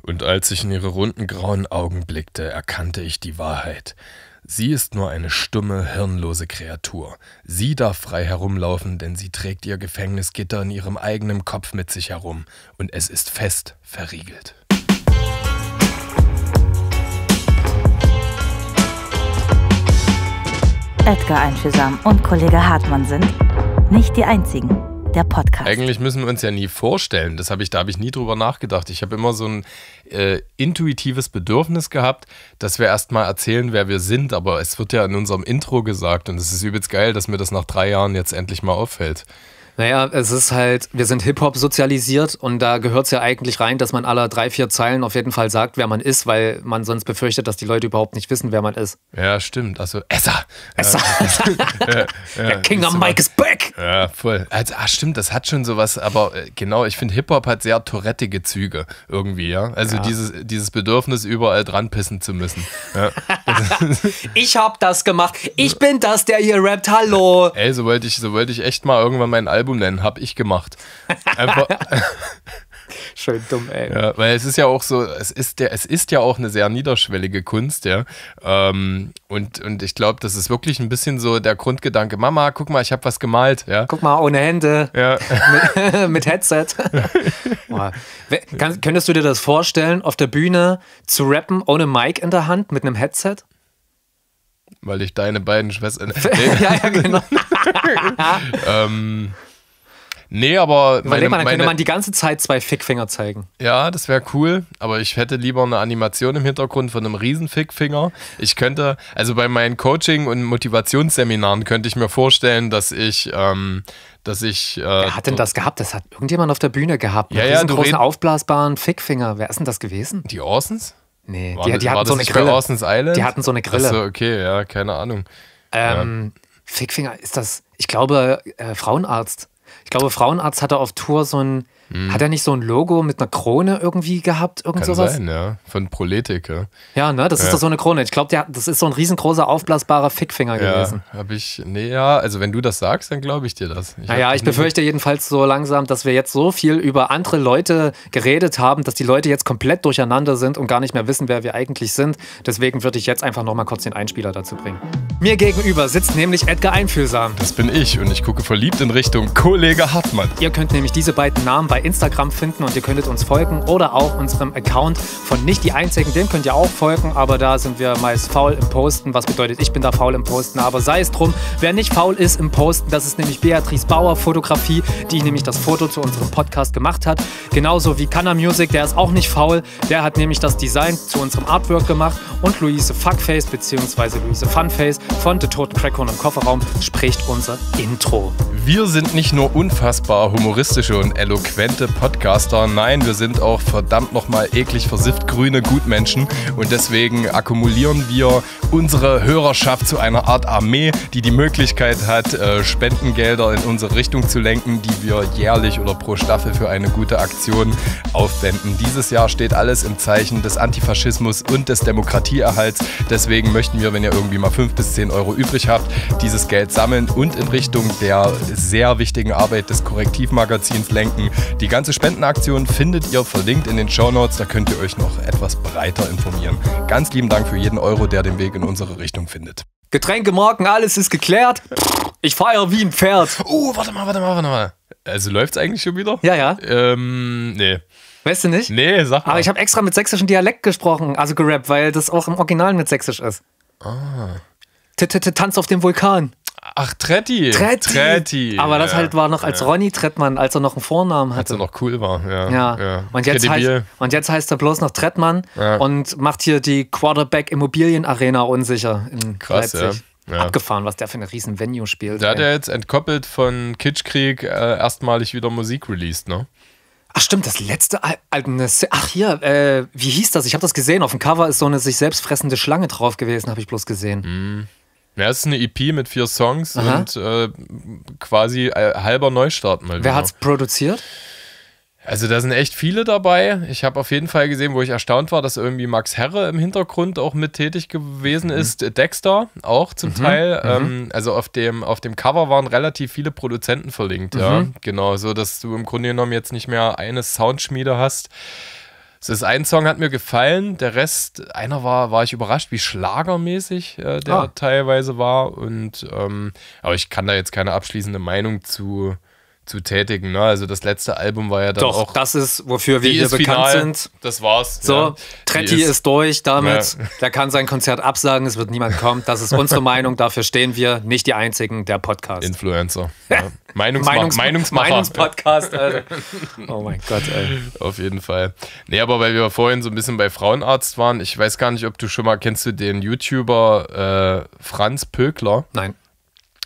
Und als ich in ihre runden grauen Augen blickte, erkannte ich die Wahrheit. Sie ist nur eine stumme, hirnlose Kreatur. Sie darf frei herumlaufen, denn sie trägt ihr Gefängnisgitter in ihrem eigenen Kopf mit sich herum, und es ist fest verriegelt. Edgar Einfühlsam und Kollege Hartmann sind nicht die einzigen der Podcast. Eigentlich müssen wir uns ja nie vorstellen. Das habe ich, da habe ich nie drüber nachgedacht. Ich habe immer so ein äh, intuitives Bedürfnis gehabt, dass wir erstmal erzählen, wer wir sind. Aber es wird ja in unserem Intro gesagt und es ist übelst geil, dass mir das nach drei Jahren jetzt endlich mal auffällt. Naja, es ist halt, wir sind Hip-Hop sozialisiert und da gehört es ja eigentlich rein, dass man alle drei, vier Zeilen auf jeden Fall sagt, wer man ist, weil man sonst befürchtet, dass die Leute überhaupt nicht wissen, wer man ist. Ja, stimmt. Also Esser. Esser. ja, ja, Der King am Mike ist back. Ja, voll. Also, ah, stimmt, das hat schon sowas, aber äh, genau, ich finde Hip-Hop hat sehr torettige Züge irgendwie, ja. Also ja. Dieses, dieses Bedürfnis, überall dran pissen zu müssen. ich hab das gemacht. Ich bin das, der hier rappt. Hallo. Ey, so wollte ich, so wollte ich echt mal irgendwann mein Album Album nennen, habe ich gemacht. Einfach. Schön dumm, ey. Ja, weil es ist ja auch so, es ist, der, es ist ja auch eine sehr niederschwellige Kunst, ja. Ähm, und, und ich glaube, das ist wirklich ein bisschen so der Grundgedanke: Mama, guck mal, ich habe was gemalt, ja. Guck mal, ohne Hände. Ja. mit, mit, Headset. Kann, könntest du dir das vorstellen, auf der Bühne zu rappen ohne Mic in der Hand mit einem Headset? Weil ich deine beiden Schwestern. ja, ja, genau. ähm. Nee, aber. Überleg meine, mal, dann könnte man die ganze Zeit zwei Fickfinger zeigen. Ja, das wäre cool, aber ich hätte lieber eine Animation im Hintergrund von einem riesen Fickfinger. Ich könnte, also bei meinen Coaching- und Motivationsseminaren könnte ich mir vorstellen, dass ich. Ähm, dass ich. Äh, Wer hat denn das gehabt? Das hat irgendjemand auf der Bühne gehabt. Ja, ja, du großen aufblasbaren Fickfinger. Wer ist denn das gewesen? Die Orsons? Nee, war die, die hatten so eine Grille. Orsons Island? Die hatten so eine Grille. Achso, okay, ja, keine Ahnung. Ähm, ja. Fickfinger, ist das, ich glaube, äh, Frauenarzt. Ich glaube, Frauenarzt hatte auf Tour so ein hm. Hat er nicht so ein Logo mit einer Krone irgendwie gehabt? Irgend Kann sowas? sein, ja. Von Proletik, Ja, Ja, ne? Das ja. ist doch so eine Krone. Ich glaube, das ist so ein riesengroßer, aufblasbarer Fickfinger ja, gewesen. Habe ich, nee, ja, also wenn du das sagst, dann glaube ich dir das. Ich naja, ich befürchte jedenfalls so langsam, dass wir jetzt so viel über andere Leute geredet haben, dass die Leute jetzt komplett durcheinander sind und gar nicht mehr wissen, wer wir eigentlich sind. Deswegen würde ich jetzt einfach nochmal kurz den Einspieler dazu bringen. Mir gegenüber sitzt nämlich Edgar Einfühlsam. Das bin ich und ich gucke verliebt in Richtung Kollege Hartmann. Ihr könnt nämlich diese beiden Namen bei Instagram finden und ihr könntet uns folgen oder auch unserem Account von Nicht die Einzigen. Dem könnt ihr auch folgen, aber da sind wir meist faul im Posten. Was bedeutet, ich bin da faul im Posten, aber sei es drum. Wer nicht faul ist im Posten, das ist nämlich Beatrice Bauer Fotografie, die nämlich das Foto zu unserem Podcast gemacht hat. Genauso wie Kanna Music, der ist auch nicht faul. Der hat nämlich das Design zu unserem Artwork gemacht und Luise Fuckface bzw. Luise Funface von The Toten Crackhorn im Kofferraum spricht unser Intro. Wir sind nicht nur unfassbar humoristische und eloquent, intelligente Podcaster. Nein, wir sind auch verdammt nochmal eklig versifft grüne Gutmenschen. Und deswegen akkumulieren wir unsere Hörerschaft zu einer Art Armee, die die Möglichkeit hat, äh, Spendengelder in unsere Richtung zu lenken, die wir jährlich oder pro Staffel für eine gute Aktion aufwenden. Dieses Jahr steht alles im Zeichen des Antifaschismus und des Demokratieerhalts. Deswegen möchten wir, wenn ihr irgendwie mal fünf bis zehn Euro übrig habt, dieses Geld sammeln und in Richtung der sehr wichtigen Arbeit des Korrektivmagazins lenken. Die ganze Spendenaktion findet ihr verlinkt in den Show Notes. Da könnt ihr euch noch etwas breiter informieren. Ganz lieben Dank für jeden Euro, der den Weg in in unsere Richtung findet. Getränke, Marken, alles ist geklärt. Ich feiere wie ein Pferd. Oh, warte mal, warte mal, warte mal. Also läuft's eigentlich schon wieder? Ja, ja. Ähm, nee. Weißt du nicht? Nee, sag mal. Aber ich habe extra mit sächsischem Dialekt gesprochen, also gerappt, weil das auch im Original mit sächsisch ist. Ah. T -t -t Tanz auf dem Vulkan. Ach, Tretti. Tretti. Tretti. Aber das ja, halt war noch als ja. Ronny Trettmann, als er noch einen Vornamen hatte. Als er noch cool war, ja. ja. ja. Und, jetzt heißt, und jetzt heißt er bloß noch Trettmann und macht hier die Quarterback Immobilien Arena unsicher in Krass, Leipzig. Abgefahren, was der für ein riesen Venue spielt. Da hat er jetzt entkoppelt von Kitschkrieg äh, erstmalig wieder Musik released, ne? Ach stimmt, das letzte Album. Ach hier, äh, wie hieß das? Ich habe das gesehen. Auf dem Cover ist so eine sich selbst fressende Schlange drauf gewesen, habe ich bloß gesehen. Mhm. Ja, es ist eine EP mit vier Songs Aha. und äh, quasi äh, halber Neustart mal. wieder. Wer hat es produziert? Also da sind echt viele dabei. Ich habe auf jeden Fall gesehen, wo ich erstaunt war, dass irgendwie Max Herre im Hintergrund auch mit tätig gewesen mhm. ist. Dexter auch zum mhm. Teil. Mhm. Ähm, also auf dem, auf dem Cover waren relativ viele Produzenten verlinkt, ja. Mhm. Genau, so dass du im Grunde genommen jetzt nicht mehr eine Soundschmiede hast so, ist ein Song hat mir gefallen, der Rest, einer war, war ich überrascht, wie schlagermäßig äh, der ah. teilweise war. Und ähm, aber ich kann da jetzt keine abschließende Meinung zu zu tätigen. Ne? Also das letzte Album war ja dann Doch, auch. Das ist, wofür wir hier bekannt final. sind. Das war's. So, ja. Tretti ist, ist, durch damit. Ja. Der kann sein Konzert absagen, es wird niemand kommen. Das ist unsere Meinung, dafür stehen wir. Nicht die einzigen, der Podcast. Influencer. Ja. Meinungsma Meinungs Meinungsmacher. Meinungspodcast, Alter. Oh mein Gott, ey. Auf jeden Fall. Nee, aber weil wir vorhin so ein bisschen bei Frauenarzt waren, ich weiß gar nicht, ob du schon mal kennst du den YouTuber äh, Franz Pökler. Nein.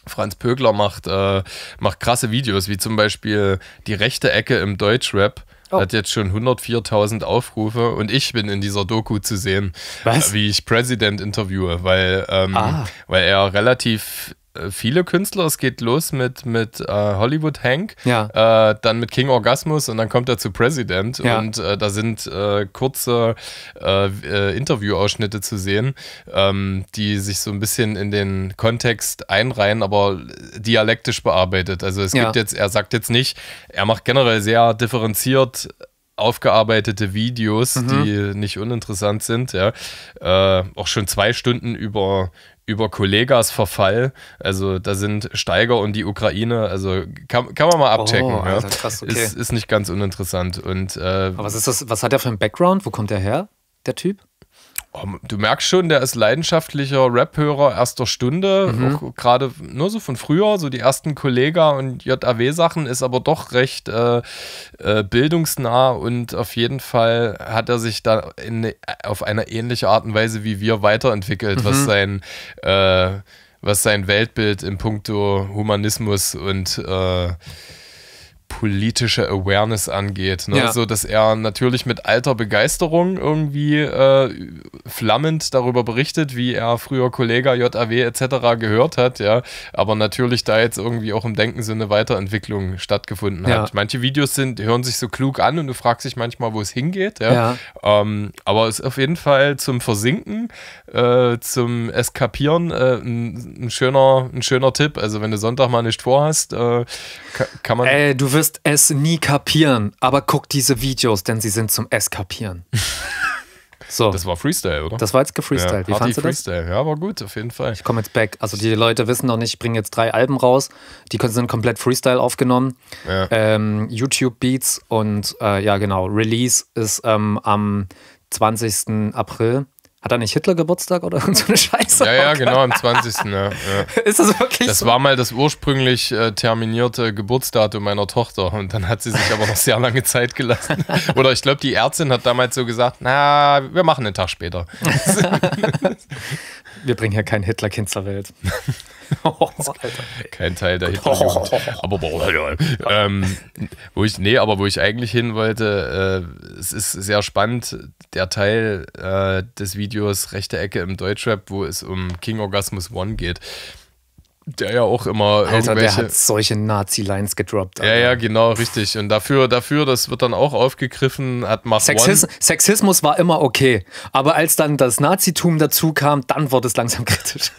Franz Pögler macht, äh, macht krasse Videos, wie zum Beispiel die rechte Ecke im Deutschrap. Oh. Hat jetzt schon 104.000 Aufrufe und ich bin in dieser Doku zu sehen, Was? wie ich President interviewe, weil, ähm, ah. weil er relativ äh, viele Künstler. Es geht los mit, mit äh, Hollywood Hank, ja. äh, dann mit King Orgasmus und dann kommt er zu President. Ja. Und äh, da sind äh, kurze äh, Interviewausschnitte zu sehen, ähm, die sich so ein bisschen in den Kontext einreihen, aber dialektisch bearbeitet. Also es ja. gibt jetzt, er sagt jetzt nicht, er macht generell sehr differenziert aufgearbeitete Videos, mhm. die nicht uninteressant sind. Ja. Äh, auch schon zwei Stunden über, über Kollegas Verfall. Also da sind Steiger und die Ukraine. Also kann, kann man mal abchecken. Oh, ja. krass, okay. ist, ist nicht ganz uninteressant. Und, äh, Aber was ist das, was hat er für ein Background? Wo kommt er her, der Typ? Oh, du merkst schon, der ist leidenschaftlicher Rap-Hörer erster Stunde, mhm. gerade nur so von früher, so die ersten Kollega und JAW-Sachen, ist aber doch recht äh, äh, bildungsnah und auf jeden Fall hat er sich da in, ne, auf eine ähnliche Art und Weise wie wir weiterentwickelt, mhm. was sein äh, was sein Weltbild im Punkto Humanismus und äh, politische Awareness angeht. Ne? Ja. So, dass er natürlich mit alter Begeisterung irgendwie äh, flammend darüber berichtet, wie er früher Kollege JAW etc. gehört hat, ja. Aber natürlich da jetzt irgendwie auch im Denken so eine Weiterentwicklung stattgefunden ja. hat. Manche Videos sind, hören sich so klug an und du fragst dich manchmal, wo es hingeht, ja. ja. Ähm, aber es ist auf jeden Fall zum Versinken, äh, zum Eskapieren äh, ein, ein, schöner, ein schöner Tipp. Also wenn du Sonntag mal nicht vorhast, äh, kann, kann man. Ey, äh, du wirst es nie kapieren, aber guck diese Videos, denn sie sind zum Eskapieren. So. Das war Freestyle, oder? Das war jetzt gefreestyle. Ja, Wie fandest du das? Freestyle, ja, war gut, auf jeden Fall. Ich komme jetzt back. Also die Leute wissen noch nicht, ich bringe jetzt drei Alben raus. Die sind komplett Freestyle aufgenommen. Ja. Ähm, YouTube Beats und äh, ja genau, Release ist ähm, am 20. April. Hat er nicht Hitler Geburtstag oder so eine Scheiße? Ja, ja, oh genau, am 20. ja, ja. Ist das wirklich Das so? war mal das ursprünglich äh, terminierte Geburtsdatum meiner Tochter und dann hat sie sich aber noch sehr lange Zeit gelassen. oder ich glaube, die Ärztin hat damals so gesagt, na, wir machen einen Tag später. Wir bringen hier keinen Hitlerkind zur Welt. Kein Teil der Hitler. Oh, aber boah, ähm, wo ich, nee, aber wo ich eigentlich hin wollte, äh, es ist sehr spannend, der Teil äh, des Videos Rechte Ecke im Deutschrap, wo es um King Orgasmus One geht der ja auch immer. Alter, der hat solche Nazi-Lines gedroppt. Alter. Ja, ja, genau, richtig. Und dafür, dafür, das wird dann auch aufgegriffen, hat Mach Sexis One. Sexismus war immer okay. Aber als dann das Nazitum dazu kam, dann wurde es langsam kritisch.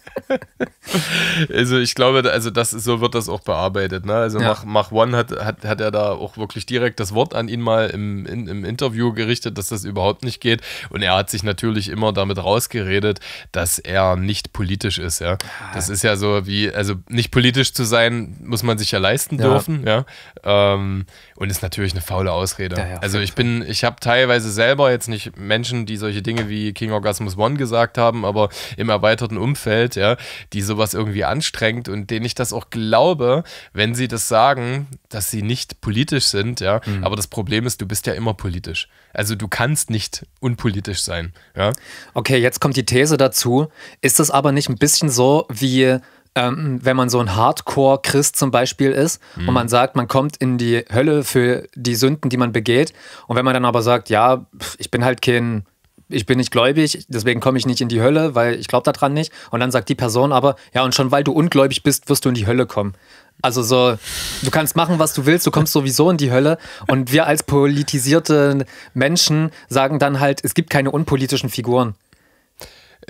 also ich glaube, also das so wird das auch bearbeitet. Ne? Also ja. Mach, Mach One hat, hat, hat er da auch wirklich direkt das Wort an ihn mal im, in, im Interview gerichtet, dass das überhaupt nicht geht. Und er hat sich natürlich immer damit rausgeredet, dass er nicht politisch ist. Ja? Das ist ja so wie, also nicht politisch zu sein, muss man sich ja leisten ja. dürfen. Ja? Ähm, und ist natürlich eine faule Ausrede. Ja, also ich bin, ich habe teilweise selber jetzt nicht Menschen, die solche Dinge wie King Orgasmus One gesagt haben, aber im erweiterten Umfeld Gewalt, ja, die sowas irgendwie anstrengt und denen ich das auch glaube, wenn sie das sagen, dass sie nicht politisch sind, ja. Mhm. Aber das Problem ist, du bist ja immer politisch. Also du kannst nicht unpolitisch sein, ja. Okay, jetzt kommt die These dazu. Ist das aber nicht ein bisschen so wie ähm, wenn man so ein Hardcore-Christ zum Beispiel ist mhm. und man sagt, man kommt in die Hölle für die Sünden, die man begeht. Und wenn man dann aber sagt, ja, ich bin halt kein ich bin nicht gläubig, deswegen komme ich nicht in die Hölle, weil ich glaube daran nicht. Und dann sagt die Person aber, ja, und schon weil du ungläubig bist, wirst du in die Hölle kommen. Also so, du kannst machen, was du willst, du kommst sowieso in die Hölle. Und wir als politisierte Menschen sagen dann halt, es gibt keine unpolitischen Figuren.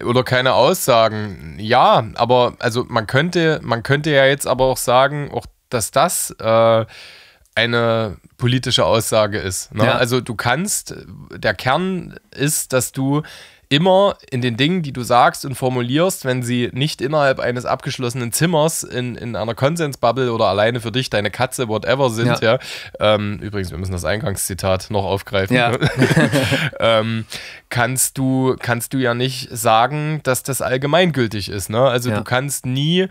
Oder keine Aussagen. Ja, aber also man könnte, man könnte ja jetzt aber auch sagen, auch dass das äh, eine politische Aussage ist. Ne? Ja. Also du kannst, der Kern ist, dass du immer in den Dingen, die du sagst und formulierst, wenn sie nicht innerhalb eines abgeschlossenen Zimmers in, in einer Konsensbubble oder alleine für dich, deine Katze, whatever sind, ja. ja. Ähm, übrigens, wir müssen das Eingangszitat noch aufgreifen. Ja. Ne? ähm, kannst, du, kannst du ja nicht sagen, dass das allgemeingültig ist. Ne? Also ja. du kannst nie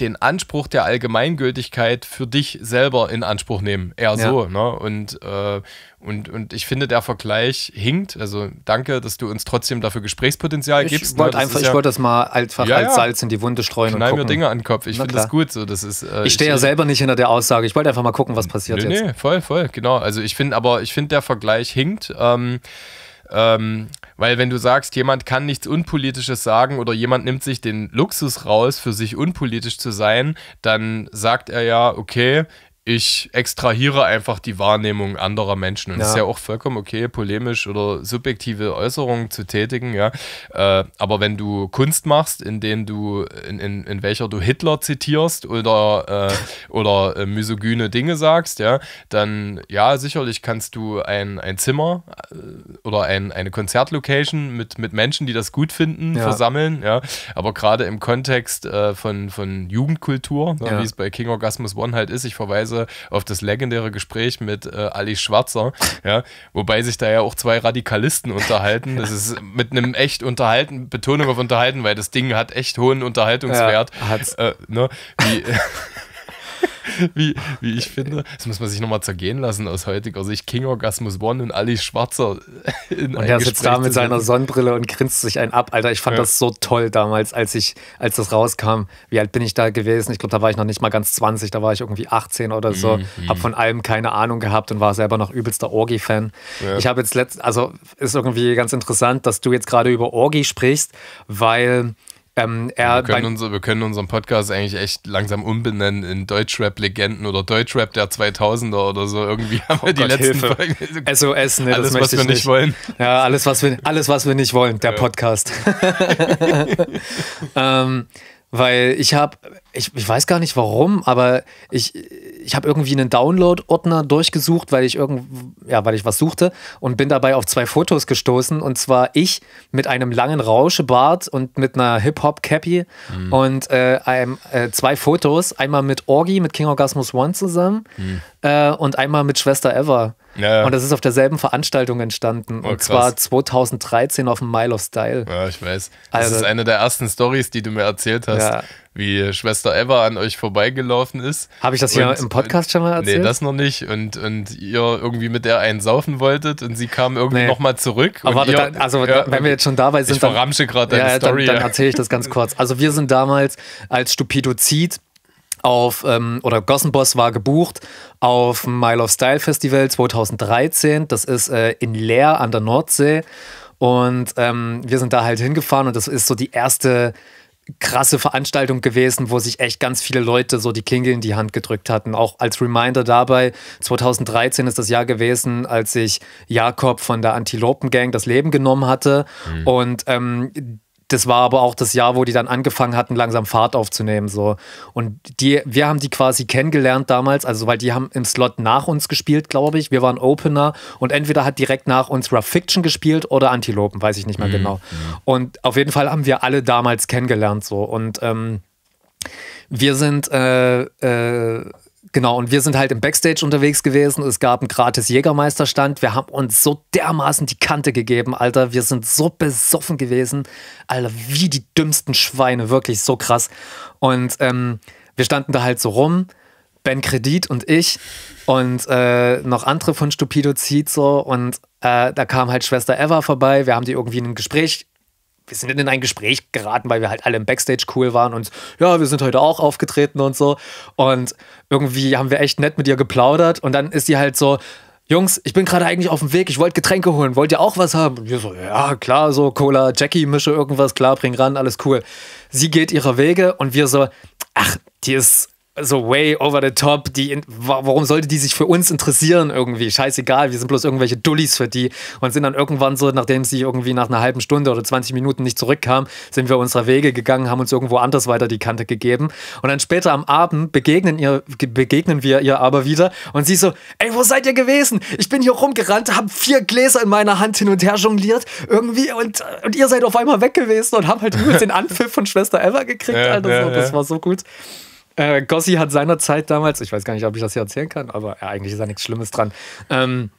den Anspruch der Allgemeingültigkeit für dich selber in Anspruch nehmen. Eher ja. so. Ne? Und, äh, und, und ich finde, der Vergleich hinkt. Also danke, dass du uns trotzdem dafür Gesprächspotenzial ich gibst. Wollt ne? einfach, ja, ich wollte das mal einfach ja, als Salz in die Wunde streuen. Knall und gucken. mir Dinge an den Kopf. Ich finde das gut. So, das ist, äh, ich stehe ja selber nicht hinter der Aussage. Ich wollte einfach mal gucken, was passiert nö, jetzt. Nee, voll, voll, genau. Also ich finde, aber ich finde, der Vergleich hinkt. Ähm, ähm, weil wenn du sagst, jemand kann nichts Unpolitisches sagen oder jemand nimmt sich den Luxus raus, für sich unpolitisch zu sein, dann sagt er ja, okay, ich extrahiere einfach die Wahrnehmung anderer Menschen. Und es ja. ist ja auch vollkommen okay, polemisch oder subjektive Äußerungen zu tätigen, ja. Äh, aber wenn du Kunst machst, in denen du, in, in, in welcher du Hitler zitierst oder, äh, oder äh, misogyne Dinge sagst, ja, dann ja, sicherlich kannst du ein, ein Zimmer äh, oder ein, eine Konzertlocation mit, mit Menschen, die das gut finden, ja. versammeln, ja. Aber gerade im Kontext äh, von, von Jugendkultur, ne, ja. wie es bei King Orgasmus One halt ist, ich verweise Hinweise auf das legendäre Gespräch mit äh, Ali Schwarzer, ja, wobei sich da ja auch zwei Radikalisten unterhalten. Das ist mit einem echt unterhalten, Betonung auf unterhalten, weil das Ding hat echt hohen Unterhaltungswert. Ja, hat's. Äh, ne? Wie, wie, wie ich finde. Das muss man sich nochmal zergehen lassen aus heutiger Sicht. King Orgasmus One und Ali Schwarzer. und er sitzt da mit seiner Sonnenbrille und grinst sich einen ab. Alter, ich fand ja. das so toll damals, als ich, als das rauskam. Wie alt bin ich da gewesen? Ich glaube, da war ich noch nicht mal ganz 20, da war ich irgendwie 18 oder so. Mhm. Hab mhm. von allem keine Ahnung gehabt und war selber noch übelster Orgi-Fan. Ja. Ich habe jetzt letztens, also ist irgendwie ganz interessant, dass du jetzt gerade über Orgi sprichst, weil ähm, wir, können uns, wir, können unseren Podcast eigentlich echt langsam umbenennen in Deutschrap-Legenden oder Deutschrap der 2000er oder so. Irgendwie haben wir oh die Gott, letzten Hilfe. Folgen. SOS, also, ne, alles, das was wir nicht. nicht wollen. Ja, alles, was wir, alles, was wir nicht wollen, der ja. Podcast. ähm, weil ich habe, ich, ich weiß gar nicht warum, aber ich, ich habe irgendwie einen Download-Ordner durchgesucht, weil ich irgend, ja, weil ich was suchte und bin dabei auf zwei Fotos gestoßen. Und zwar ich mit einem langen Rauschebart und mit einer Hip-Hop-Cappy mhm. und äh, einem, äh, zwei Fotos. Einmal mit Orgi, mit King Orgasmus One zusammen mhm. äh, und einmal mit Schwester Eva. Ja. Und das ist auf derselben Veranstaltung entstanden. Oh, und krass. zwar 2013 auf dem Mile of Style. Ja, ich weiß. Das also, ist eine der ersten Stories, die du mir erzählt hast. Ja wie Schwester Eva an euch vorbeigelaufen ist. Habe ich das hier im Podcast schon mal erzählt? Nee, das noch nicht. Und, und ihr irgendwie mit der einen saufen wolltet und sie kam irgendwie nee. nochmal zurück. Aber warte, ihr, dann, also ja, wenn wir jetzt schon dabei sind. Ich verramsche gerade deine ja, Story. Dann, dann erzähle ich das ganz kurz. Also wir sind damals als Stupidozid auf, ähm, oder Gossenboss war gebucht auf Mile of Style Festival 2013. Das ist äh, in Leer an der Nordsee. Und ähm, wir sind da halt hingefahren und das ist so die erste krasse Veranstaltung gewesen, wo sich echt ganz viele Leute so die Klinge in die Hand gedrückt hatten. Auch als Reminder dabei, 2013 ist das Jahr gewesen, als sich Jakob von der Antilopen Gang das Leben genommen hatte. Mhm. Und ähm, das war aber auch das Jahr, wo die dann angefangen hatten, langsam Fahrt aufzunehmen. So. Und die, wir haben die quasi kennengelernt damals, also weil die haben im Slot nach uns gespielt, glaube ich. Wir waren Opener und entweder hat direkt nach uns Rough Fiction gespielt oder Antilopen, weiß ich nicht mehr mhm. genau. Mhm. Und auf jeden Fall haben wir alle damals kennengelernt so. Und ähm, wir sind äh, äh, Genau, und wir sind halt im Backstage unterwegs gewesen. Es gab einen gratis Jägermeisterstand. Wir haben uns so dermaßen die Kante gegeben, Alter. Wir sind so besoffen gewesen. Alter, wie die dümmsten Schweine. Wirklich so krass. Und ähm, wir standen da halt so rum. Ben Kredit und ich und äh, noch andere von Stupido zieht so und äh, da kam halt Schwester Eva vorbei. Wir haben die irgendwie in ein Gespräch wir sind in ein Gespräch geraten, weil wir halt alle im Backstage cool waren und ja, wir sind heute auch aufgetreten und so. Und irgendwie haben wir echt nett mit ihr geplaudert und dann ist sie halt so, Jungs, ich bin gerade eigentlich auf dem Weg, ich wollte Getränke holen, wollt ihr auch was haben? Und wir so, ja, klar, so Cola, Jackie, mische irgendwas, klar, bring ran, alles cool. Sie geht ihrer Wege und wir so, ach, die ist so way over the top, die warum sollte die sich für uns interessieren irgendwie? Scheißegal, wir sind bloß irgendwelche Dullis für die und sind dann irgendwann so, nachdem sie irgendwie nach einer halben Stunde oder 20 Minuten nicht zurückkam, sind wir unserer Wege gegangen, haben uns irgendwo anders weiter die Kante gegeben und dann später am Abend begegnen ihr begegnen wir ihr aber wieder und sie so, ey, wo seid ihr gewesen? Ich bin hier rumgerannt, hab vier Gläser in meiner Hand hin und her jongliert irgendwie und, und ihr seid auf einmal weg gewesen und haben halt den Anpfiff von Schwester Eva gekriegt, ja, Alter, so, das ja. war so gut. Äh, Gossi hat seinerzeit damals, ich weiß gar nicht, ob ich das hier erzählen kann, aber ja, eigentlich ist da nichts Schlimmes dran. Ähm,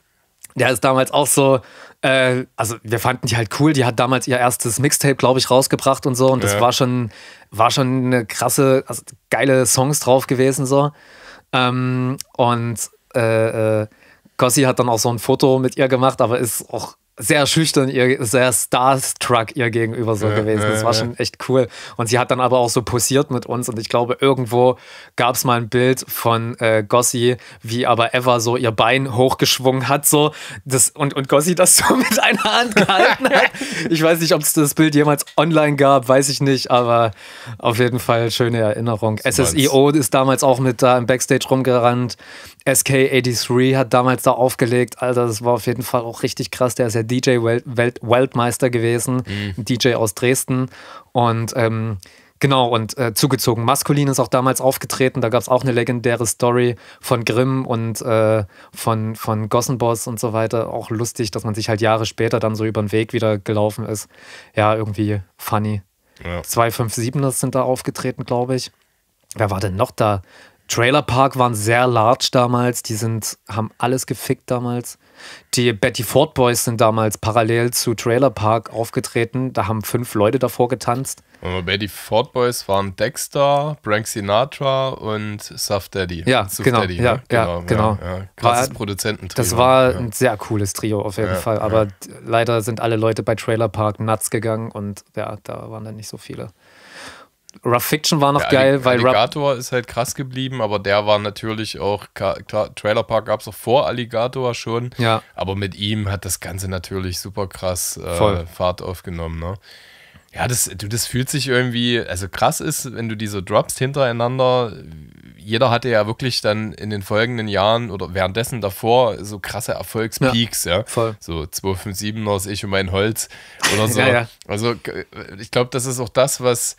der ist damals auch so, äh, also wir fanden die halt cool. Die hat damals ihr erstes Mixtape, glaube ich, rausgebracht und so. Und das war schon, war schon eine krasse, also geile Songs drauf gewesen so. Ähm, und äh, äh, Gossi hat dann auch so ein Foto mit ihr gemacht, aber ist auch sehr schüchtern ihr, sehr starstruck ihr gegenüber so ja, gewesen. Das war schon echt cool. Und sie hat dann aber auch so posiert mit uns und ich glaube, irgendwo gab es mal ein Bild von äh, Gossi, wie aber Eva so ihr Bein hochgeschwungen hat so das, und, und Gossi das so mit einer Hand gehalten hat. Ich weiß nicht, ob es das Bild jemals online gab, weiß ich nicht, aber auf jeden Fall schöne Erinnerung. SSIO ist damals auch mit da im Backstage rumgerannt SK83 hat damals da aufgelegt. Alter, das war auf jeden Fall auch richtig krass. Der ist ja DJ-Weltmeister -Welt gewesen, mhm. DJ aus Dresden. Und ähm, genau, und äh, zugezogen. Maskulin ist auch damals aufgetreten. Da gab es auch eine legendäre Story von Grimm und äh, von, von Gossenboss und so weiter. Auch lustig, dass man sich halt Jahre später dann so über den Weg wieder gelaufen ist. Ja, irgendwie funny. Ja. 257 sind da aufgetreten, glaube ich. Wer war denn noch da? Trailer Park waren sehr large damals, die sind, haben alles gefickt damals. Die Betty Ford Boys sind damals parallel zu Trailer Park aufgetreten, da haben fünf Leute davor getanzt. Und Betty Ford Boys waren Dexter, Frank Sinatra und Saf Daddy. Ja, Suf genau, Daddy, ja, ne? ja, genau. Ja, genau. ja. Krasses Produzententrio. Das war ja. ein sehr cooles Trio auf jeden Fall, aber leider sind alle Leute bei Trailer Park nuts gegangen und ja, da waren dann nicht so viele. Rough Fiction war noch ja, geil, weil Alligator ist halt krass geblieben, aber der war natürlich auch, Trailer Park gab es auch vor Alligator schon, ja. aber mit ihm hat das Ganze natürlich super krass äh, Fahrt aufgenommen. Ne? Ja, das, du, das fühlt sich irgendwie, also krass ist, wenn du diese Drops hintereinander, jeder hatte ja wirklich dann in den folgenden Jahren oder währenddessen davor so krasse Erfolgspeaks, ja. ja. Voll. So 257ers, ich und mein Holz oder so. ja, ja. Also äh, ich glaube, das ist auch das, was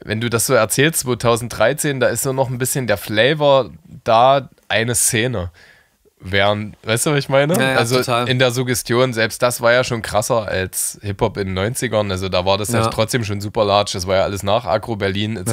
wenn du das so erzählst, 2013, da ist so noch ein bisschen der Flavor da, eine Szene Während, Weißt du, was ich meine? Ja, ja, also total. in der Suggestion, selbst das war ja schon krasser als Hip-Hop in den 90ern. Also da war das ja. Halt trotzdem schon super large. Das war ja alles nach Agro Berlin etc.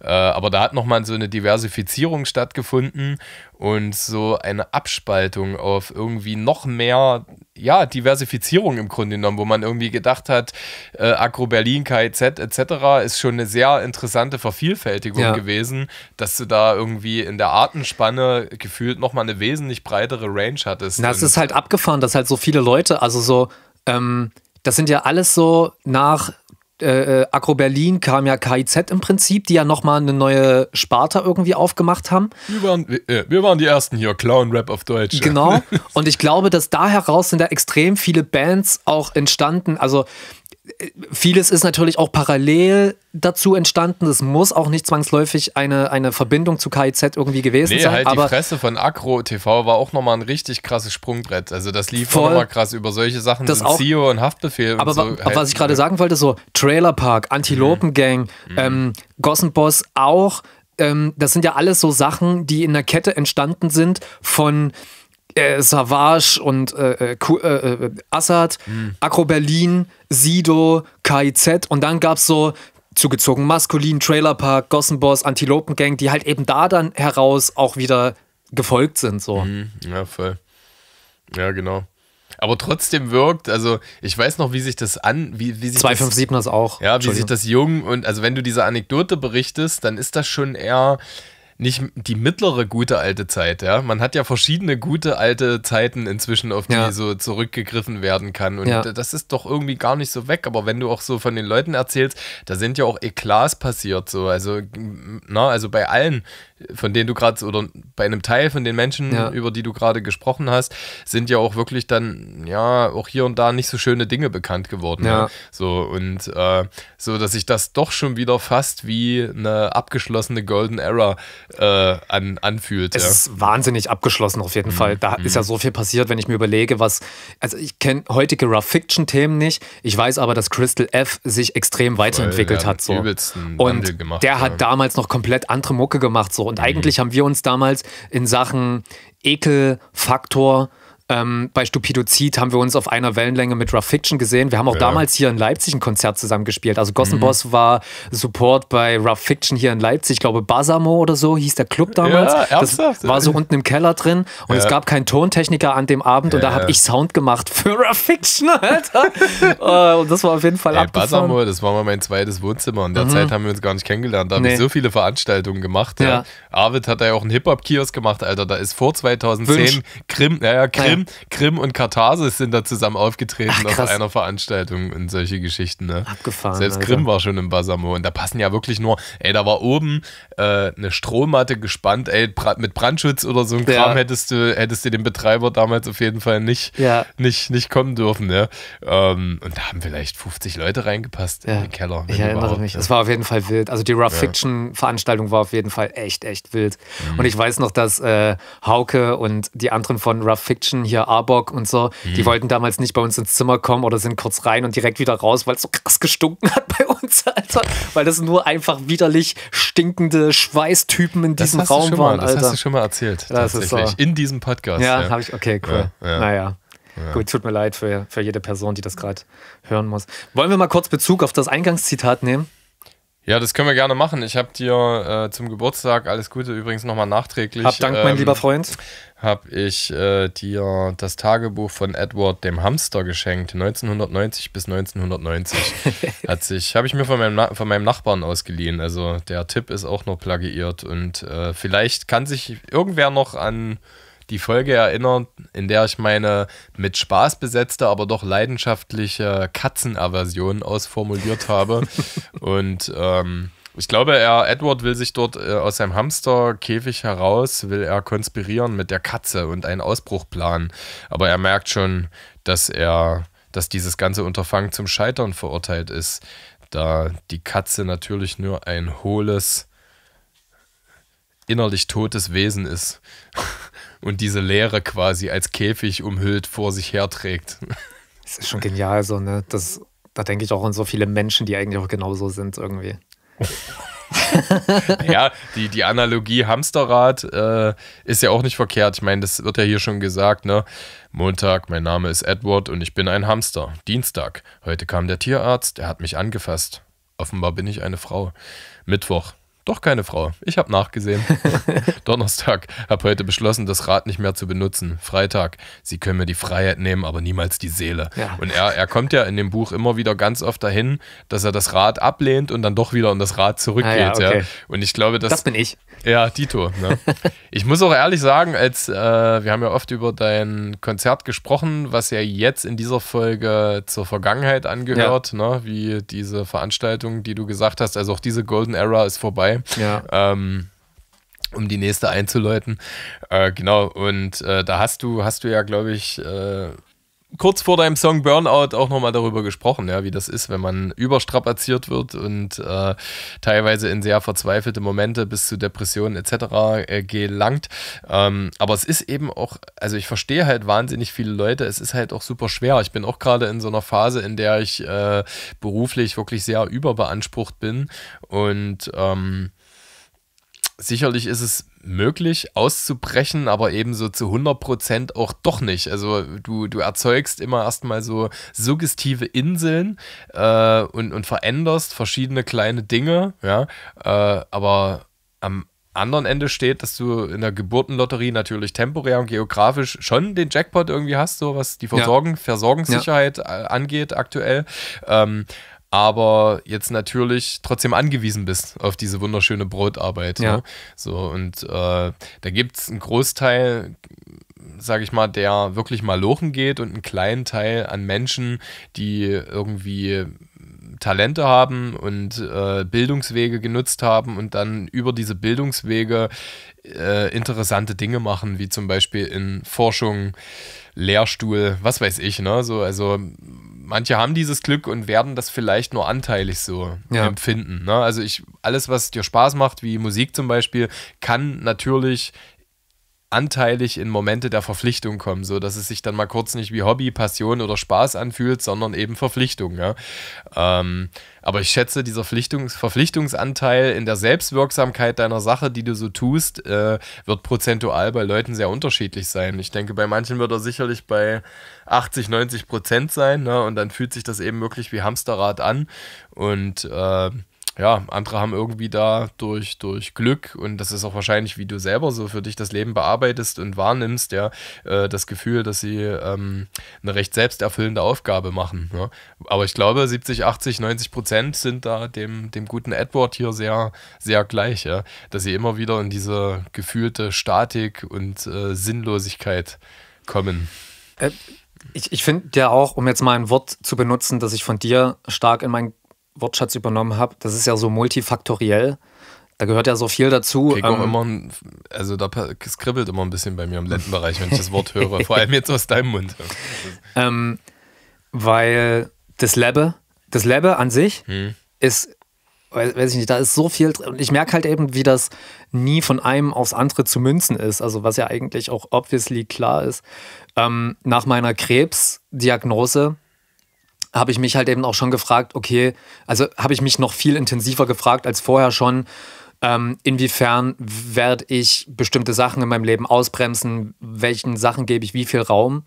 Äh, aber da hat nochmal so eine Diversifizierung stattgefunden und so eine Abspaltung auf irgendwie noch mehr ja, Diversifizierung im Grunde genommen, wo man irgendwie gedacht hat, äh, Agro Berlin, KIZ etc. ist schon eine sehr interessante Vervielfältigung ja. gewesen, dass du da irgendwie in der Artenspanne gefühlt nochmal eine wesentlich breitere Range hattest. Das ist halt abgefahren, dass halt so viele Leute, also so, ähm, das sind ja alles so nach äh, äh, Agro Berlin kam ja KIZ im Prinzip, die ja nochmal eine neue Sparta irgendwie aufgemacht haben. Wir waren, äh, wir waren die ersten hier, Clown-Rap auf Deutsch. Genau. Und ich glaube, dass da heraus sind da extrem viele Bands auch entstanden. Also vieles ist natürlich auch parallel dazu entstanden. Es muss auch nicht zwangsläufig eine, eine Verbindung zu KIZ irgendwie gewesen nee, sein. Halt aber die Presse von Acro TV war auch nochmal ein richtig krasses Sprungbrett. Also das lief voll, nochmal krass über solche Sachen das sind CEO und Haftbefehl. Aber, und so aber halt was ich gerade sagen wollte, so Trailer Park, Antilopen Gang, mhm. ähm, Gossenboss auch. Ähm, das sind ja alles so Sachen, die in der Kette entstanden sind von äh, Savage und äh, äh, äh, äh Assad, mhm. Akro Berlin, Sido, KIZ und dann gab es so zugezogen Maskulin, Trailerpark, Gossenboss, Antilopengang, die halt eben da dann heraus auch wieder gefolgt sind. So. Mhm. Ja, voll. Ja, genau. Aber trotzdem wirkt, also ich weiß noch, wie sich das an, wie, wie sich 257 das, auch. Ja, wie sich das jung und also wenn du diese Anekdote berichtest, dann ist das schon eher nicht die mittlere gute alte Zeit, ja. Man hat ja verschiedene gute alte Zeiten inzwischen, auf die ja. so zurückgegriffen werden kann. Und ja. das ist doch irgendwie gar nicht so weg. Aber wenn du auch so von den Leuten erzählst, da sind ja auch Eklas passiert, so. Also, na, also bei allen, von denen du gerade oder bei einem Teil von den Menschen, ja. über die du gerade gesprochen hast, sind ja auch wirklich dann ja auch hier und da nicht so schöne Dinge bekannt geworden. Ne? Ja. Ne? So und äh, so, dass sich das doch schon wieder fast wie eine abgeschlossene Golden Era äh, an, anfühlt. Es ja. ist wahnsinnig abgeschlossen auf jeden mhm. Fall. Da mhm. ist ja mhm. so viel passiert, wenn ich mir überlege, was also ich kenne heutige Rough Fiction Themen nicht. Ich weiß aber, dass Crystal F sich extrem weiterentwickelt Weil, hat so. und der hat damals noch komplett andere Mucke gemacht so und mhm. eigentlich haben wir uns damals in Sachen Ekelfaktor ähm, bei Stupidozid haben wir uns auf einer Wellenlänge mit Rough Fiction gesehen. Wir haben auch ja. damals hier in Leipzig ein Konzert zusammen gespielt. Also Gossenboss mhm. war Support bei Rough Fiction hier in Leipzig. Ich glaube, Basamo oder so hieß der Club damals. Ja, das war so unten im Keller drin und ja. es gab keinen Tontechniker an dem Abend und da habe ich Sound gemacht für Rough Fiction, Alter. Äh, und das war auf jeden Fall Ey, Basamo, das war mal mein zweites Wohnzimmer. In der mhm. Zeit haben wir uns gar nicht kennengelernt. Da habe ich so viele Veranstaltungen gemacht. Arvid hat da ja auch einen Hip-Hop-Kiosk gemacht, Alter. Da ist vor 2010 Wünsch. Krim, naja, Krim Krim, Krim und Katharsis sind da zusammen aufgetreten Ach, auf einer Veranstaltung und solche Geschichten. Ne? Abgefahren. Selbst Alter. Krim war schon im Basamo und da passen ja wirklich nur, ey, da war oben äh, eine Strohmatte gespannt, ey, mit Brandschutz oder so ein ja. Kram hättest du, hättest du den Betreiber damals auf jeden Fall nicht, ja. nicht, nicht kommen dürfen. Ne? Ähm, und da haben vielleicht 50 Leute reingepasst ja. in den Keller. Ich erinnere mich. Ne? Es war auf jeden Fall wild. Also die Rough Fiction Veranstaltung war auf jeden Fall echt, echt wild. Mhm. Und ich weiß noch, dass äh, Hauke und die anderen von Rough Fiction hier Arbok und so, mhm. die wollten damals nicht bei uns ins Zimmer kommen oder sind kurz rein und direkt wieder raus, weil es so krass gestunken hat bei uns, Alter. Weil das nur einfach widerlich stinkende Schweißtypen in diesem Raum mal, waren, Alter. Das hast du schon mal erzählt, das tatsächlich. Ist so. In diesem Podcast. Ja, ja. habe ich, okay, cool. Ja, ja. Naja. Ja. Gut, tut mir leid für, für jede Person, die das gerade hören muss. Wollen wir mal kurz Bezug auf das Eingangszitat nehmen? Ja, das können wir gerne machen. Ich habe dir äh, zum Geburtstag alles Gute übrigens nochmal nachträglich. Hab Dank, ähm, mein lieber Freund. Habe ich äh, dir das Tagebuch von Edward dem Hamster geschenkt. 1990 bis 1990 habe ich mir von meinem, von meinem Nachbarn ausgeliehen. Also der Tipp ist auch noch plagiiert und äh, vielleicht kann sich irgendwer noch an die Folge erinnert, in der ich meine mit Spaß besetzte, aber doch leidenschaftliche Katzenaversion ausformuliert habe. Und ähm, ich glaube, er, Edward will sich dort äh, aus seinem Hamsterkäfig heraus, will er konspirieren mit der Katze und einen Ausbruch planen. Aber er merkt schon, dass er, dass dieses ganze Unterfangen zum Scheitern verurteilt ist, da die Katze natürlich nur ein hohles, innerlich totes Wesen ist. und diese Leere quasi als Käfig umhüllt vor sich herträgt. Das ist schon genial, so, ne? Das, da denke ich auch an so viele Menschen, die eigentlich auch genauso sind irgendwie. ja, die, die Analogie Hamsterrad äh, ist ja auch nicht verkehrt. Ich meine, das wird ja hier schon gesagt, ne? Montag, mein Name ist Edward und ich bin ein Hamster. Dienstag, heute kam der Tierarzt, er hat mich angefasst. Offenbar bin ich eine Frau. Mittwoch, doch keine Frau. Ich habe nachgesehen. Donnerstag. Hab heute beschlossen, das Rad nicht mehr zu benutzen. Freitag. Sie können mir die Freiheit nehmen, aber niemals die Seele. Ja. Und er, er kommt ja in dem Buch immer wieder ganz oft dahin, dass er das Rad ablehnt und dann doch wieder in das Rad zurückgeht. Ah, ja, okay. ja, Und ich glaube, dass. Das bin ich. Ja, Dito. Ne? ich muss auch ehrlich sagen, als äh, wir haben ja oft über dein Konzert gesprochen, was ja jetzt in dieser Folge zur Vergangenheit angehört, ja. ne? wie diese Veranstaltung, die du gesagt hast. Also auch diese Golden Era ist vorbei. Ja. Ähm, um die nächste einzuläuten. Äh, genau, und äh, da hast du, hast du ja, glaube ich, äh, kurz vor deinem Song Burnout auch nochmal darüber gesprochen, ja, wie das ist, wenn man überstrapaziert wird und äh, teilweise in sehr verzweifelte Momente bis zu Depressionen etc. Äh, gelangt. Ähm, aber es ist eben auch, also ich verstehe halt wahnsinnig viele Leute, es ist halt auch super schwer. Ich bin auch gerade in so einer Phase, in der ich äh, beruflich wirklich sehr überbeansprucht bin und ähm, sicherlich ist es möglich auszubrechen, aber ebenso zu 100% auch doch nicht. Also du, du erzeugst immer erstmal so suggestive Inseln äh, und, und veränderst verschiedene kleine Dinge, ja, äh, aber am anderen Ende steht, dass du in der Geburtenlotterie natürlich temporär und geografisch schon den Jackpot irgendwie hast, so was die Versorgung, ja. Versorgungssicherheit ja. Äh, angeht aktuell. Ähm, aber jetzt natürlich trotzdem angewiesen bist auf diese wunderschöne Brotarbeit. Ne? Ja. Ne? So, und äh, da gibt es einen Großteil, sage ich mal, der wirklich mal lochen geht und einen kleinen Teil an Menschen, die irgendwie Talente haben und äh, Bildungswege genutzt haben und dann über diese Bildungswege äh, interessante Dinge machen, wie zum Beispiel in Forschung, Lehrstuhl, was weiß ich, ne? So, also manche haben dieses Glück und werden das vielleicht nur anteilig so ja. empfinden. Ne? Also ich, alles, was dir Spaß macht, wie Musik zum Beispiel, kann natürlich anteilig in Momente der Verpflichtung kommen, so dass es sich dann mal kurz nicht wie Hobby, Passion oder Spaß anfühlt, sondern eben Verpflichtung. Ja? Ähm, aber ich schätze, dieser Pflichtungs Verpflichtungsanteil in der Selbstwirksamkeit deiner Sache, die du so tust, äh, wird prozentual bei Leuten sehr unterschiedlich sein. Ich denke, bei manchen wird er sicherlich bei 80, 90 Prozent sein ne? und dann fühlt sich das eben wirklich wie Hamsterrad an und äh, ja, andere haben irgendwie da durch, durch Glück und das ist auch wahrscheinlich, wie du selber so für dich das Leben bearbeitest und wahrnimmst, ja, äh, das Gefühl, dass sie ähm, eine recht selbsterfüllende Aufgabe machen. Ja. Ne? Aber ich glaube, 70, 80, 90 Prozent sind da dem, dem guten Edward hier sehr, sehr gleich, ja, dass sie immer wieder in diese gefühlte Statik und äh, Sinnlosigkeit kommen. Äh, ich, ich finde ja auch, um jetzt mal ein Wort zu benutzen, das ich von dir stark in mein Wortschatz übernommen habe, das ist ja so multifaktoriell. Da gehört ja so viel dazu. Krieg auch ähm, immer ein, also da kribbelt immer ein bisschen bei mir im Lendenbereich, wenn ich das Wort höre. Vor allem jetzt aus deinem Mund. ähm, weil das Lebe, das Labbe an sich hm. ist, weiß, weiß, ich nicht, da ist so viel drin. Und ich merke halt eben, wie das nie von einem aufs andere zu münzen ist. Also was ja eigentlich auch obviously klar ist. Ähm, nach meiner Krebsdiagnose habe ich mich halt eben auch schon gefragt, okay, also habe ich mich noch viel intensiver gefragt als vorher schon, ähm, inwiefern werde ich bestimmte Sachen in meinem Leben ausbremsen, welchen Sachen gebe ich wie viel Raum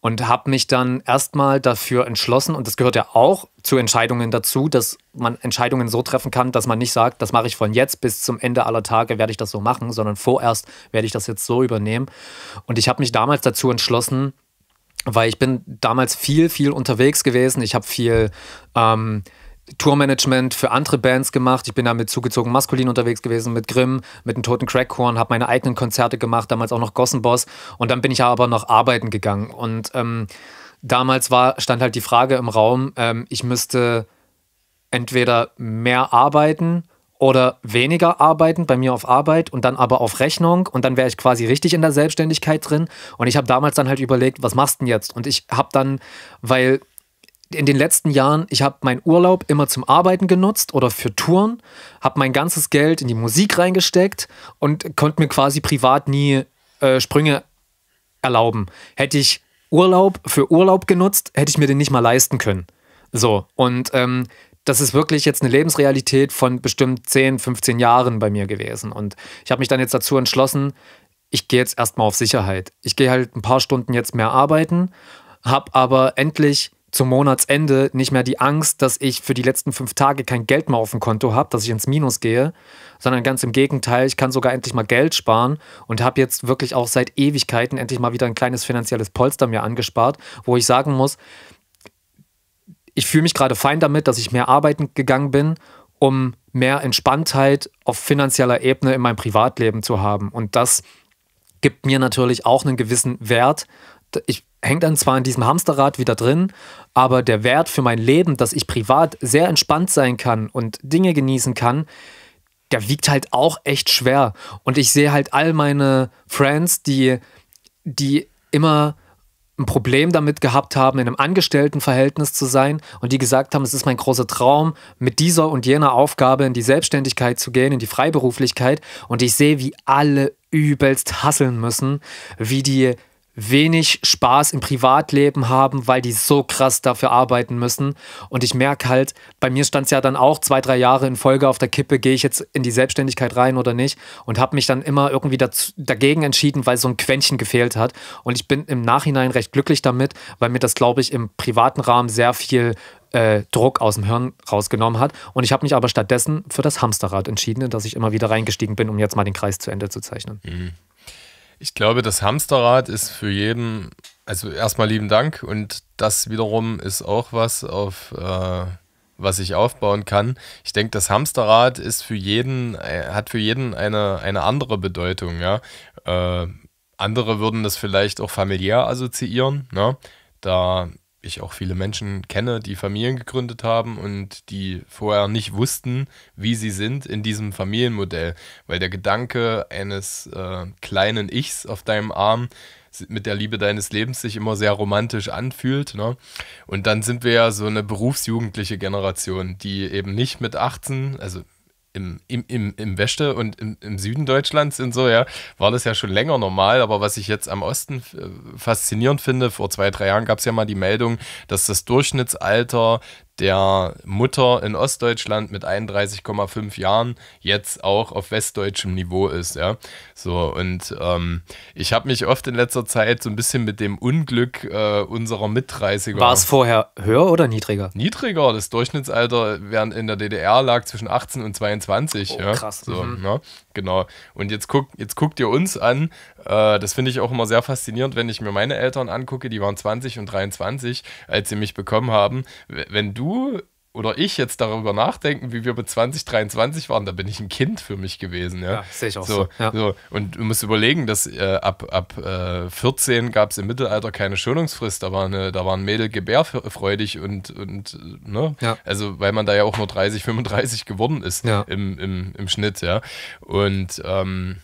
und habe mich dann erstmal dafür entschlossen, und das gehört ja auch zu Entscheidungen dazu, dass man Entscheidungen so treffen kann, dass man nicht sagt, das mache ich von jetzt bis zum Ende aller Tage, werde ich das so machen, sondern vorerst werde ich das jetzt so übernehmen. Und ich habe mich damals dazu entschlossen, weil ich bin damals viel, viel unterwegs gewesen. Ich habe viel ähm, Tourmanagement für andere Bands gemacht. Ich bin damit zugezogen maskulin unterwegs gewesen, mit Grimm, mit dem Toten Crackhorn, habe meine eigenen Konzerte gemacht, damals auch noch Gossenboss. Und dann bin ich aber noch arbeiten gegangen. Und ähm, damals war, stand halt die Frage im Raum, ähm, ich müsste entweder mehr arbeiten oder weniger arbeiten bei mir auf Arbeit und dann aber auf Rechnung und dann wäre ich quasi richtig in der Selbstständigkeit drin. Und ich habe damals dann halt überlegt, was machst du denn jetzt? Und ich habe dann, weil in den letzten Jahren, ich habe meinen Urlaub immer zum Arbeiten genutzt oder für Touren, habe mein ganzes Geld in die Musik reingesteckt und konnte mir quasi privat nie äh, Sprünge erlauben. Hätte ich Urlaub für Urlaub genutzt, hätte ich mir den nicht mal leisten können. So, und ähm, das ist wirklich jetzt eine Lebensrealität von bestimmt 10, 15 Jahren bei mir gewesen. Und ich habe mich dann jetzt dazu entschlossen, ich gehe jetzt erstmal auf Sicherheit. Ich gehe halt ein paar Stunden jetzt mehr arbeiten, habe aber endlich zum Monatsende nicht mehr die Angst, dass ich für die letzten fünf Tage kein Geld mehr auf dem Konto habe, dass ich ins Minus gehe, sondern ganz im Gegenteil, ich kann sogar endlich mal Geld sparen und habe jetzt wirklich auch seit Ewigkeiten endlich mal wieder ein kleines finanzielles Polster mir angespart, wo ich sagen muss, ich fühle mich gerade fein damit, dass ich mehr arbeiten gegangen bin, um mehr Entspanntheit auf finanzieller Ebene in meinem Privatleben zu haben. Und das gibt mir natürlich auch einen gewissen Wert. Ich hänge dann zwar in diesem Hamsterrad wieder drin, aber der Wert für mein Leben, dass ich privat sehr entspannt sein kann und Dinge genießen kann, der wiegt halt auch echt schwer. Und ich sehe halt all meine Friends, die, die immer ein Problem damit gehabt haben, in einem Angestelltenverhältnis zu sein und die gesagt haben, es ist mein großer Traum, mit dieser und jener Aufgabe in die Selbstständigkeit zu gehen, in die Freiberuflichkeit. Und ich sehe, wie alle übelst hasseln müssen, wie die wenig Spaß im Privatleben haben, weil die so krass dafür arbeiten müssen. Und ich merke halt, bei mir stand es ja dann auch zwei, drei Jahre in Folge auf der Kippe, gehe ich jetzt in die Selbstständigkeit rein oder nicht. Und habe mich dann immer irgendwie dazu, dagegen entschieden, weil so ein Quäntchen gefehlt hat. Und ich bin im Nachhinein recht glücklich damit, weil mir das, glaube ich, im privaten Rahmen sehr viel äh, Druck aus dem Hirn rausgenommen hat. Und ich habe mich aber stattdessen für das Hamsterrad entschieden, in das ich immer wieder reingestiegen bin, um jetzt mal den Kreis zu Ende zu zeichnen. Mhm. Ich glaube, das Hamsterrad ist für jeden, also erstmal lieben Dank und das wiederum ist auch was, auf äh, was ich aufbauen kann. Ich denke, das Hamsterrad ist für jeden, äh, hat für jeden eine, eine andere Bedeutung, ja. Äh, andere würden das vielleicht auch familiär assoziieren, ne? Da ich auch viele Menschen kenne, die Familien gegründet haben und die vorher nicht wussten, wie sie sind in diesem Familienmodell, weil der Gedanke eines äh, kleinen Ichs auf deinem Arm mit der Liebe deines Lebens sich immer sehr romantisch anfühlt. Ne? Und dann sind wir ja so eine berufsjugendliche Generation, die eben nicht mit 18, also im, im, im, im Weste und im, im Süden Deutschlands und so, ja, war das ja schon länger normal. Aber was ich jetzt am Osten äh, faszinierend finde, vor zwei, drei Jahren gab es ja mal die Meldung, dass das Durchschnittsalter der Mutter in Ostdeutschland mit 31,5 Jahren jetzt auch auf westdeutschem Niveau ist, ja. So, und ähm, ich habe mich oft in letzter Zeit so ein bisschen mit dem Unglück äh, unserer Mitreisiger. War es vorher höher oder niedriger? Niedriger. Das Durchschnittsalter während in der DDR lag zwischen 18 und 22. Oh, ja? krass. So, mhm. ja? Ne? Genau. Und jetzt, guck, jetzt guckt ihr uns an. Äh, das finde ich auch immer sehr faszinierend, wenn ich mir meine Eltern angucke, die waren 20 und 23, als sie mich bekommen haben. Wenn du oder ich jetzt darüber nachdenken, wie wir mit 2023 waren, da bin ich ein Kind für mich gewesen. Ja, ja sehe ich auch so. so. Ja. so. Und du musst überlegen, dass äh, ab, ab äh, 14 gab es im Mittelalter keine Schönungsfrist. da, war eine, da waren Mädel gebärfreudig und, und ne? Ja. Also, weil man da ja auch nur 30, 35 geworden ist im, im, im Schnitt, ja. Und ähm,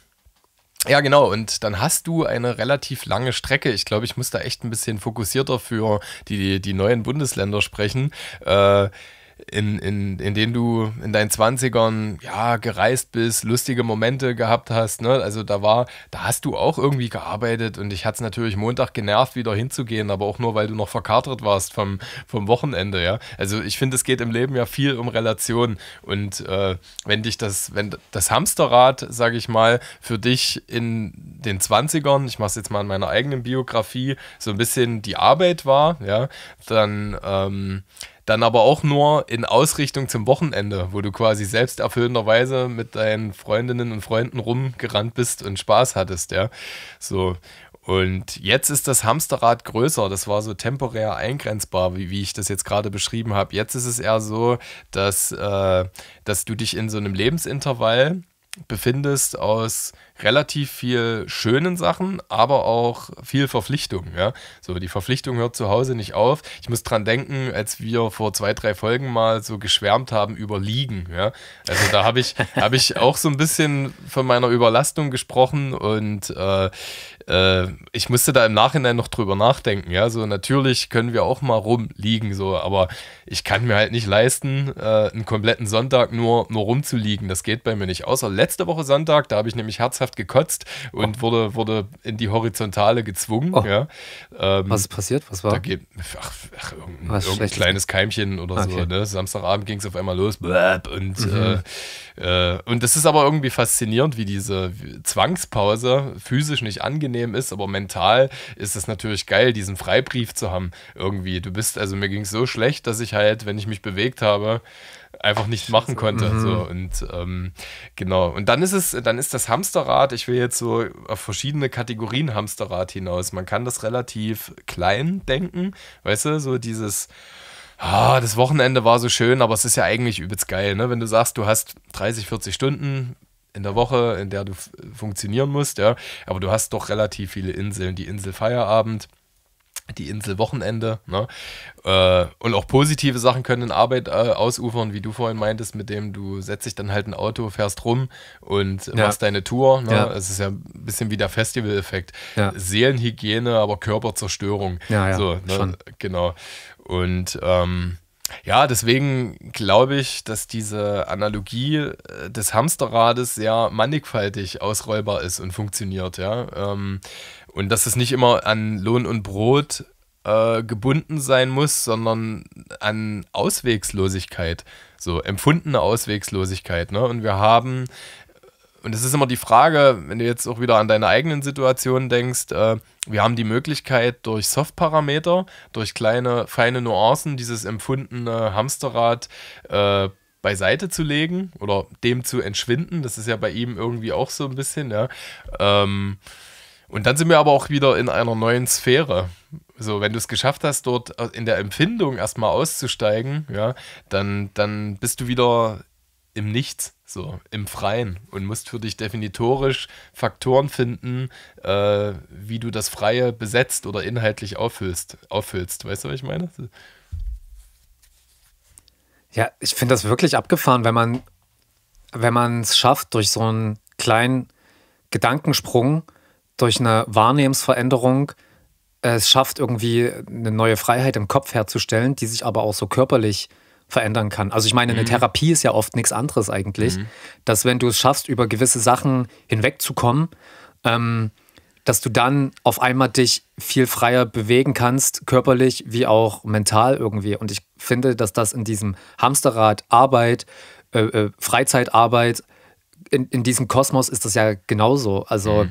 ja, genau. Und dann hast du eine relativ lange Strecke. Ich glaube, ich muss da echt ein bisschen fokussierter für die, die neuen Bundesländer sprechen. Äh, in, in, in denen du in deinen Zwanzigern ja gereist bist, lustige Momente gehabt hast. Ne? Also da war, da hast du auch irgendwie gearbeitet und ich hatte es natürlich Montag genervt, wieder hinzugehen, aber auch nur, weil du noch verkatert warst vom, vom Wochenende, ja. Also ich finde, es geht im Leben ja viel um Relationen. Und äh, wenn dich das, wenn das Hamsterrad, sage ich mal, für dich in den 20ern, ich mache es jetzt mal in meiner eigenen Biografie, so ein bisschen die Arbeit war, ja, dann ähm, dann aber auch nur in Ausrichtung zum Wochenende, wo du quasi selbsterfüllenderweise mit deinen Freundinnen und Freunden rumgerannt bist und Spaß hattest, ja. So. Und jetzt ist das Hamsterrad größer. Das war so temporär eingrenzbar, wie, wie ich das jetzt gerade beschrieben habe. Jetzt ist es eher so, dass, äh, dass du dich in so einem Lebensintervall befindest aus relativ viel schönen Sachen, aber auch viel Verpflichtung. Ja? So, die Verpflichtung hört zu Hause nicht auf. Ich muss dran denken, als wir vor zwei, drei Folgen mal so geschwärmt haben über Liegen. Ja? Also da habe ich, hab ich auch so ein bisschen von meiner Überlastung gesprochen und äh, äh, ich musste da im Nachhinein noch drüber nachdenken. Ja, so natürlich können wir auch mal rumliegen, so, aber ich kann mir halt nicht leisten, äh, einen kompletten Sonntag nur, nur rumzuliegen. Das geht bei mir nicht. Außer letzte Woche Sonntag, da habe ich nämlich herzhaft gekotzt und oh. wurde, wurde in die Horizontale gezwungen. Oh. Ja. Ähm, Was ist passiert? Was war? Da geht, ach, ach irgendein, Was irgendein kleines Keimchen oder okay. so. Ne? Samstagabend ging es auf einmal los. Mhm. Und, äh, mhm. äh, und das ist aber irgendwie faszinierend, wie diese Zwangspause physisch nicht angenehm angenehm ist, aber mental ist es natürlich geil, diesen Freibrief zu haben. Irgendwie, du bist, also mir ging es so schlecht, dass ich halt, wenn ich mich bewegt habe, einfach nicht machen konnte. Mhm. So, und ähm, genau. Und dann ist es, dann ist das Hamsterrad, ich will jetzt so auf verschiedene Kategorien Hamsterrad hinaus. Man kann das relativ klein denken, weißt du, so dieses ah, das Wochenende war so schön, aber es ist ja eigentlich übelst geil, ne? Wenn du sagst, du hast 30, 40 Stunden, in der Woche, in der du funktionieren musst, ja. Aber du hast doch relativ viele Inseln. Die Insel Feierabend, die Insel Wochenende, ne? Äh, und auch positive Sachen können in Arbeit äh, ausufern, wie du vorhin meintest, mit dem du setzt dich dann halt ein Auto, fährst rum und ja. machst deine Tour. Ne? Ja. Es ist ja ein bisschen wie der Festival-Effekt. Ja. Seelenhygiene, aber Körperzerstörung. Ja, ja, so, ne? Genau. Und ähm, ja, deswegen glaube ich, dass diese Analogie äh, des Hamsterrades sehr mannigfaltig ausrollbar ist und funktioniert, ja. Ähm, und dass es nicht immer an Lohn und Brot äh, gebunden sein muss, sondern an Auswegslosigkeit, so empfundene Auswegslosigkeit. Ne? Und wir haben und es ist immer die Frage, wenn du jetzt auch wieder an deine eigenen Situationen denkst, äh, wir haben die Möglichkeit, durch Softparameter, durch kleine, feine Nuancen, dieses empfundene Hamsterrad äh, beiseite zu legen oder dem zu entschwinden. Das ist ja bei ihm irgendwie auch so ein bisschen, ja. Ähm, und dann sind wir aber auch wieder in einer neuen Sphäre. So, wenn du es geschafft hast, dort äh, in der Empfindung erstmal auszusteigen, ja, dann, dann bist du wieder im Nichts, so im Freien und musst für dich definitorisch Faktoren finden, äh, wie du das Freie besetzt oder inhaltlich auffüllst. auffüllst. Weißt du, was ich meine? Ja, ich finde das wirklich abgefahren, wenn man wenn man es schafft, durch so einen kleinen Gedankensprung, durch eine Wahrnehmensveränderung, äh, es schafft irgendwie eine neue Freiheit im Kopf herzustellen, die sich aber auch so körperlich äh, verändern kann. Also ich meine, eine mhm. Therapie ist ja oft nichts anderes eigentlich, mhm. dass wenn du es schaffst, über gewisse Sachen hinwegzukommen, ähm, dass du dann auf einmal dich viel freier bewegen kannst, körperlich wie auch mental irgendwie. Und ich finde, dass das in diesem Hamsterrad Arbeit, äh, äh, Freizeitarbeit, in, in, diesem Kosmos ist das ja genauso. Also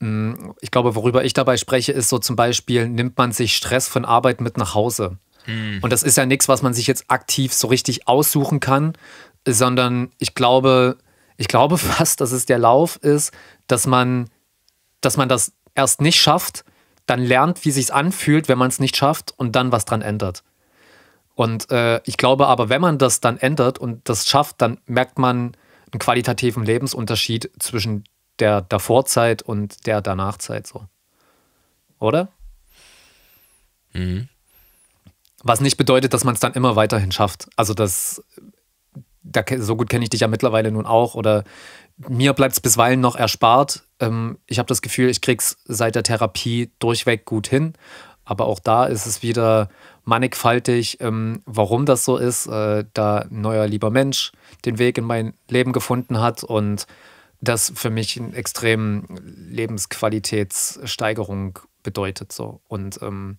mhm. mh, mm, ich glaube, worüber ich dabei spreche, ist so zum Beispiel, nimmt man sich Stress von Arbeit mit nach Hause? Hm. Und das ist ja nichts, was man sich jetzt aktiv so richtig aussuchen kann, sondern ich glaube, ich glaube fast, dass es der Lauf ist, dass man, dass man das erst nicht schafft, dann lernt, wie sich's anfühlt, wenn man es nicht schafft und dann was dran ändert. Und äh, ich glaube aber, wenn man das dann ändert und das schafft, dann merkt man einen qualitativen Lebensunterschied zwischen der Davorzeit und der Danachzeit so. Oder? Mhm. Was nicht bedeutet, dass man es dann immer weiterhin schafft. Also das, da, so gut kenne ich dich ja mittlerweile nun auch. Oder mir bleibt es bisweilen noch erspart. Ähm, ich habe das Gefühl, ich krieg's seit der Therapie durchweg gut hin. Aber auch da ist es wieder mannigfaltig, ähm, warum das so ist, äh, da ein neuer lieber Mensch den Weg in mein Leben gefunden hat und das für mich eine extreme Lebensqualitätssteigerung bedeutet. So. Und ähm,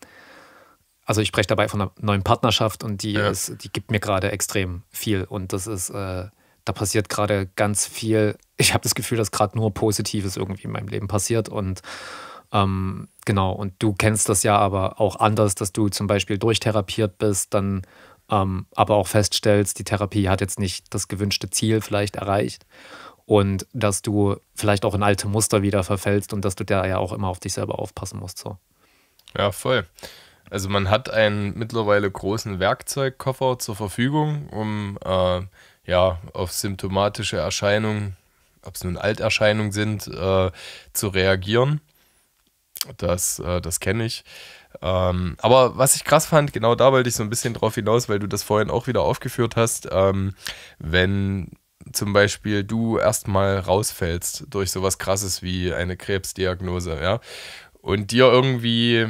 also ich spreche dabei von einer neuen Partnerschaft und die, ja. ist, die gibt mir gerade extrem viel. Und das ist, äh, da passiert gerade ganz viel. Ich habe das Gefühl, dass gerade nur Positives irgendwie in meinem Leben passiert. Und ähm, genau, und du kennst das ja aber auch anders, dass du zum Beispiel durchtherapiert bist, dann ähm, aber auch feststellst, die Therapie hat jetzt nicht das gewünschte Ziel vielleicht erreicht und dass du vielleicht auch in alte Muster wieder verfällst und dass du da ja auch immer auf dich selber aufpassen musst. So. Ja, voll. Also man hat einen mittlerweile großen Werkzeugkoffer zur Verfügung, um äh, ja, auf symptomatische Erscheinungen, ob es nun Alterscheinungen sind, äh, zu reagieren. Das, äh, das kenne ich. Ähm, aber was ich krass fand, genau da wollte ich so ein bisschen drauf hinaus, weil du das vorhin auch wieder aufgeführt hast, ähm, wenn zum Beispiel du erstmal rausfällst durch sowas krasses wie eine Krebsdiagnose, ja, und dir irgendwie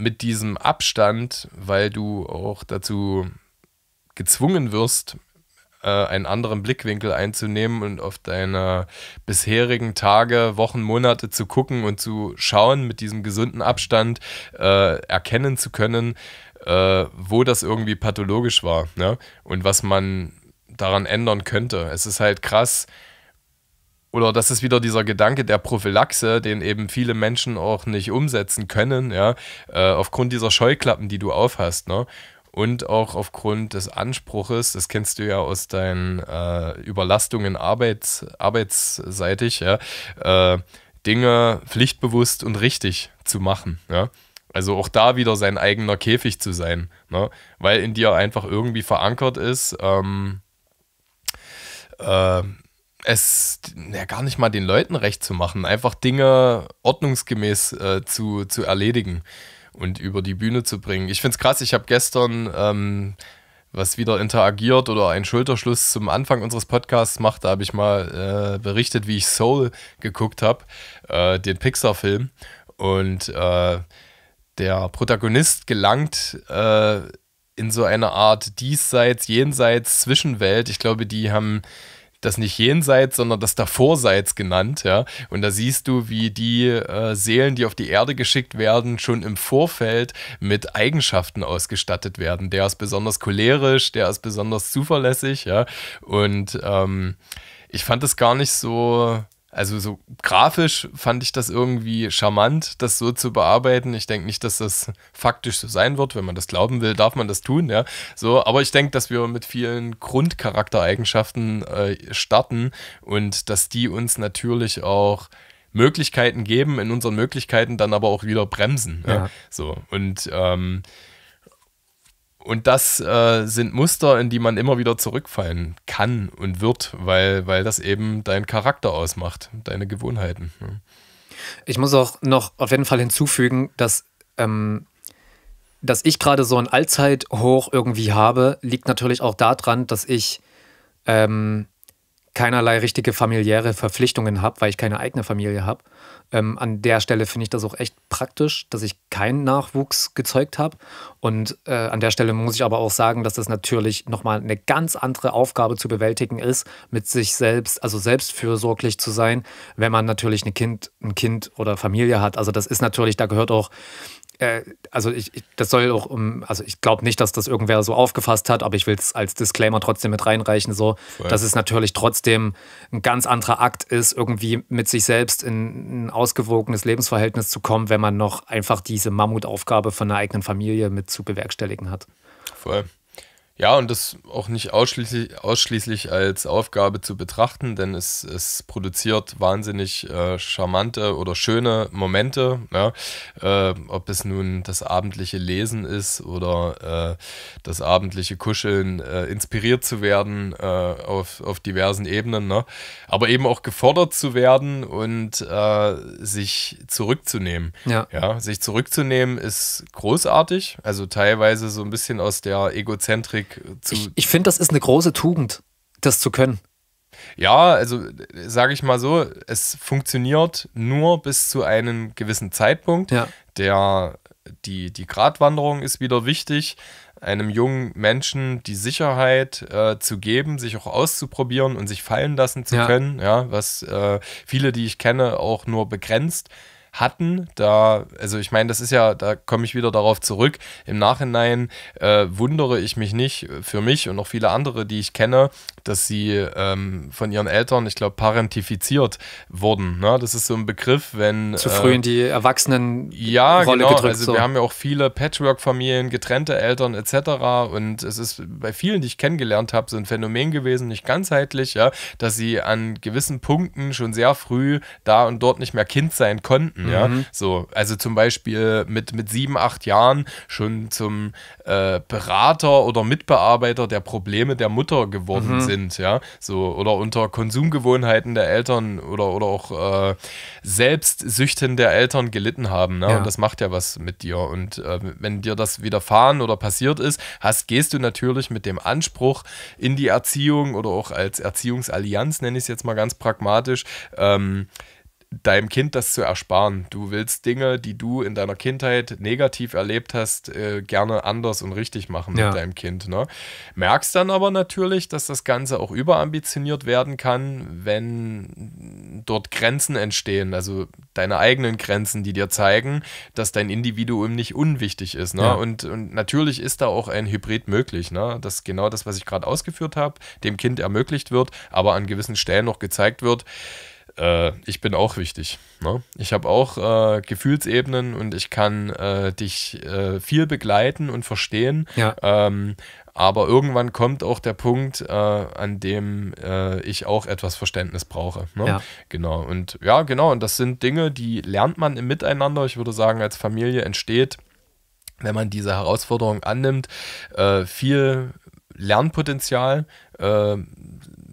mit diesem Abstand, weil du auch dazu gezwungen wirst, äh, einen anderen Blickwinkel einzunehmen und auf deine bisherigen Tage, Wochen, Monate zu gucken und zu schauen, mit diesem gesunden Abstand äh, erkennen zu können, äh, wo das irgendwie pathologisch war ne? und was man daran ändern könnte. Es ist halt krass, oder das ist wieder dieser Gedanke der Prophylaxe, den eben viele Menschen auch nicht umsetzen können, ja, äh, aufgrund dieser Scheuklappen, die du aufhast, ne? Und auch aufgrund des Anspruches, das kennst du ja aus deinen äh, Überlastungen arbeits, arbeitsseitig, ja, äh, Dinge pflichtbewusst und richtig zu machen, ja. Also auch da wieder sein eigener Käfig zu sein, ne? weil in dir einfach irgendwie verankert ist, ähm, äh, es ja, gar nicht mal den Leuten recht zu machen, einfach Dinge ordnungsgemäß äh, zu, zu erledigen und über die Bühne zu bringen. Ich finde es krass, ich habe gestern ähm, was wieder interagiert oder einen Schulterschluss zum Anfang unseres Podcasts gemacht. Da habe ich mal äh, berichtet, wie ich Soul geguckt habe, äh, den Pixar-Film. Und äh, der Protagonist gelangt äh, in so eine Art diesseits, jenseits Zwischenwelt. Ich glaube, die haben das nicht jenseits, sondern das davorseits genannt, ja. Und da siehst du, wie die äh, Seelen, die auf die Erde geschickt werden, schon im Vorfeld mit Eigenschaften ausgestattet werden. Der ist besonders cholerisch, der ist besonders zuverlässig, ja. Und ähm, ich fand es gar nicht so also so grafisch fand ich das irgendwie charmant, das so zu bearbeiten. Ich denke nicht, dass das faktisch so sein wird. Wenn man das glauben will, darf man das tun, ja. So, aber ich denke, dass wir mit vielen Grundcharaktereigenschaften äh, starten und dass die uns natürlich auch Möglichkeiten geben, in unseren Möglichkeiten dann aber auch wieder bremsen. Ja. Ja? So und ähm, und das äh, sind Muster, in die man immer wieder zurückfallen kann und wird, weil, weil das eben deinen Charakter ausmacht, deine Gewohnheiten. Ne? Ich muss auch noch auf jeden Fall hinzufügen, dass, ähm, dass ich gerade so ein Allzeithoch irgendwie habe, liegt natürlich auch daran, dass ich ähm, keinerlei richtige familiäre Verpflichtungen habe, weil ich keine eigene Familie habe. Ähm, an der Stelle finde ich das auch echt praktisch, dass ich keinen Nachwuchs gezeugt habe. Und äh, an der Stelle muss ich aber auch sagen, dass das natürlich nochmal eine ganz andere Aufgabe zu bewältigen ist, mit sich selbst, also selbstfürsorglich zu sein, wenn man natürlich ein Kind, ein Kind oder Familie hat. Also das ist natürlich, da gehört auch äh, also ich, ich, das soll auch um, also ich glaube nicht, dass das irgendwer so aufgefasst hat, aber ich will es als Disclaimer trotzdem mit reinreichen, so, Voll. dass es natürlich trotzdem ein ganz anderer Akt ist, irgendwie mit sich selbst in ein ausgewogenes Lebensverhältnis zu kommen, wenn man noch einfach diese Mammutaufgabe von der eigenen Familie mit zu bewerkstelligen hat. Voll. Ja, und das auch nicht ausschließlich, ausschließlich als Aufgabe zu betrachten, denn es, es produziert wahnsinnig äh, charmante oder schöne Momente. Ja? Äh, ob es nun das abendliche Lesen ist oder äh, das abendliche Kuscheln, äh, inspiriert zu werden äh, auf, auf diversen Ebenen, ne? aber eben auch gefordert zu werden und äh, sich zurückzunehmen. Ja. ja, sich zurückzunehmen ist großartig, also teilweise so ein bisschen aus der Egozentrik Musik äh, zu. Ich, ich finde, das ist eine große Tugend, das zu können. Ja, also sage ich mal so, es funktioniert nur bis zu einem gewissen Zeitpunkt. Ja. Der, die, die Gratwanderung ist wieder wichtig, einem jungen Menschen die Sicherheit äh, zu geben, sich auch auszuprobieren und sich fallen lassen zu ja. können, ja, was äh, viele, die ich kenne, auch nur begrenzt hatten. Da, also ich meine, das ist ja, da komme ich wieder darauf zurück. Im Nachhinein äh, wundere ich mich nicht äh, für mich und noch viele andere, die ich kenne, dass sie ähm, von ihren Eltern, ich glaube, parentifiziert wurden. Ne? Das ist so ein Begriff, wenn. Zu äh, früh äh, in die Erwachsenen. Ja, Rolle genau. Gedrückt, also so. wir haben ja auch viele Patchwork-Familien, getrennte Eltern etc. Und es ist bei vielen, die ich kennengelernt habe, so ein Phänomen gewesen, nicht ganzheitlich, ja, dass sie an gewissen Punkten schon sehr früh da und dort nicht mehr Kind sein konnten finden, mhm. So, also zum Beispiel mit, mit sieben, acht Jahren schon zum äh, Berater oder Mitbearbeiter der Probleme der Mutter geworden mhm. sind, ja. So, oder unter Konsumgewohnheiten der Eltern oder, oder auch äh, Selbstsüchten der Eltern gelitten haben. Ne? Ja. Und das macht ja was mit dir. Und äh, wenn dir das widerfahren oder passiert ist, hast, gehst du natürlich mit dem Anspruch in die Erziehung oder auch als Erziehungsallianz, nenne ich es jetzt mal ganz pragmatisch, ähm, deinem Kind das zu ersparen. Du willst Dinge, die du in deiner Kindheit negativ erlebt hast, äh, gerne anders und richtig machen ja. mit deinem Kind. Ne? Merkst dann aber natürlich, dass das Ganze auch überambitioniert werden kann, wenn dort Grenzen entstehen, also deine eigenen Grenzen, die dir zeigen, dass dein Individuum nicht unwichtig ist. Ne? Ja. Und, und natürlich ist da auch ein Hybrid möglich. Ne? Das genau das, was ich gerade ausgeführt habe, dem Kind ermöglicht wird, aber an gewissen Stellen noch gezeigt wird, äh, ich bin auch wichtig. Ne? Ich habe auch äh, Gefühlsebenen und ich kann äh, dich äh, viel begleiten und verstehen. Ja. Ähm, aber irgendwann kommt auch der Punkt, äh, an dem äh, ich auch etwas Verständnis brauche. Ne? Ja. Genau. Und ja, genau. Und das sind Dinge, die lernt man im Miteinander. Ich würde sagen, als Familie entsteht, wenn man diese Herausforderung annimmt, viel Lernpotenzial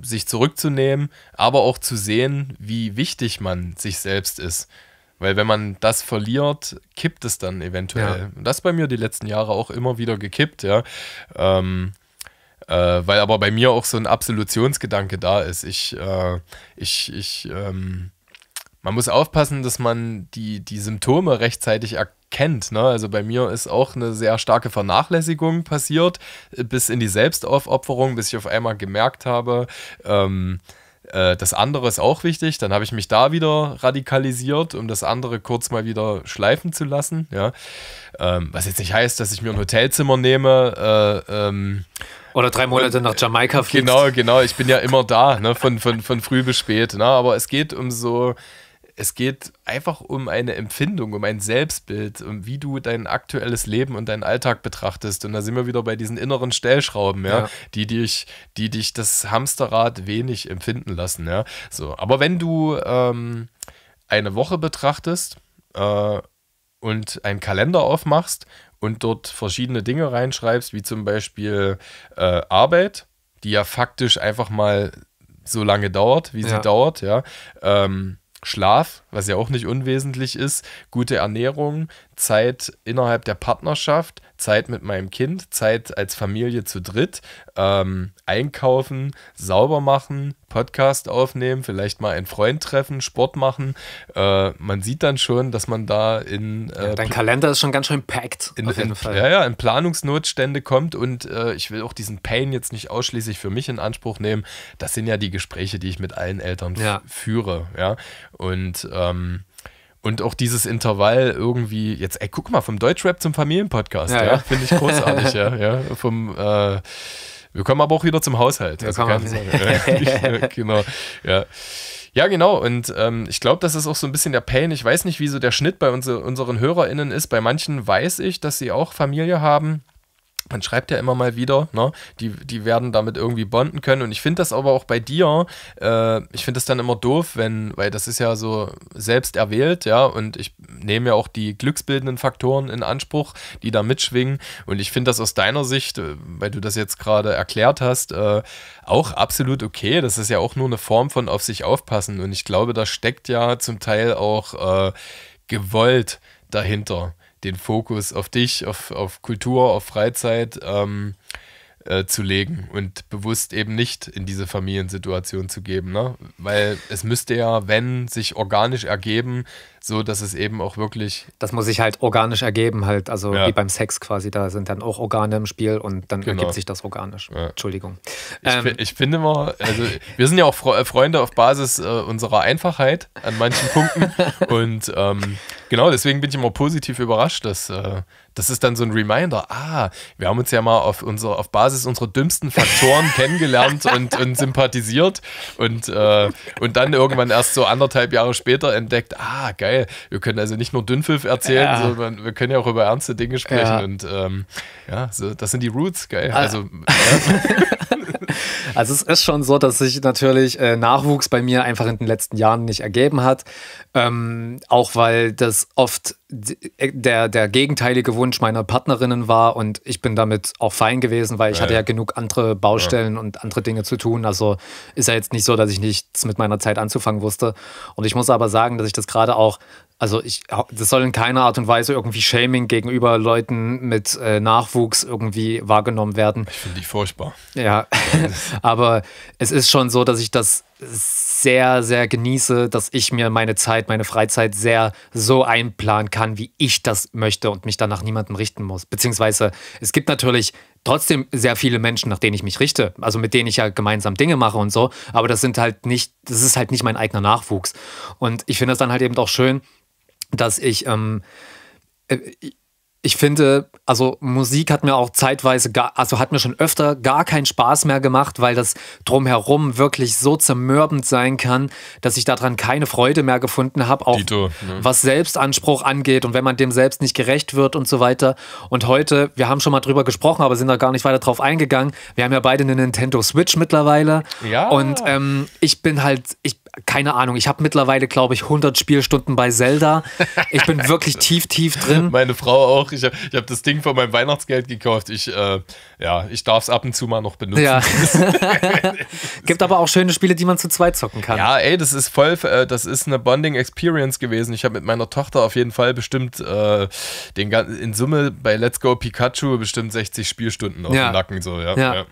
sich zurückzunehmen, aber auch zu sehen, wie wichtig man sich selbst ist. Weil wenn man das verliert, kippt es dann eventuell. Ja. Das ist bei mir die letzten Jahre auch immer wieder gekippt, ja. Ähm, äh, weil aber bei mir auch so ein Absolutionsgedanke da ist. Ich, äh, ich, ich, ähm, man muss aufpassen, dass man die, die Symptome rechtzeitig erkennt. Ne? Also bei mir ist auch eine sehr starke Vernachlässigung passiert, äh, bis in die Selbstaufopferung, bis ich auf einmal gemerkt habe, ähm, äh, das andere ist auch wichtig. Dann habe ich mich da wieder radikalisiert, um das andere kurz mal wieder schleifen zu lassen. Ja. Ähm, was jetzt nicht heißt, dass ich mir ein Hotelzimmer nehme. Äh, ähm, Oder drei Monate äh, nach Jamaika genau, fliegst. Genau, genau. Ich bin ja immer da, ne, von, von, von früh bis spät. Ne? Aber es geht um so es geht einfach um eine Empfindung, um ein Selbstbild, um wie du dein aktuelles Leben und deinen Alltag betrachtest. Und da sind wir wieder bei diesen inneren Stellschrauben, ja, ja. die dich, die dich das Hamsterrad wenig empfinden lassen, ja. So, aber wenn du ähm, eine Woche betrachtest äh, und einen Kalender aufmachst und dort verschiedene Dinge reinschreibst, wie zum Beispiel äh, Arbeit, die ja faktisch einfach mal so lange dauert, wie ja. sie dauert, ja. Ähm, Schlaf, was ja auch nicht unwesentlich ist, gute Ernährung, Zeit innerhalb der Partnerschaft, Zeit mit meinem Kind, Zeit als Familie zu dritt, ähm, einkaufen, sauber machen, Podcast aufnehmen, vielleicht mal einen Freund treffen, Sport machen. Äh, man sieht dann schon, dass man da in. Äh, dein Kalender ist schon ganz schön packed. In, in, ja, ja, in Planungsnotstände kommt und äh, ich will auch diesen Pain jetzt nicht ausschließlich für mich in Anspruch nehmen. Das sind ja die Gespräche, die ich mit allen Eltern ja. führe. Ja. Und ähm, und auch dieses Intervall irgendwie, jetzt, ey, guck mal, vom Deutschrap zum Familienpodcast, ja, ja, ja. finde ich großartig, ja, ja. Vom, äh, wir kommen aber auch wieder zum Haushalt. Wir also keine Sorge. genau, ja. Ja, genau. Und ähm, ich glaube, das ist auch so ein bisschen der Pain. Ich weiß nicht, wie so der Schnitt bei uns, unseren HörerInnen ist. Bei manchen weiß ich, dass sie auch Familie haben man schreibt ja immer mal wieder, ne? die, die werden damit irgendwie bonden können. Und ich finde das aber auch bei dir, äh, ich finde das dann immer doof, wenn, weil das ist ja so selbst erwählt, ja, und ich nehme ja auch die glücksbildenden Faktoren in Anspruch, die da mitschwingen. Und ich finde das aus deiner Sicht, äh, weil du das jetzt gerade erklärt hast, äh, auch absolut okay. Das ist ja auch nur eine Form von auf sich aufpassen. Und ich glaube, da steckt ja zum Teil auch äh, gewollt dahinter den Fokus auf dich, auf, auf Kultur, auf Freizeit ähm, äh, zu legen und bewusst eben nicht in diese Familiensituation zu geben. Ne? Weil es müsste ja, wenn, sich organisch ergeben, so dass es eben auch wirklich. Das muss sich halt organisch ergeben, halt, also ja. wie beim Sex quasi, da sind dann auch Organe im Spiel und dann genau. ergibt sich das organisch. Ja. Entschuldigung. Ich, ähm. ich finde mal, also wir sind ja auch äh, Freunde auf Basis äh, unserer Einfachheit an manchen Punkten. und ähm, genau, deswegen bin ich immer positiv überrascht, dass. Äh, das ist dann so ein Reminder. Ah, wir haben uns ja mal auf, unsere, auf Basis unserer dümmsten Faktoren kennengelernt und, und sympathisiert und, äh, und dann irgendwann erst so anderthalb Jahre später entdeckt, ah, geil geil. Wir können also nicht nur Dünnpfiff erzählen, ja. sondern wir können ja auch über ernste Dinge sprechen. Ja. Und ähm, ja, so, das sind die Roots, geil. Ah. Also. Ja. Also es ist schon so, dass sich natürlich äh, Nachwuchs bei mir einfach in den letzten Jahren nicht ergeben hat. Ähm, auch weil das oft äh, der, der gegenteilige Wunsch meiner Partnerinnen war und ich bin damit auch fein gewesen, weil ich ja, hatte ja genug andere Baustellen ja. und andere Dinge zu tun. Also ist ja jetzt nicht so, dass ich nichts mit meiner Zeit anzufangen wusste. Und ich muss aber sagen, dass ich das gerade auch also ich, das soll in keiner Art und Weise irgendwie Shaming gegenüber Leuten mit äh, Nachwuchs irgendwie wahrgenommen werden. Ich finde die furchtbar. Ja, aber es ist schon so, dass ich das sehr, sehr genieße, dass ich mir meine Zeit, meine Freizeit sehr so einplanen kann, wie ich das möchte und mich danach niemandem richten muss. Beziehungsweise es gibt natürlich trotzdem sehr viele Menschen, nach denen ich mich richte, also mit denen ich ja gemeinsam Dinge mache und so, aber das sind halt nicht, das ist halt nicht mein eigener Nachwuchs. Und ich finde es dann halt eben auch schön, dass ich, ähm, äh, ich finde, also Musik hat mir auch zeitweise, gar, also hat mir schon öfter gar keinen Spaß mehr gemacht, weil das drumherum wirklich so zermürbend sein kann, dass ich daran keine Freude mehr gefunden habe, auch Dito, ne? was Selbstanspruch angeht und wenn man dem selbst nicht gerecht wird und so weiter. Und heute, wir haben schon mal drüber gesprochen, aber sind da gar nicht weiter drauf eingegangen. Wir haben ja beide eine Nintendo Switch mittlerweile. Ja. Und ähm, ich bin halt, ich, keine Ahnung, ich habe mittlerweile, glaube ich, 100 Spielstunden bei Zelda. Ich bin wirklich tief, tief drin. Meine Frau auch. Ich habe hab das Ding von meinem Weihnachtsgeld gekauft. Ich, äh, ja, ich darf es ab und zu mal noch benutzen. Ja. Gibt aber auch schöne Spiele, die man zu zweit zocken kann. Ja, ey, das ist voll, äh, das ist eine Bonding-Experience gewesen. Ich habe mit meiner Tochter auf jeden Fall bestimmt äh, den ganzen, in Summe bei Let's Go Pikachu bestimmt 60 Spielstunden auf ja. dem Nacken. So, ja. ja. ja, ja.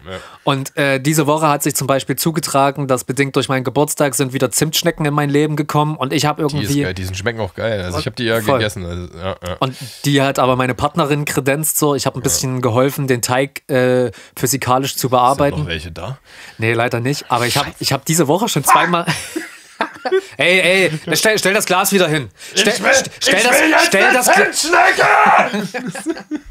Und äh, diese Woche hat sich zum Beispiel zugetragen, dass bedingt durch meinen Geburtstag sind wieder Zimtschnecken in mein Leben gekommen und ich habe irgendwie. Die, ist geil, die sind schmecken auch geil. Also ich habe die ja voll. gegessen. Also, ja, ja. Und die hat aber meine Partnerin kredenzt so. Ich habe ein bisschen ja. geholfen, den Teig äh, physikalisch zu bearbeiten. Sind noch welche da? Nee, leider nicht. Aber ich habe ich hab diese Woche schon zweimal. ey, ey, stell, stell, das Glas wieder hin. Stell, ich will, stell, ich das, will stell das Zimtschnecken!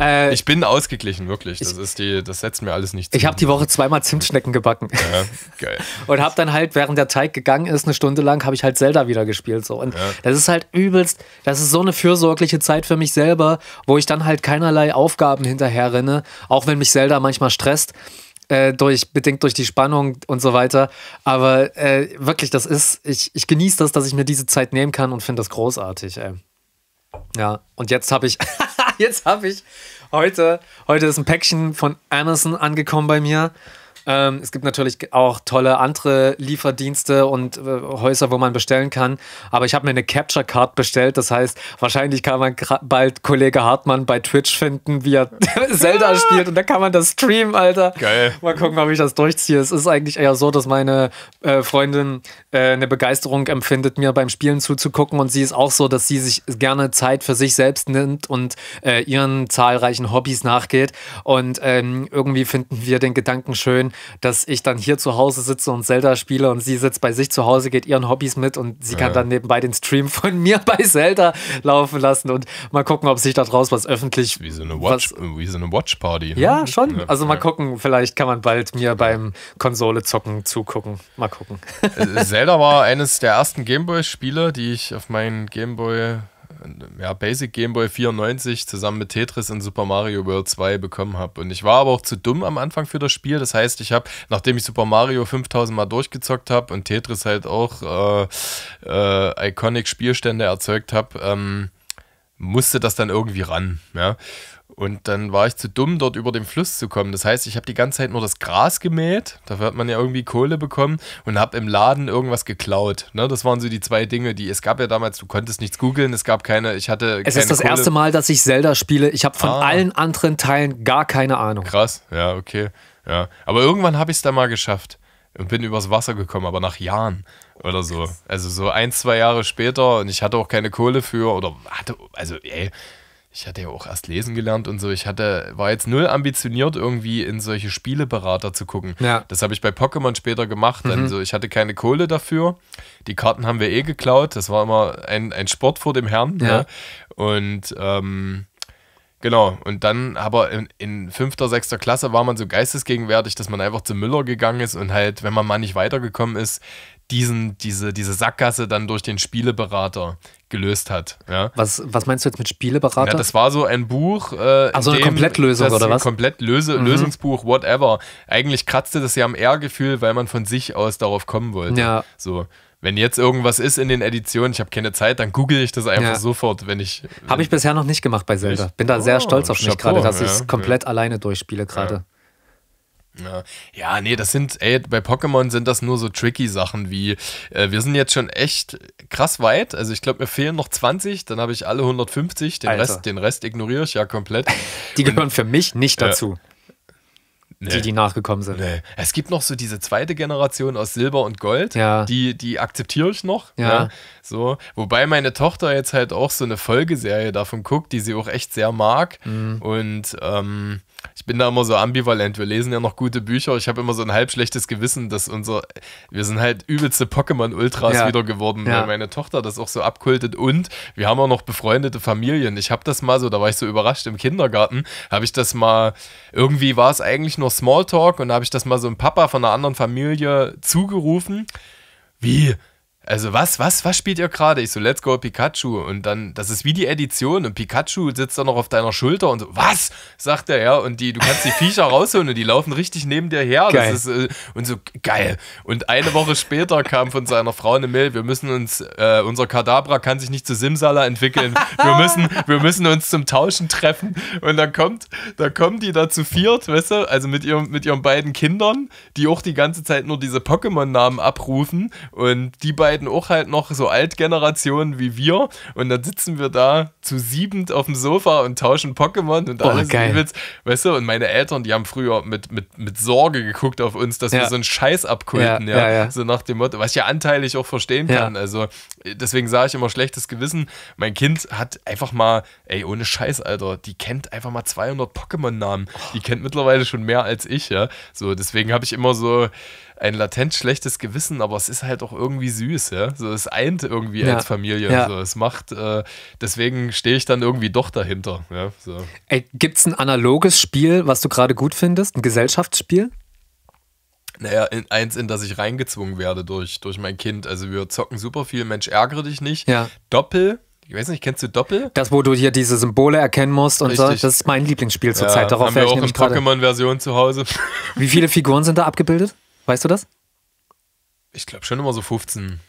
Äh, ich bin ausgeglichen, wirklich. Das, ich, ist die, das setzt mir alles nicht zu. Ich habe die Woche zweimal Zimtschnecken gebacken. Ja, geil. und habe dann halt, während der Teig gegangen ist, eine Stunde lang, habe ich halt Zelda wieder gespielt. So. Und ja. das ist halt übelst, das ist so eine fürsorgliche Zeit für mich selber, wo ich dann halt keinerlei Aufgaben hinterher renne, auch wenn mich Zelda manchmal stresst äh, durch, bedingt durch die Spannung und so weiter. Aber äh, wirklich, das ist, ich, ich genieße das, dass ich mir diese Zeit nehmen kann und finde das großartig, ey. Ja, und jetzt habe ich, jetzt habe ich heute, heute ist ein Päckchen von Amazon angekommen bei mir. Ähm, es gibt natürlich auch tolle andere Lieferdienste und äh, Häuser, wo man bestellen kann. Aber ich habe mir eine Capture Card bestellt. Das heißt, wahrscheinlich kann man bald Kollege Hartmann bei Twitch finden, wie er Zelda spielt. Und da kann man das streamen, Alter. Geil. Mal gucken, ob ich das durchziehe. Es ist eigentlich eher so, dass meine äh, Freundin äh, eine Begeisterung empfindet, mir beim Spielen zuzugucken. Und sie ist auch so, dass sie sich gerne Zeit für sich selbst nimmt und äh, ihren zahlreichen Hobbys nachgeht. Und ähm, irgendwie finden wir den Gedanken schön, dass ich dann hier zu Hause sitze und Zelda spiele und sie sitzt bei sich zu Hause, geht ihren Hobbys mit und sie kann ja. dann nebenbei den Stream von mir bei Zelda laufen lassen und mal gucken, ob sich daraus was öffentlich. Wie so eine Watch, was, wie so eine Watch Party. Ne? Ja, schon. Also mal gucken, vielleicht kann man bald mir beim Konsole zocken zugucken. Mal gucken. Äh, Zelda war eines der ersten Gameboy-Spiele, die ich auf meinen Gameboy ja, Basic Game Boy 94 zusammen mit Tetris in Super Mario World 2 bekommen habe. Und ich war aber auch zu dumm am Anfang für das Spiel. Das heißt, ich habe, nachdem ich Super Mario 5000 Mal durchgezockt habe und Tetris halt auch äh, äh, Iconic Spielstände erzeugt habe, ähm, musste das dann irgendwie ran. Ja. Und dann war ich zu dumm, dort über den Fluss zu kommen. Das heißt, ich habe die ganze Zeit nur das Gras gemäht. Dafür hat man ja irgendwie Kohle bekommen und habe im Laden irgendwas geklaut. Ne, das waren so die zwei Dinge, die es gab ja damals. Du konntest nichts googeln, es gab keine. Ich hatte. Es ist das Kohle. erste Mal, dass ich Zelda spiele. Ich habe von ah. allen anderen Teilen gar keine Ahnung. Krass, ja, okay. Ja. Aber irgendwann habe ich es dann mal geschafft und bin übers Wasser gekommen, aber nach Jahren oder so. Also so ein, zwei Jahre später und ich hatte auch keine Kohle für oder hatte, also ey, ich hatte ja auch erst lesen gelernt und so. Ich hatte, war jetzt null ambitioniert, irgendwie in solche Spieleberater zu gucken. Ja. Das habe ich bei Pokémon später gemacht. Mhm. Dann ich hatte keine Kohle dafür. Die Karten haben wir eh geklaut. Das war immer ein, ein Sport vor dem Herrn. Ja. Ne? Und ähm, Genau, und dann aber in, in fünfter, sechster Klasse war man so geistesgegenwärtig, dass man einfach zu Müller gegangen ist und halt, wenn man mal nicht weitergekommen ist, diesen, diese, diese Sackgasse dann durch den Spieleberater gelöst hat. Ja. Was, was meinst du jetzt mit Spieleberater? Ja, das war so ein Buch. Äh, also eine Komplettlösung oder was? Komplett Löse, mhm. Lösungsbuch, whatever. Eigentlich kratzte das ja am Ehrgefühl, weil man von sich aus darauf kommen wollte. Ja. So. Wenn jetzt irgendwas ist in den Editionen, ich habe keine Zeit, dann google ich das einfach ja. sofort, wenn ich. Habe ich bisher noch nicht gemacht bei Zelda. Bin da sehr oh, stolz auf mich gerade, dass ich es komplett alleine durchspiele gerade. Ja. Ne? ja, nee, das sind, ey, bei Pokémon sind das nur so tricky Sachen wie, äh, wir sind jetzt schon echt krass weit. Also ich glaube, mir fehlen noch 20, dann habe ich alle 150, den Alter. Rest, den Rest ignoriere ich ja komplett. Die gehören Und, für mich nicht äh, dazu. Äh, Nee. die, die nachgekommen sind. Nee. Es gibt noch so diese zweite Generation aus Silber und Gold, ja. die, die akzeptiere ich noch. Ja. Ne? So. Wobei meine Tochter jetzt halt auch so eine Folgeserie davon guckt, die sie auch echt sehr mag. Mhm. Und ähm, bin da immer so ambivalent. Wir lesen ja noch gute Bücher. Ich habe immer so ein halbschlechtes Gewissen, dass unser, wir sind halt übelste Pokémon-Ultras ja. wieder geworden, ja. weil meine Tochter das auch so abkultet. Und wir haben auch noch befreundete Familien. Ich habe das mal so, da war ich so überrascht im Kindergarten, habe ich das mal, irgendwie war es eigentlich nur Smalltalk und da habe ich das mal so einem Papa von einer anderen Familie zugerufen. Wie? Also was, was, was spielt ihr gerade? Ich so, let's go Pikachu. Und dann, das ist wie die Edition und Pikachu sitzt dann noch auf deiner Schulter und so, was? Sagt er, ja. Und die, du kannst die Viecher rausholen und die laufen richtig neben dir her. Geil. Ist, äh, und so, geil. Und eine Woche später kam von seiner Frau eine Mail, wir müssen uns, äh, unser Kadabra kann sich nicht zu Simsala entwickeln. Wir müssen, wir müssen uns zum Tauschen treffen. Und dann kommt, da kommen die da zu viert, weißt du, also mit ihrem, mit ihren beiden Kindern, die auch die ganze Zeit nur diese Pokémon-Namen abrufen und die beiden beiden auch halt noch so Altgenerationen wie wir. Und dann sitzen wir da zu siebend auf dem Sofa und tauschen Pokémon und oh, alles geil. Übelst. Weißt du, und meine Eltern, die haben früher mit, mit, mit Sorge geguckt auf uns, dass ja. wir so einen Scheiß abkulten, ja, ja, ja, So nach dem Motto, was ich ja anteilig auch verstehen kann. Also deswegen sage ich immer schlechtes Gewissen. Mein Kind hat einfach mal, ey, ohne Scheiß, Alter, die kennt einfach mal 200 Pokémon-Namen. Die kennt mittlerweile schon mehr als ich, ja. So, deswegen habe ich immer so, ein latent schlechtes Gewissen, aber es ist halt auch irgendwie süß, ja. So, es eint irgendwie ja. als Familie. Ja. So, es macht, äh, deswegen stehe ich dann irgendwie doch dahinter. Ja? So. Gibt es ein analoges Spiel, was du gerade gut findest? Ein Gesellschaftsspiel? Naja, in, eins, in das ich reingezwungen werde durch, durch mein Kind. Also wir zocken super viel, Mensch, ärgere dich nicht. Ja. Doppel, ich weiß nicht, kennst du Doppel? Das, wo du hier diese Symbole erkennen musst und Richtig. so. Das ist mein Lieblingsspiel zurzeit. Ja, Darauf haben wir auch eine Pokémon-Version zu Hause. Wie viele Figuren sind da abgebildet? Weißt du das? Ich glaube schon immer so 15.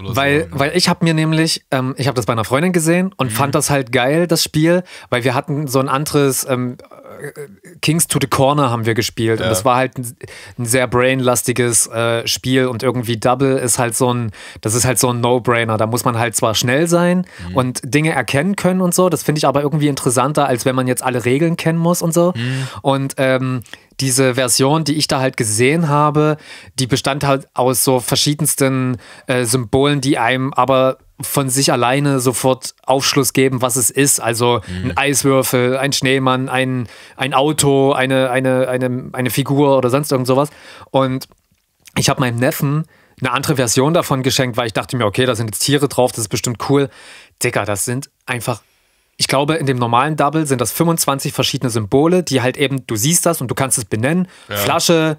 Weil, so. weil ich habe mir nämlich, ähm, ich habe das bei einer Freundin gesehen und mhm. fand das halt geil, das Spiel, weil wir hatten so ein anderes ähm, Kings to the Corner haben wir gespielt. Ja. Und das war halt ein, ein sehr brainlastiges äh, Spiel. Und irgendwie Double ist halt so ein, das ist halt so ein No-Brainer. Da muss man halt zwar schnell sein mhm. und Dinge erkennen können und so. Das finde ich aber irgendwie interessanter, als wenn man jetzt alle Regeln kennen muss und so. Mhm. Und ähm, diese Version, die ich da halt gesehen habe, die bestand halt aus so verschiedensten äh, Symbolen, die einem aber von sich alleine sofort Aufschluss geben, was es ist. Also mhm. ein Eiswürfel, ein Schneemann, ein, ein Auto, eine, eine, eine, eine Figur oder sonst irgend sowas. Und ich habe meinem Neffen eine andere Version davon geschenkt, weil ich dachte mir, okay, da sind jetzt Tiere drauf, das ist bestimmt cool. Dicker, das sind einfach ich glaube, in dem normalen Double sind das 25 verschiedene Symbole, die halt eben, du siehst das und du kannst es benennen. Ja. Flasche,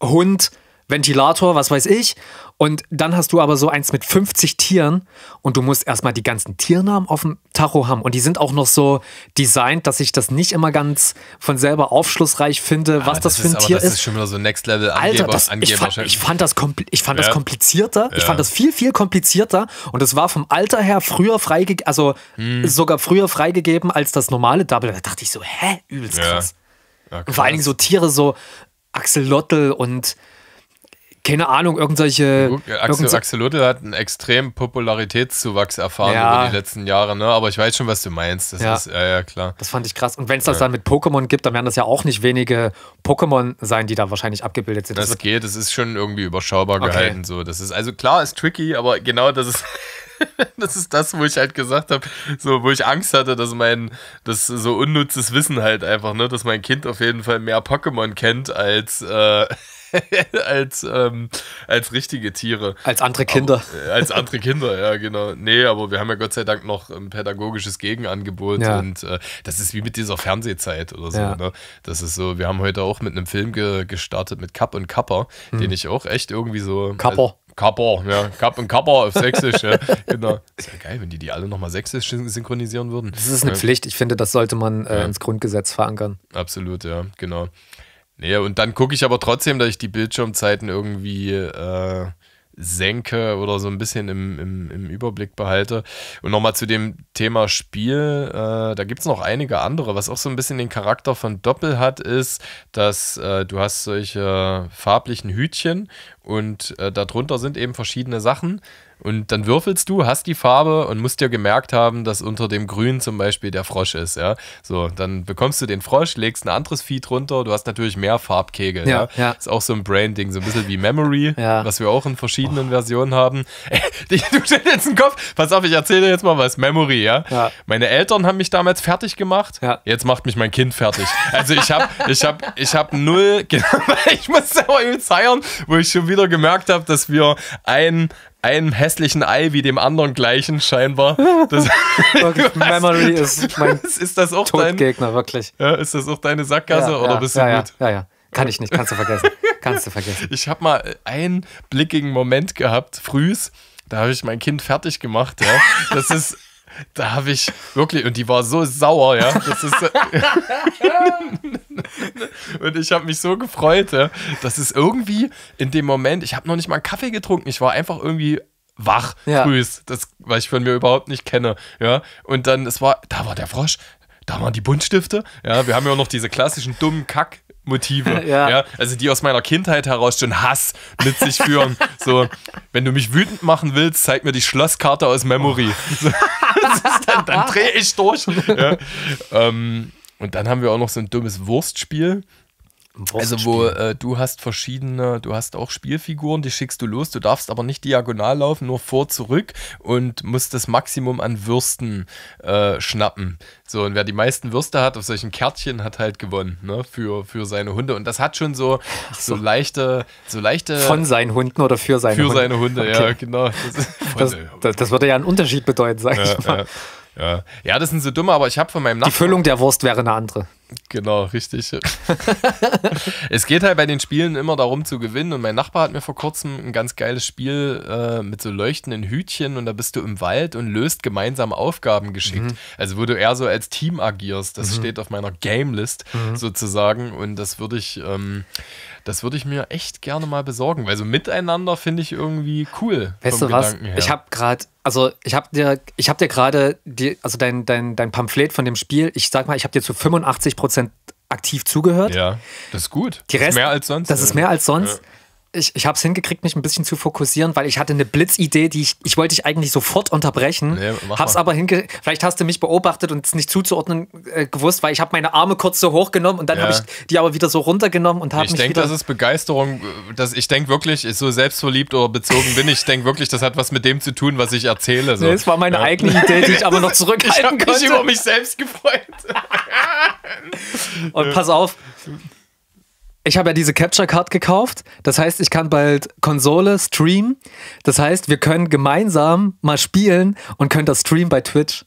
Hund, Ventilator, was weiß ich. Und dann hast du aber so eins mit 50 Tieren und du musst erstmal die ganzen Tiernamen auf dem Tacho haben. Und die sind auch noch so designt, dass ich das nicht immer ganz von selber aufschlussreich finde, ah, was das, das für ein ist, Tier das ist. Das ist schon wieder so Next Level Angeber, Alter, das, Angeber ich, fand, ich fand das, ich fand ja. das komplizierter. Ja. Ich fand das viel, viel komplizierter. Und es war vom Alter her früher freigegeben, also hm. sogar früher freigegeben als das normale Double. Da dachte ich so, hä, übelst ja. krass. krass. Und vor allen Dingen so Tiere, so Axolotl und keine Ahnung, irgendwelche. Guck, Axel, Axel hat einen extremen Popularitätszuwachs erfahren ja. über die letzten Jahre, ne? Aber ich weiß schon, was du meinst. Das ja. ist, ja, ja, klar. Das fand ich krass. Und wenn es das dann mit Pokémon gibt, dann werden das ja auch nicht wenige Pokémon sein, die da wahrscheinlich abgebildet sind. Das, das geht, das ist schon irgendwie überschaubar okay. gehalten. So. Das ist, also klar, ist tricky, aber genau das ist. das ist das, wo ich halt gesagt habe, so, wo ich Angst hatte, dass mein, das so unnutzes Wissen halt einfach, ne, dass mein Kind auf jeden Fall mehr Pokémon kennt als, äh, als, ähm, als richtige Tiere. Als andere Kinder. Aber, äh, als andere Kinder, ja, genau. Nee, aber wir haben ja Gott sei Dank noch ein ähm, pädagogisches Gegenangebot ja. und äh, das ist wie mit dieser Fernsehzeit oder so. Ja. Ne? Das ist so, wir haben heute auch mit einem Film ge gestartet mit Kapp und Kapper, hm. den mhm. ich auch echt irgendwie so. Kapper. Äh, Kapper, ja, Kapp und Kapper auf Sächsisch, ja, genau. Ist ja geil, wenn die die alle nochmal Sächsisch synchronisieren würden. Das ist eine ja. Pflicht, ich finde, das sollte man äh, ja. ins Grundgesetz verankern. Absolut, ja, genau. Nee, und dann gucke ich aber trotzdem, dass ich die Bildschirmzeiten irgendwie äh, senke oder so ein bisschen im, im, im Überblick behalte. Und nochmal zu dem Thema Spiel, äh, da gibt es noch einige andere. Was auch so ein bisschen den Charakter von Doppel hat, ist, dass äh, du hast solche farblichen Hütchen und äh, darunter sind eben verschiedene Sachen. Und dann würfelst du, hast die Farbe und musst dir gemerkt haben, dass unter dem Grün zum Beispiel der Frosch ist. Ja? So, dann bekommst du den Frosch, legst ein anderes Vieh drunter, du hast natürlich mehr Farbkegel. Ja, ja. Ist auch so ein brain so ein bisschen wie Memory, ja. was wir auch in verschiedenen oh. Versionen haben. Äh, du jetzt den Kopf. Pass auf, ich erzähle dir jetzt mal was. Memory, ja? ja? Meine Eltern haben mich damals fertig gemacht. Ja. Jetzt macht mich mein Kind fertig. Also ich habe ich hab, ich hab null, genau, ich muss selber eben heiern, wo ich schon wieder gemerkt habe, dass wir ein einem hässlichen Ei wie dem anderen gleichen scheinbar. Das, weißt, Memory ist mein ist das auch Todgegner, dein, wirklich. Ja, ist das auch deine Sackgasse ja, oder ja, bist du ja, gut? Ja, ja, kann ich nicht, kannst du vergessen. kannst du vergessen. Ich habe mal einen blickigen Moment gehabt, frühs, da habe ich mein Kind fertig gemacht. Ja. Das ist da habe ich wirklich, und die war so sauer, ja. Ist, und ich habe mich so gefreut, ja, dass es irgendwie in dem Moment, ich habe noch nicht mal einen Kaffee getrunken, ich war einfach irgendwie wach, ja. frühs, das, was ich von mir überhaupt nicht kenne, ja. Und dann, es war, da war der Frosch, da waren die Buntstifte. Ja, wir haben ja auch noch diese klassischen dummen Kack Motive, ja. ja. also die aus meiner Kindheit heraus schon Hass mit sich führen. so, wenn du mich wütend machen willst, zeig mir die Schlosskarte aus Memory. Oh. So, dann, dann drehe ich durch. Ja. Ähm, und dann haben wir auch noch so ein dummes Wurstspiel. Also wo äh, du hast verschiedene, du hast auch Spielfiguren, die schickst du los, du darfst aber nicht diagonal laufen, nur vor, zurück und musst das Maximum an Würsten äh, schnappen. So, und wer die meisten Würste hat auf solchen Kärtchen, hat halt gewonnen, ne, für, für seine Hunde. Und das hat schon so, so. so leichte, so leichte. Von seinen Hunden oder für seine für Hunde? Für seine Hunde, okay. ja, genau. Das, das, das, würde ja einen Unterschied bedeuten, sag ja, ich mal. Ja. Ja. ja, das sind so dumme, aber ich habe von meinem Nachbarn. Die Füllung der Wurst wäre eine andere. Genau, richtig. es geht halt bei den Spielen immer darum zu gewinnen. Und mein Nachbar hat mir vor kurzem ein ganz geiles Spiel äh, mit so leuchtenden Hütchen und da bist du im Wald und löst gemeinsam Aufgaben geschickt. Mhm. Also wo du eher so als Team agierst. Das mhm. steht auf meiner Game List mhm. sozusagen. Und das würde ich. Ähm, das würde ich mir echt gerne mal besorgen, weil so miteinander finde ich irgendwie cool. Weißt du was? Her. Ich habe gerade, also ich habe dir, ich habe dir gerade die, also dein, dein, dein Pamphlet von dem Spiel, ich sag mal, ich habe dir zu 85 Prozent aktiv zugehört. Ja, das ist gut. Die Rest, das ist mehr als sonst. Das ist mehr als sonst. Ja ich, ich habe es hingekriegt, mich ein bisschen zu fokussieren, weil ich hatte eine Blitzidee, die ich, ich wollte ich eigentlich sofort unterbrechen, nee, hab's mal. aber hinge vielleicht hast du mich beobachtet und es nicht zuzuordnen äh, gewusst, weil ich habe meine Arme kurz so hoch genommen und dann ja. habe ich die aber wieder so runtergenommen und habe mich Ich denke, das ist Begeisterung, dass ich denke wirklich, so selbstverliebt oder bezogen bin, ich denke wirklich, das hat was mit dem zu tun, was ich erzähle. So. Nee, das war meine ja. eigene Idee, die ich aber noch zurückhalten ich konnte. Ich habe mich über mich selbst gefreut. und pass auf, ich habe ja diese Capture Card gekauft. Das heißt, ich kann bald Konsole streamen. Das heißt, wir können gemeinsam mal spielen und können das streamen bei Twitch.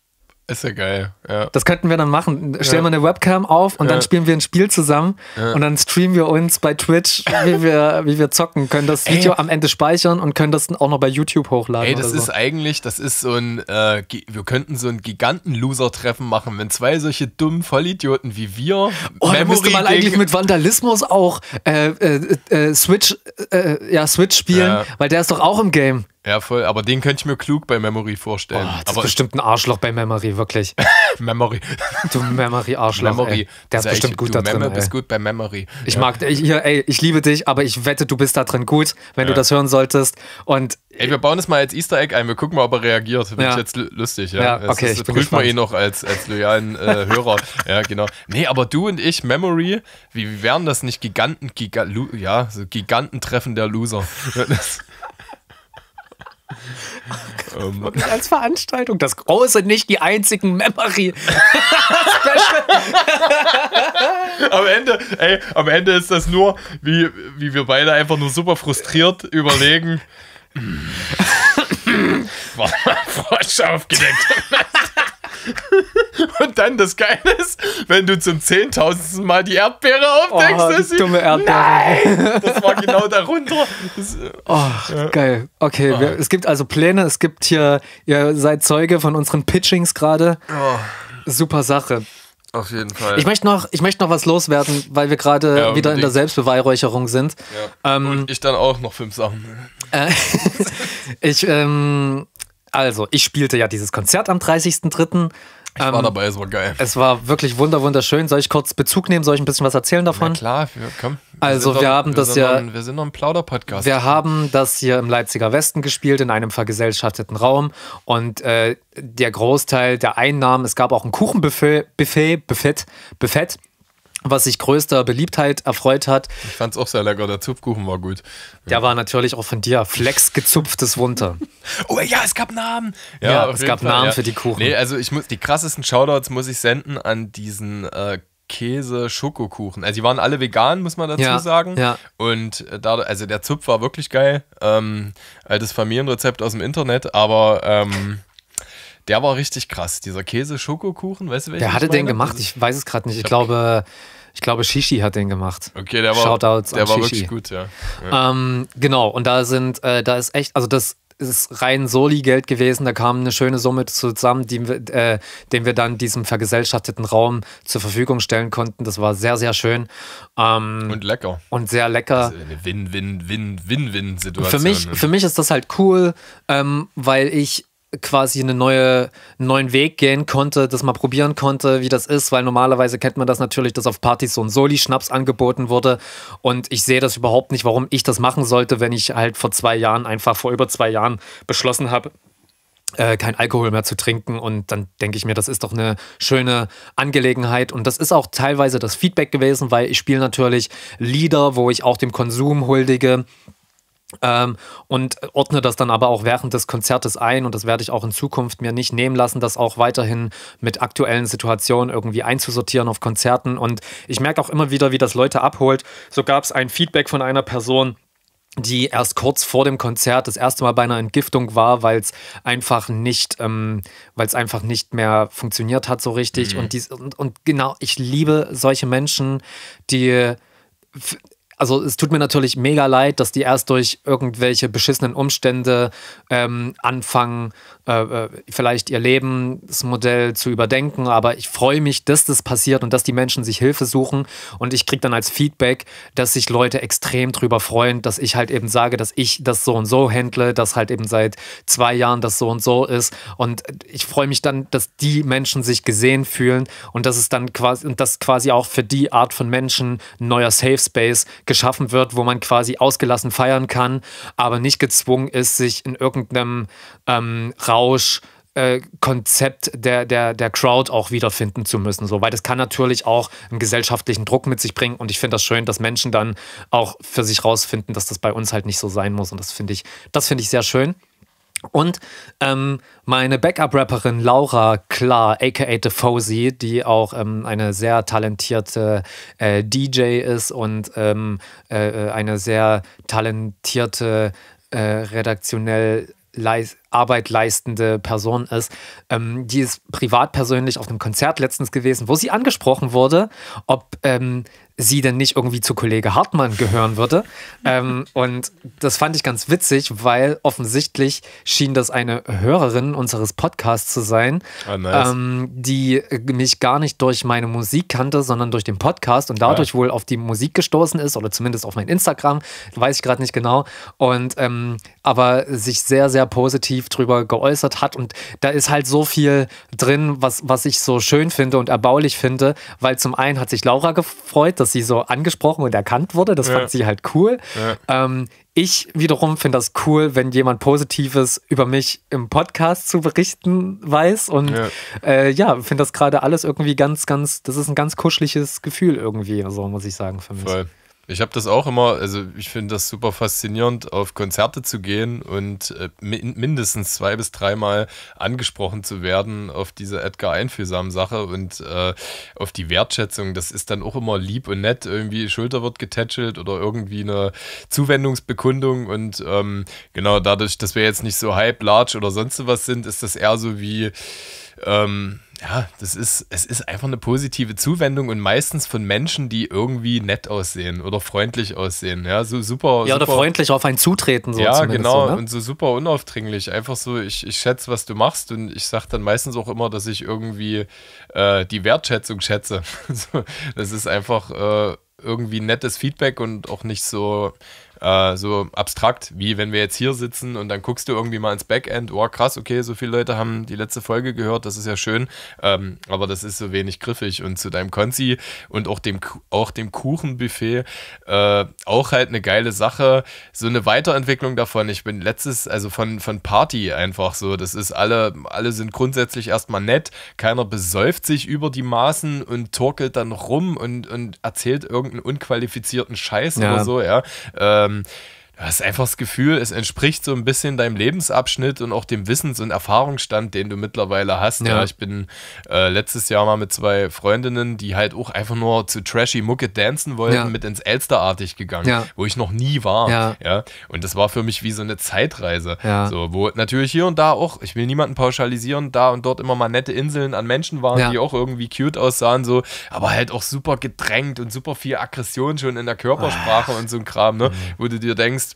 Ist ja geil. Ja. Das könnten wir dann machen. Stellen wir ja. eine Webcam auf und ja. dann spielen wir ein Spiel zusammen und dann streamen wir uns bei Twitch, wie wir, wie wir zocken, können das Video Ey. am Ende speichern und können das dann auch noch bei YouTube hochladen. Ey, das so. ist eigentlich, das ist so ein, äh, wir könnten so ein Giganten-Loser-Treffen machen, wenn zwei solche dummen Vollidioten wie wir. Oh, dann müsste man eigentlich mit Vandalismus auch äh, äh, äh Switch, äh, äh, ja, Switch spielen, weil der ist doch auch im Game. Ja, voll. Aber den könnte ich mir klug bei Memory vorstellen. Oh, das aber ist bestimmt ein Arschloch bei Memory, wirklich. Memory. Du Memory-Arschloch. Memory. Der ist bestimmt ich, gut da Memo drin. Du bist gut bei Memory. Ich ja. mag, ich, ey, ich liebe dich, aber ich wette, du bist da drin gut, wenn ja. du das hören solltest. Und ey, wir bauen das mal als Easter Egg ein. Wir gucken mal, ob er reagiert. Wird ja. jetzt lustig. Ja, ja okay. Das, das prüfen gespannt. wir ihn noch als, als loyalen äh, Hörer. ja, genau. Nee, aber du und ich, Memory, wie, wären das nicht Giganten, Giga, ja, so Gigantentreffen der Loser? Oh ähm, Wirklich als Veranstaltung. Das große, nicht die einzigen Memory. am Ende, ey, am Ende ist das nur, wie, wie wir beide einfach nur super frustriert überlegen. War mal frisch aufgedeckt. Und dann das Geile ist, wenn du zum zehntausendsten Mal die Erdbeere aufdeckst. Oh, das dumme Erdbeere. Nein, das war genau darunter. Das, äh, oh, ja. geil. Okay, oh. wir, es gibt also Pläne. Es gibt hier, ihr seid Zeuge von unseren Pitchings gerade. Oh. Super Sache. Auf jeden Fall. Ich möchte noch, ich möchte noch was loswerden, weil wir gerade ja, wieder in der Selbstbeweihräucherung sind. Ja. Ähm, Und ich dann auch noch fünf Sachen. Äh, ich, ähm, also, ich spielte ja dieses Konzert am 30.03. Ich war ähm, dabei, es war geil. Es war wirklich wunderschön. Soll ich kurz Bezug nehmen? Soll ich ein bisschen was erzählen davon? Na klar, wir, komm. Wir also wir noch, haben wir das ja. Ein, wir sind noch ein Plauder-Podcast. Wir haben das hier im Leipziger Westen gespielt, in einem vergesellschafteten Raum. Und äh, der Großteil der Einnahmen, es gab auch ein Kuchenbuffet, Buffet, Buffet, Buffet was sich größter Beliebtheit erfreut hat. Ich fand es auch sehr lecker, der Zupfkuchen war gut. Der war natürlich auch von dir Flex gezupftes Wunder. oh ja, es gab Namen. Ja, ja es gab Fall, Namen ja. für die Kuchen. Nee, also ich muss die krassesten Shoutouts muss ich senden an diesen äh, Käse-Schokokuchen. Also die waren alle vegan, muss man dazu ja, sagen. Ja. Und äh, da, also der Zupf war wirklich geil. Ähm, altes Familienrezept aus dem Internet, aber ähm, der war richtig krass, dieser Käse-Schokokuchen, weißt du welchen? Der hatte den gemacht, ich weiß es gerade nicht. Ich, ich glaube, ich glaube, Shishi hat den gemacht. Okay, der war, Shoutouts der war Shishi. wirklich gut, ja. ja. Ähm, genau, und da sind, äh, da ist echt, also das ist rein Soli-Geld gewesen. Da kam eine schöne Summe zusammen, die, äh, den wir dann diesem vergesellschafteten Raum zur Verfügung stellen konnten. Das war sehr, sehr schön. Ähm, und lecker. Und sehr lecker. Also Win-Win-Win-Win-Win-Situation. Für mich, für mich ist das halt cool, ähm, weil ich quasi eine neue, einen neuen Weg gehen konnte, das mal probieren konnte, wie das ist, weil normalerweise kennt man das natürlich, dass auf Partys so ein Soli-Schnaps angeboten wurde und ich sehe das überhaupt nicht, warum ich das machen sollte, wenn ich halt vor zwei Jahren, einfach vor über zwei Jahren beschlossen habe, äh, kein Alkohol mehr zu trinken. Und dann denke ich mir, das ist doch eine schöne Angelegenheit. Und das ist auch teilweise das Feedback gewesen, weil ich spiele natürlich Lieder, wo ich auch dem Konsum huldige. Ähm, und ordne das dann aber auch während des Konzertes ein und das werde ich auch in Zukunft mir nicht nehmen lassen, das auch weiterhin mit aktuellen Situationen irgendwie einzusortieren auf Konzerten. Und ich merke auch immer wieder, wie das Leute abholt. So gab es ein Feedback von einer Person, die erst kurz vor dem Konzert das erste Mal bei einer Entgiftung war, weil es einfach nicht, ähm, weil es einfach nicht mehr funktioniert hat so richtig. Mhm. Und, dies, und, und genau, ich liebe solche Menschen, die also es tut mir natürlich mega leid, dass die erst durch irgendwelche beschissenen Umstände ähm, anfangen, äh, äh vielleicht ihr Lebensmodell zu überdenken. Aber ich freue mich, dass das passiert und dass die Menschen sich Hilfe suchen. Und ich kriege dann als Feedback, dass sich Leute extrem drüber freuen, dass ich halt eben sage, dass ich das so und so handle, dass halt eben seit zwei Jahren das so und so ist. Und ich freue mich dann, dass die Menschen sich gesehen fühlen und dass es dann quasi, und dass quasi auch für die Art von Menschen ein neuer Safe Space geschaffen wird, wo man quasi ausgelassen feiern kann, aber nicht gezwungen ist, sich in irgendeinem ähm, Rausch äh, Konzept der, der, der Crowd auch wiederfinden zu müssen. So, weil das kann natürlich auch einen gesellschaftlichen Druck mit sich bringen. Und ich finde das schön, dass Menschen dann auch für sich rausfinden, dass das bei uns halt nicht so sein muss. Und das finde ich, das finde ich sehr schön. Und ähm, meine Backup-Rapperin Laura Klar, aka DeFosi, die auch ähm, eine sehr talentierte äh, DJ ist und ähm, äh, äh, eine sehr talentierte, äh, redaktionell leis Arbeit leistende Person ist. Ähm, die ist privat persönlich auf einem Konzert letztens gewesen, wo sie angesprochen wurde, ob ähm, sie denn nicht irgendwie zu Kollege Hartmann gehören würde. ähm, und das fand ich ganz witzig, weil offensichtlich schien das eine Hörerin unseres Podcasts zu sein, oh, nice. ähm, die mich gar nicht durch meine Musik kannte, sondern durch den Podcast und dadurch ja. Ah. wohl auf die Musik gestoßen ist oder zumindest auf mein Instagram, weiß ich gerade nicht genau. Und ähm, aber sich sehr, sehr positiv drüber geäußert hat. Und da ist halt so viel drin, was, was ich so schön finde und erbaulich finde, weil zum einen hat sich Laura gefreut, dass dass sie so angesprochen und erkannt wurde. Das ja. fand sie halt cool. Ja. Ähm, ich wiederum finde das cool, wenn jemand Positives über mich im Podcast zu berichten weiß. Und ja, äh, ja finde das gerade alles irgendwie ganz, ganz, das ist ein ganz kuscheliges Gefühl irgendwie, so muss ich sagen für mich. Voll. Ich habe das auch immer, also ich finde das super faszinierend, auf Konzerte zu gehen und äh, mindestens zwei bis dreimal angesprochen zu werden auf diese Edgar Einfühlsamen Sache und äh, auf die Wertschätzung. Das ist dann auch immer lieb und nett. Irgendwie Schulter wird getätschelt oder irgendwie eine Zuwendungsbekundung. Und ähm, genau dadurch, dass wir jetzt nicht so hype, large oder sonst was sind, ist das eher so wie. Ähm, ja, das ist, es ist einfach eine positive Zuwendung und meistens von Menschen, die irgendwie nett aussehen oder freundlich aussehen. Ja, so super. Ja, oder super, freundlich auf einen zutreten. So ja, genau. So, ne? Und so super unaufdringlich. Einfach so, ich, ich schätze, was du machst und ich sage dann meistens auch immer, dass ich irgendwie äh, die Wertschätzung schätze. das ist einfach äh, irgendwie nettes Feedback und auch nicht so äh, so abstrakt, wie wenn wir jetzt hier sitzen und dann guckst du irgendwie mal ins Backend, oh krass, okay, so viele Leute haben die letzte Folge gehört, das ist ja schön, ähm, aber das ist so wenig griffig und zu deinem Konzi und auch dem, auch dem Kuchenbuffet äh, auch halt eine geile Sache, so eine Weiterentwicklung davon. Ich bin letztes, also von, von Party einfach so, das ist alle, alle sind grundsätzlich erstmal nett, keiner besäuft sich über die Maßen und torkelt dann rum und, und erzählt irgendeinen unqualifizierten Scheiß ja. oder so, ja. Äh, Um, Du hast einfach das Gefühl, es entspricht so ein bisschen deinem Lebensabschnitt und auch dem Wissens- und Erfahrungsstand, den du mittlerweile hast. Ja. ja ich bin äh, letztes Jahr mal mit zwei Freundinnen, die halt auch einfach nur zu trashy Mucke dancen wollten, ja. mit ins Elsterartig gegangen, ja. wo ich noch nie war. Ja. Und das war für mich wie so eine Zeitreise. So, wo natürlich hier und da auch, ich will niemanden pauschalisieren, da und dort immer mal nette Inseln an Menschen waren, die auch irgendwie cute aussahen, so, aber halt auch super gedrängt und super viel Aggression schon in der Körpersprache Ach. und so ein Kram, ne? Mhm. Wo du dir denkst,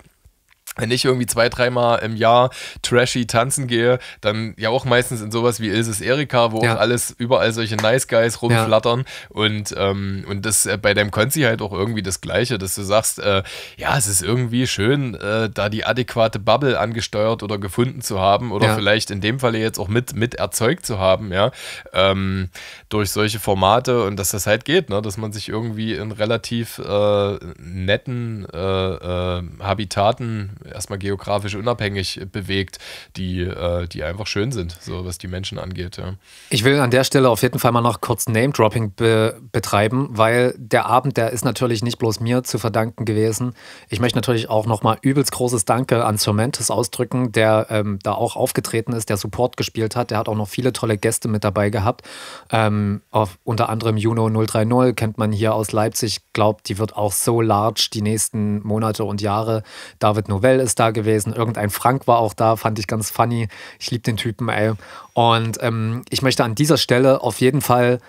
wenn ich irgendwie zwei, dreimal im Jahr trashy tanzen gehe, dann ja auch meistens in sowas wie Ilses Erika, wo ja. auch alles überall solche Nice Guys rumflattern. Ja. Und, ähm, und das äh, bei deinem Konzi halt auch irgendwie das Gleiche, dass du sagst, äh, ja, es ist irgendwie schön, äh, da die adäquate Bubble angesteuert oder gefunden zu haben oder ja. vielleicht in dem Falle jetzt auch mit, mit erzeugt zu haben, ja, ähm, durch solche Formate und dass das halt geht, ne? dass man sich irgendwie in relativ äh, netten äh, äh, Habitaten erstmal geografisch unabhängig bewegt, die, äh, die einfach schön sind, so was die Menschen angeht. Ja. Ich will an der Stelle auf jeden Fall mal noch kurz Name-Dropping be betreiben, weil der Abend, der ist natürlich nicht bloß mir zu verdanken gewesen. Ich möchte natürlich auch nochmal übelst großes Danke an Cermantes ausdrücken, der ähm, da auch aufgetreten ist, der Support gespielt hat. Der hat auch noch viele tolle Gäste mit dabei gehabt. Ähm, auf, unter anderem Juno 030 kennt man hier aus Leipzig. Glaubt, die wird auch so large die nächsten Monate und Jahre. David Novell Marcel ist da gewesen, irgendein Frank war auch da, fand ich ganz funny. Ich liebe den Typen, ey. Und ähm, ich möchte an dieser Stelle auf jeden Fall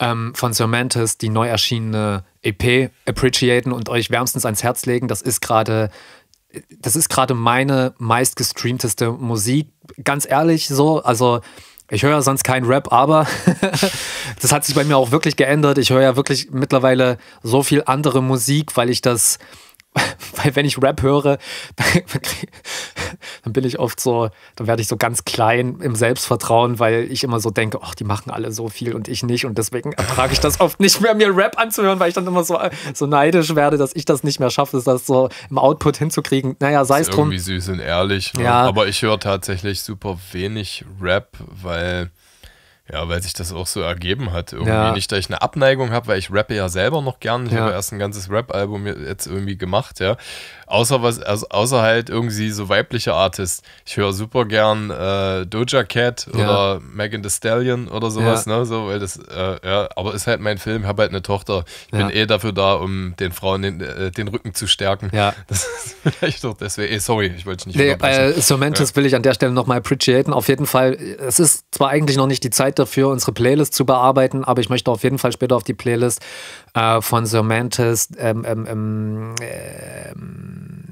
ähm, von Sir die neu erschienene EP appreciaten und euch wärmstens ans Herz legen. Das ist gerade das ist gerade meine meistgestreamteste Musik. Ganz ehrlich, so, also ich höre ja sonst keinen Rap, aber das hat sich bei mir auch wirklich geändert. Ich höre ja wirklich mittlerweile so viel andere Musik, weil ich das weil wenn ich Rap höre, dann bin ich oft so, dann werde ich so ganz klein im Selbstvertrauen, weil ich immer so denke, ach, die machen alle so viel und ich nicht und deswegen ertrage ich das oft nicht mehr, mir Rap anzuhören, weil ich dann immer so, äh, so neidisch werde, dass ich das nicht mehr schaffe, das so im Output hinzukriegen. Naja, sei es drum. Irgendwie süß und ehrlich. Ne? Ja. Aber ich höre tatsächlich super wenig Rap, weil ja, weil sich das auch so ergeben hat. Irgendwie ja. nicht, dass ich eine Abneigung habe, weil ich rappe ja selber noch gern. Ich ja. habe erst ein ganzes Rap-Album jetzt irgendwie gemacht, ja. Außer was, also außer halt irgendwie so weibliche Artists. Ich höre super gern äh, Doja Cat ja. oder Megan Thee Stallion oder sowas, ja. ne? So, weil das, äh, ja, aber ist halt mein Film, habe halt eine Tochter. Ich ja. bin eh dafür da, um den Frauen den, äh, den Rücken zu stärken. Ja. Das ist vielleicht doch deswegen. Eh, sorry, ich wollte dich nicht nee, äh, Somentis will ich an der Stelle nochmal appreciaten. Auf jeden Fall, es ist zwar eigentlich noch nicht die Zeit dafür, unsere Playlist zu bearbeiten, aber ich möchte auf jeden Fall später auf die Playlist äh, von Cervantes, ähm ähm, ähm, ähm,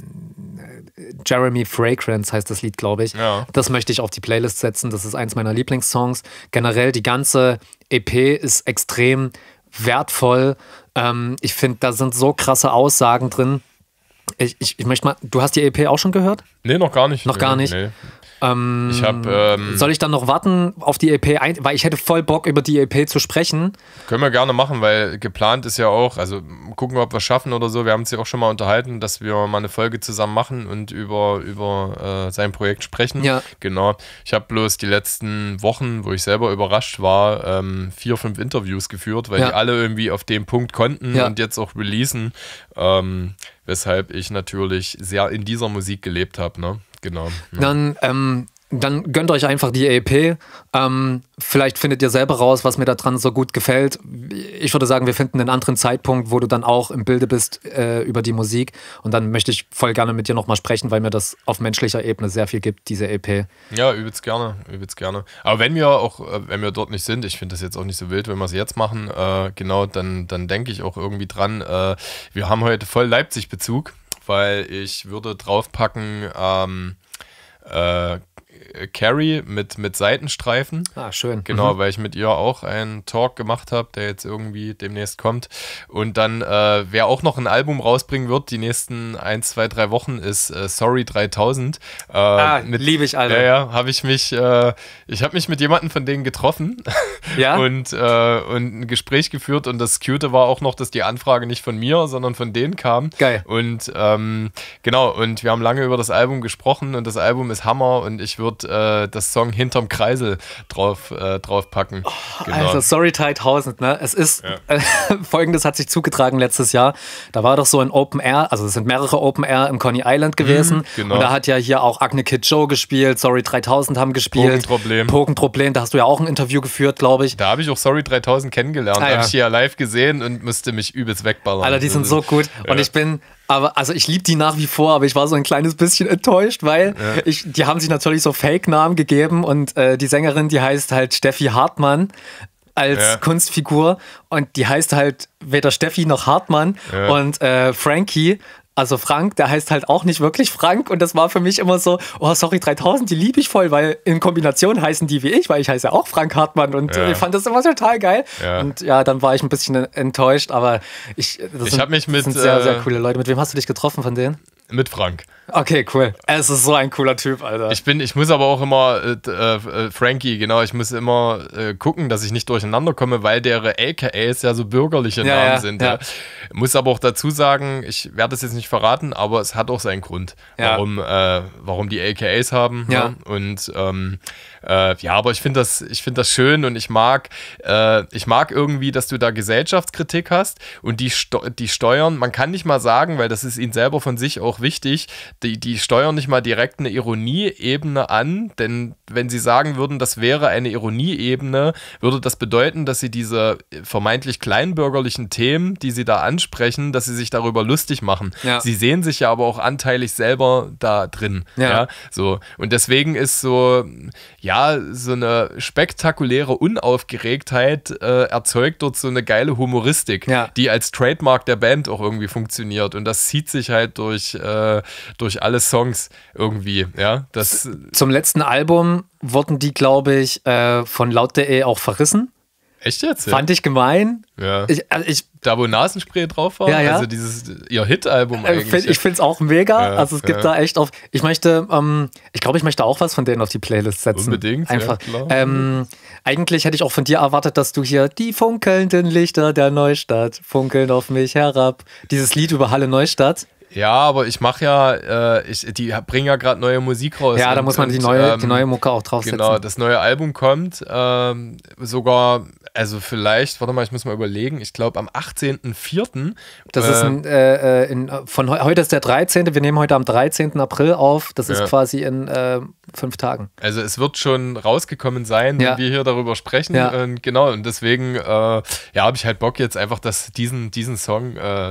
Jeremy Fragrance heißt das Lied, glaube ich. Ja. Das möchte ich auf die Playlist setzen. Das ist eins meiner Lieblingssongs. Generell die ganze EP ist extrem wertvoll. Ähm, ich finde, da sind so krasse Aussagen drin. Ich, ich, ich, möchte mal, du hast die EP auch schon gehört? Nee, noch gar nicht. Noch nee, gar nicht. Nee. Ähm, ich hab, ähm, soll ich dann noch warten auf die EP? Ein, weil ich hätte voll Bock, über die EP zu sprechen. Können wir gerne machen, weil geplant ist ja auch, also gucken wir, ob wir es schaffen oder so. Wir haben uns ja auch schon mal unterhalten, dass wir mal eine Folge zusammen machen und über, über äh, sein Projekt sprechen. Ja. Genau. Ich habe bloß die letzten Wochen, wo ich selber überrascht war, ähm, vier, fünf Interviews geführt, weil ja. die alle irgendwie auf dem Punkt konnten ja. und jetzt auch releasen. Ähm, weshalb ich natürlich sehr in dieser Musik gelebt habe. Ne? Genau. Ja. Dann, ähm, dann gönnt euch einfach die EP. Ähm, vielleicht findet ihr selber raus, was mir daran so gut gefällt. Ich würde sagen, wir finden einen anderen Zeitpunkt, wo du dann auch im Bilde bist äh, über die Musik. Und dann möchte ich voll gerne mit dir nochmal sprechen, weil mir das auf menschlicher Ebene sehr viel gibt, diese EP. Ja, übelst gerne, übelst gerne. Aber wenn wir auch, äh, wenn wir dort nicht sind, ich finde das jetzt auch nicht so wild, wenn wir es jetzt machen, äh, genau, dann, dann denke ich auch irgendwie dran, äh, wir haben heute voll Leipzig-Bezug weil ich würde draufpacken ähm, äh, äh, Carrie mit, mit Seitenstreifen. Ah, schön. Genau, mhm. weil ich mit ihr auch einen Talk gemacht habe, der jetzt irgendwie demnächst kommt. Und dann, äh, wer auch noch ein Album rausbringen wird, die nächsten ein, zwei, drei Wochen, ist äh, Sorry 3000. Äh, ah, liebe ich alle. Ja, ja, habe ich mich, äh, ich habe mich mit jemandem von denen getroffen ja? und, äh, und ein Gespräch geführt. Und das Cute war auch noch, dass die Anfrage nicht von mir, sondern von denen kam. Geil. Und ähm, genau, und wir haben lange über das Album gesprochen und das Album ist Hammer und ich würde und äh, das Song Hinterm Kreisel drauf, äh, draufpacken. Oh, genau. Also, sorry, 3000, ne? Es ist, ja. äh, folgendes hat sich zugetragen letztes Jahr. Da war doch so ein Open Air, also es sind mehrere Open Air im Coney Island mhm, gewesen. Mhm, genau. Und da hat ja hier auch Agne Kid Joe gespielt, Sorry 3000 haben gespielt. Pokenproblem. Pokenproblem, da hast du ja auch ein Interview geführt, glaube ich. Da habe ich auch Sorry 3000 kennengelernt. Ah, ja. Habe ich hier live gesehen und müsste mich übelst wegballern. Alter, die sind so gut. Und ich bin, aber also ich liebe die nach wie vor, aber ich war so ein kleines bisschen enttäuscht, weil ja. ich, die haben sich natürlich so Fake-Namen gegeben und äh, die Sängerin, die heißt halt Steffi Hartmann als ja. Kunstfigur und die heißt halt weder Steffi noch Hartmann ja. und äh, Frankie also Frank, der heißt halt auch nicht wirklich Frank und das war für mich immer so, oh sorry 3000, die liebe ich voll, weil in Kombination heißen die wie ich, weil ich heiße auch Frank Hartmann und ja. ich fand das immer total geil ja. und ja, dann war ich ein bisschen enttäuscht, aber ich, das ich sind, mich mit, das sind sehr, sehr äh, coole Leute. Mit wem hast du dich getroffen von denen? Mit Frank. Okay, cool. Es ist so ein cooler Typ, Alter. Ich bin, ich muss aber auch immer, äh, äh, Frankie, genau, ich muss immer äh, gucken, dass ich nicht durcheinander komme, weil deren AKAs ja so bürgerliche ja, Namen sind. Muss aber auch dazu sagen, ich werde das jetzt nicht nicht verraten, aber es hat auch seinen Grund, ja. warum, äh, warum die AKAs haben. Ja. Ne? Und ähm, äh, ja, aber ich finde das, ich das schön und ich mag, äh, ich mag irgendwie, dass du da Gesellschaftskritik hast und die, Sto die steuern, man kann nicht mal sagen, weil das ist ihnen selber von sich auch wichtig, die, die steuern nicht mal direkt eine Ironieebene an, denn wenn sie sagen würden, das wäre eine Ironieebene, würde das bedeuten, dass sie diese vermeintlich kleinbürgerlichen Themen, die sie da ansprechen, dass sie sich darüber lustig machen. Ja. Sie sehen sich ja aber auch anteilig selber da drin. Ja. ja. So. Und deswegen ist so, ja, ja, so eine spektakuläre Unaufgeregtheit äh, erzeugt dort so eine geile Humoristik, ja. die als Trademark der Band auch irgendwie funktioniert. Und das zieht sich halt durch, äh, durch alle Songs irgendwie. Ja, das Zum letzten Album wurden die, glaube ich, äh, von laut.de auch verrissen. Echt jetzt? Fand ich gemein. Ja. Ich, also ich, da wo Nasenspray drauf war, ja, ja. also dieses ihr Hit-Album äh, eigentlich. Find, ich finde es auch mega. Ja, also es gibt da echt auf. Ich möchte, ähm, ich glaube, ich möchte auch was von denen auf die Playlist setzen. Unbedingt. Einfach. Ähm, eigentlich hätte ich auch von dir erwartet, dass du hier die funkelnden Lichter der Neustadt funkeln auf mich herab. Dieses Lied über Halle Neustadt. Ja, aber ich mache ja, äh, ich, die bringen ja gerade neue Musik raus. Ja, und, da muss man die, neue, ähm, die neue Mucke auch draufsetzen. Genau, das neue Album kommt ähm, sogar, also vielleicht, warte mal, ich muss mal überlegen, ich glaube am 18.04. Das äh, ist ein, äh, äh, äh in, von heute ist der 13., wir nehmen heute am 13. April auf, das ist ja. quasi in ähm, fünf Tagen. Also es wird schon rausgekommen sein, ja. wenn wir hier darüber sprechen. Ja. Und genau, und deswegen äh, ja, habe ich halt Bock jetzt einfach das, diesen, diesen Song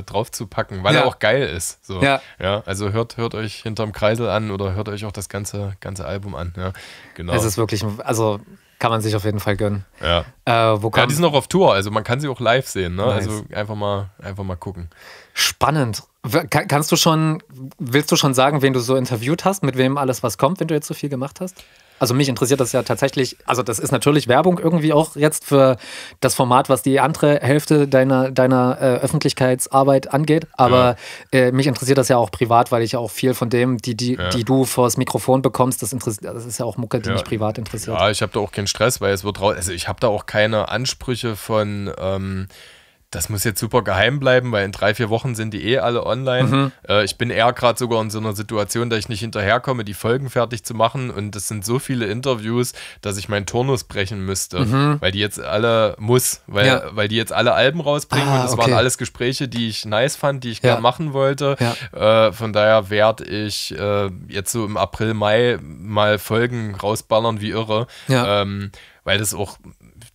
draufzupacken, weil er auch geil ist. So, ja. ja. Also hört, hört euch hinterm Kreisel an oder hört euch auch das ganze, ganze Album an. Ja, genau. Es ist wirklich, also kann man sich auf jeden Fall gönnen. Ja. Äh, wo ja, die sind auch auf Tour, also man kann sie auch live sehen. Ne? Also nice. Also einfach mal, einfach mal gucken. Spannend. kannst du schon, willst du schon sagen, wen du so interviewt hast, mit wem alles was kommt, wenn du jetzt so viel gemacht hast? Also mich interessiert das ja tatsächlich, also das ist natürlich Werbung irgendwie auch jetzt für das Format, was die andere Hälfte deiner, deiner äh, Öffentlichkeitsarbeit angeht. Aber ja. äh, mich interessiert das ja auch privat, weil ich ja auch viel von dem, die, die, ja. die du vors Mikrofon bekommst, das, das ist ja auch Mucke, die ja. mich privat interessiert. Ja, ich habe da auch keinen Stress, weil es wird raus, also ich habe da auch keine Ansprüche von... Ähm das muss jetzt super geheim bleiben, weil in drei, vier Wochen sind die eh alle online. Mhm. Äh, ich bin eher gerade sogar in so einer Situation, dass ich nicht hinterherkomme, die Folgen fertig zu machen. Und das sind so viele Interviews, dass ich meinen Turnus brechen müsste, mhm. weil die jetzt alle muss, weil, ja. weil die jetzt alle Alben rausbringen. Ah, und das okay. waren alles Gespräche, die ich nice fand, die ich ja. gerne machen wollte. Ja. Äh, von daher werde ich äh, jetzt so im April, Mai mal Folgen rausballern wie irre. Ja. Ähm, weil das auch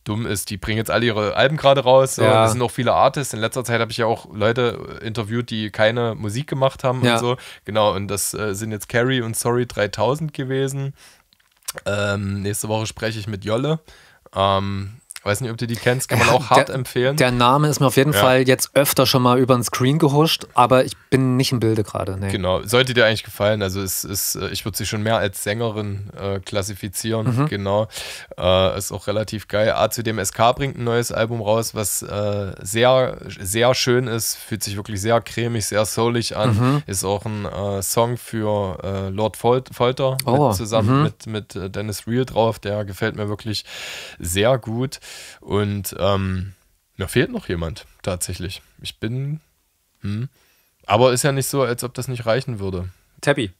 dumm ist. Die bringen jetzt alle ihre Alben gerade raus. Ja. So. sind auch viele Artists. In letzter Zeit habe ich ja auch Leute äh, interviewt, die keine Musik gemacht haben ja. und so. Genau, und das äh, sind jetzt Carrie und Sorry 3000 gewesen. Ähm, nächste Woche spreche ich mit Jolle. Ähm, Weiß nicht, ob du die kennst, kann man auch hart der, empfehlen. Der Name ist mir auf jeden ja. Fall jetzt öfter schon mal über den Screen gehuscht, aber ich bin nicht im Bilde gerade. Nee. Genau, sollte dir eigentlich gefallen. Also es ist, äh, ich würde sie schon mehr als Sängerin äh, klassifizieren. Mhm. Genau. Äh, ist auch relativ geil. A, ACDM SK bringt ein neues Album raus, was äh, sehr, sehr schön ist, fühlt sich wirklich sehr cremig, sehr soulig an. Mhm. Ist auch ein äh, Song für äh, Lord Fol Folter oh. mit, zusammen mhm. mit, mit Dennis Real drauf. Der gefällt mir wirklich sehr gut. Und ähm, da fehlt noch jemand tatsächlich. Ich bin. Hm. Aber ist ja nicht so, als ob das nicht reichen würde. Tappy.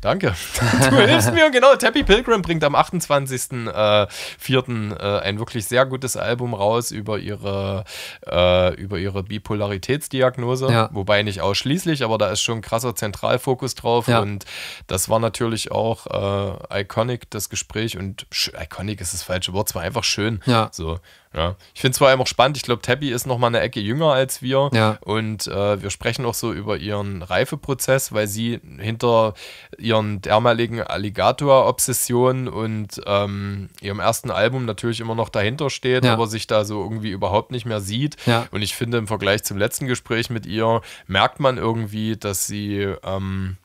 Danke. Du hilfst mir, genau. Tappy Pilgrim bringt am 28.04. Äh, äh, ein wirklich sehr gutes Album raus über ihre, äh, über ihre Bipolaritätsdiagnose. Ja. Wobei nicht ausschließlich, aber da ist schon ein krasser Zentralfokus drauf. Ja. Und das war natürlich auch äh, iconic, das Gespräch. Und iconic ist das falsche Wort, es war einfach schön. Ja. So. Ja. Ich finde es vor allem auch spannend. Ich glaube, Tabby ist noch mal eine Ecke jünger als wir. Ja. Und äh, wir sprechen auch so über ihren Reifeprozess, weil sie hinter ihren damaligen Alligator-Obsessionen und ähm, ihrem ersten Album natürlich immer noch dahinter steht, ja. aber sich da so irgendwie überhaupt nicht mehr sieht. Und ich finde, im Vergleich zum letzten Gespräch mit ihr merkt man irgendwie, dass sie. Ähm,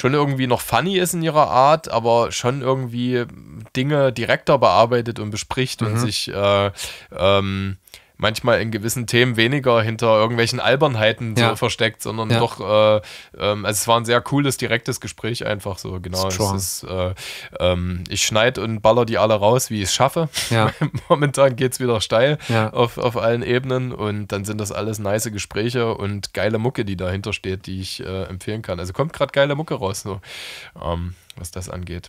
schon irgendwie noch funny ist in ihrer Art, aber schon irgendwie Dinge direkter bearbeitet und bespricht mhm. und sich äh, ähm, manchmal in gewissen Themen weniger hinter irgendwelchen Albernheiten ja. so versteckt, sondern ja. doch, äh, ähm, also es war ein sehr cooles, direktes Gespräch einfach so, genau. Ist, äh, ähm, ich schneide und baller die alle raus, wie ich es schaffe. Ja. Momentan geht es wieder steil auf, auf allen Ebenen und dann sind das alles nice Gespräche und geile Mucke, die dahinter steht, die ich äh, empfehlen kann. Also kommt gerade geile Mucke raus, so, ähm, was das angeht.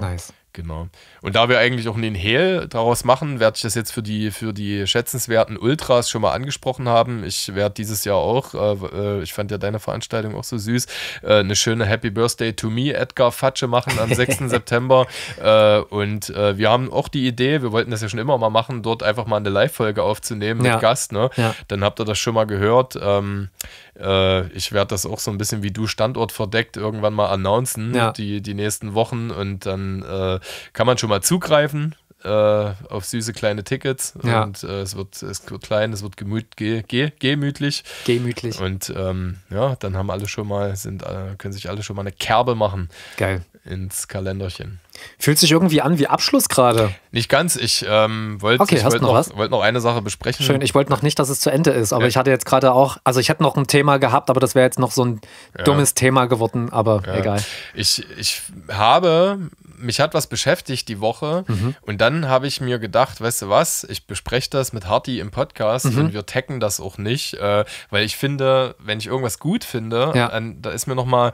Nice. Genau. Und da wir eigentlich auch einen Hehl daraus machen, werde ich das jetzt für die, für die schätzenswerten Ultras schon mal angesprochen haben. Ich werde dieses Jahr auch, äh, äh ich fand ja deine Veranstaltung auch so süß, äh, eine schöne Happy Birthday to me Edgar Fatsche machen am 6. September. Äh, und äh, wir haben auch die Idee, wir wollten das ja schon immer mal machen, dort einfach mal eine Live-Folge aufzunehmen ja. mit Gast. Ne? Ja. Dann habt ihr das schon mal gehört. Ähm, äh, ich werde das auch so ein bisschen wie du Standort verdeckt irgendwann mal announcen, ja. die, die nächsten Wochen. Und dann äh, kann man schon mal zugreifen äh, auf süße kleine Tickets ja. und äh, es, wird, es wird klein, es wird gemüt, ge, ge, gemütlich. Gemütlich. Und ähm, ja, dann haben alle schon mal, sind, äh, können sich alle schon mal eine Kerbe machen. Geil ins Kalenderchen. Fühlt sich irgendwie an wie Abschluss gerade. Nicht ganz. Ich ähm, wollte okay, wollt noch, wollt noch eine Sache besprechen. Schön, ich wollte noch nicht, dass es zu Ende ist, aber ja. ich hatte jetzt gerade auch, also ich hätte noch ein Thema gehabt, aber das wäre jetzt noch so ein ja. dummes Thema geworden, aber ja. egal. Ich, ich habe, mich hat was beschäftigt die Woche mhm. und dann habe ich mir gedacht, weißt du was, ich bespreche das mit Harti im Podcast mhm. und wir taggen das auch nicht, äh, weil ich finde, wenn ich irgendwas gut finde, dann, da ist mir nochmal.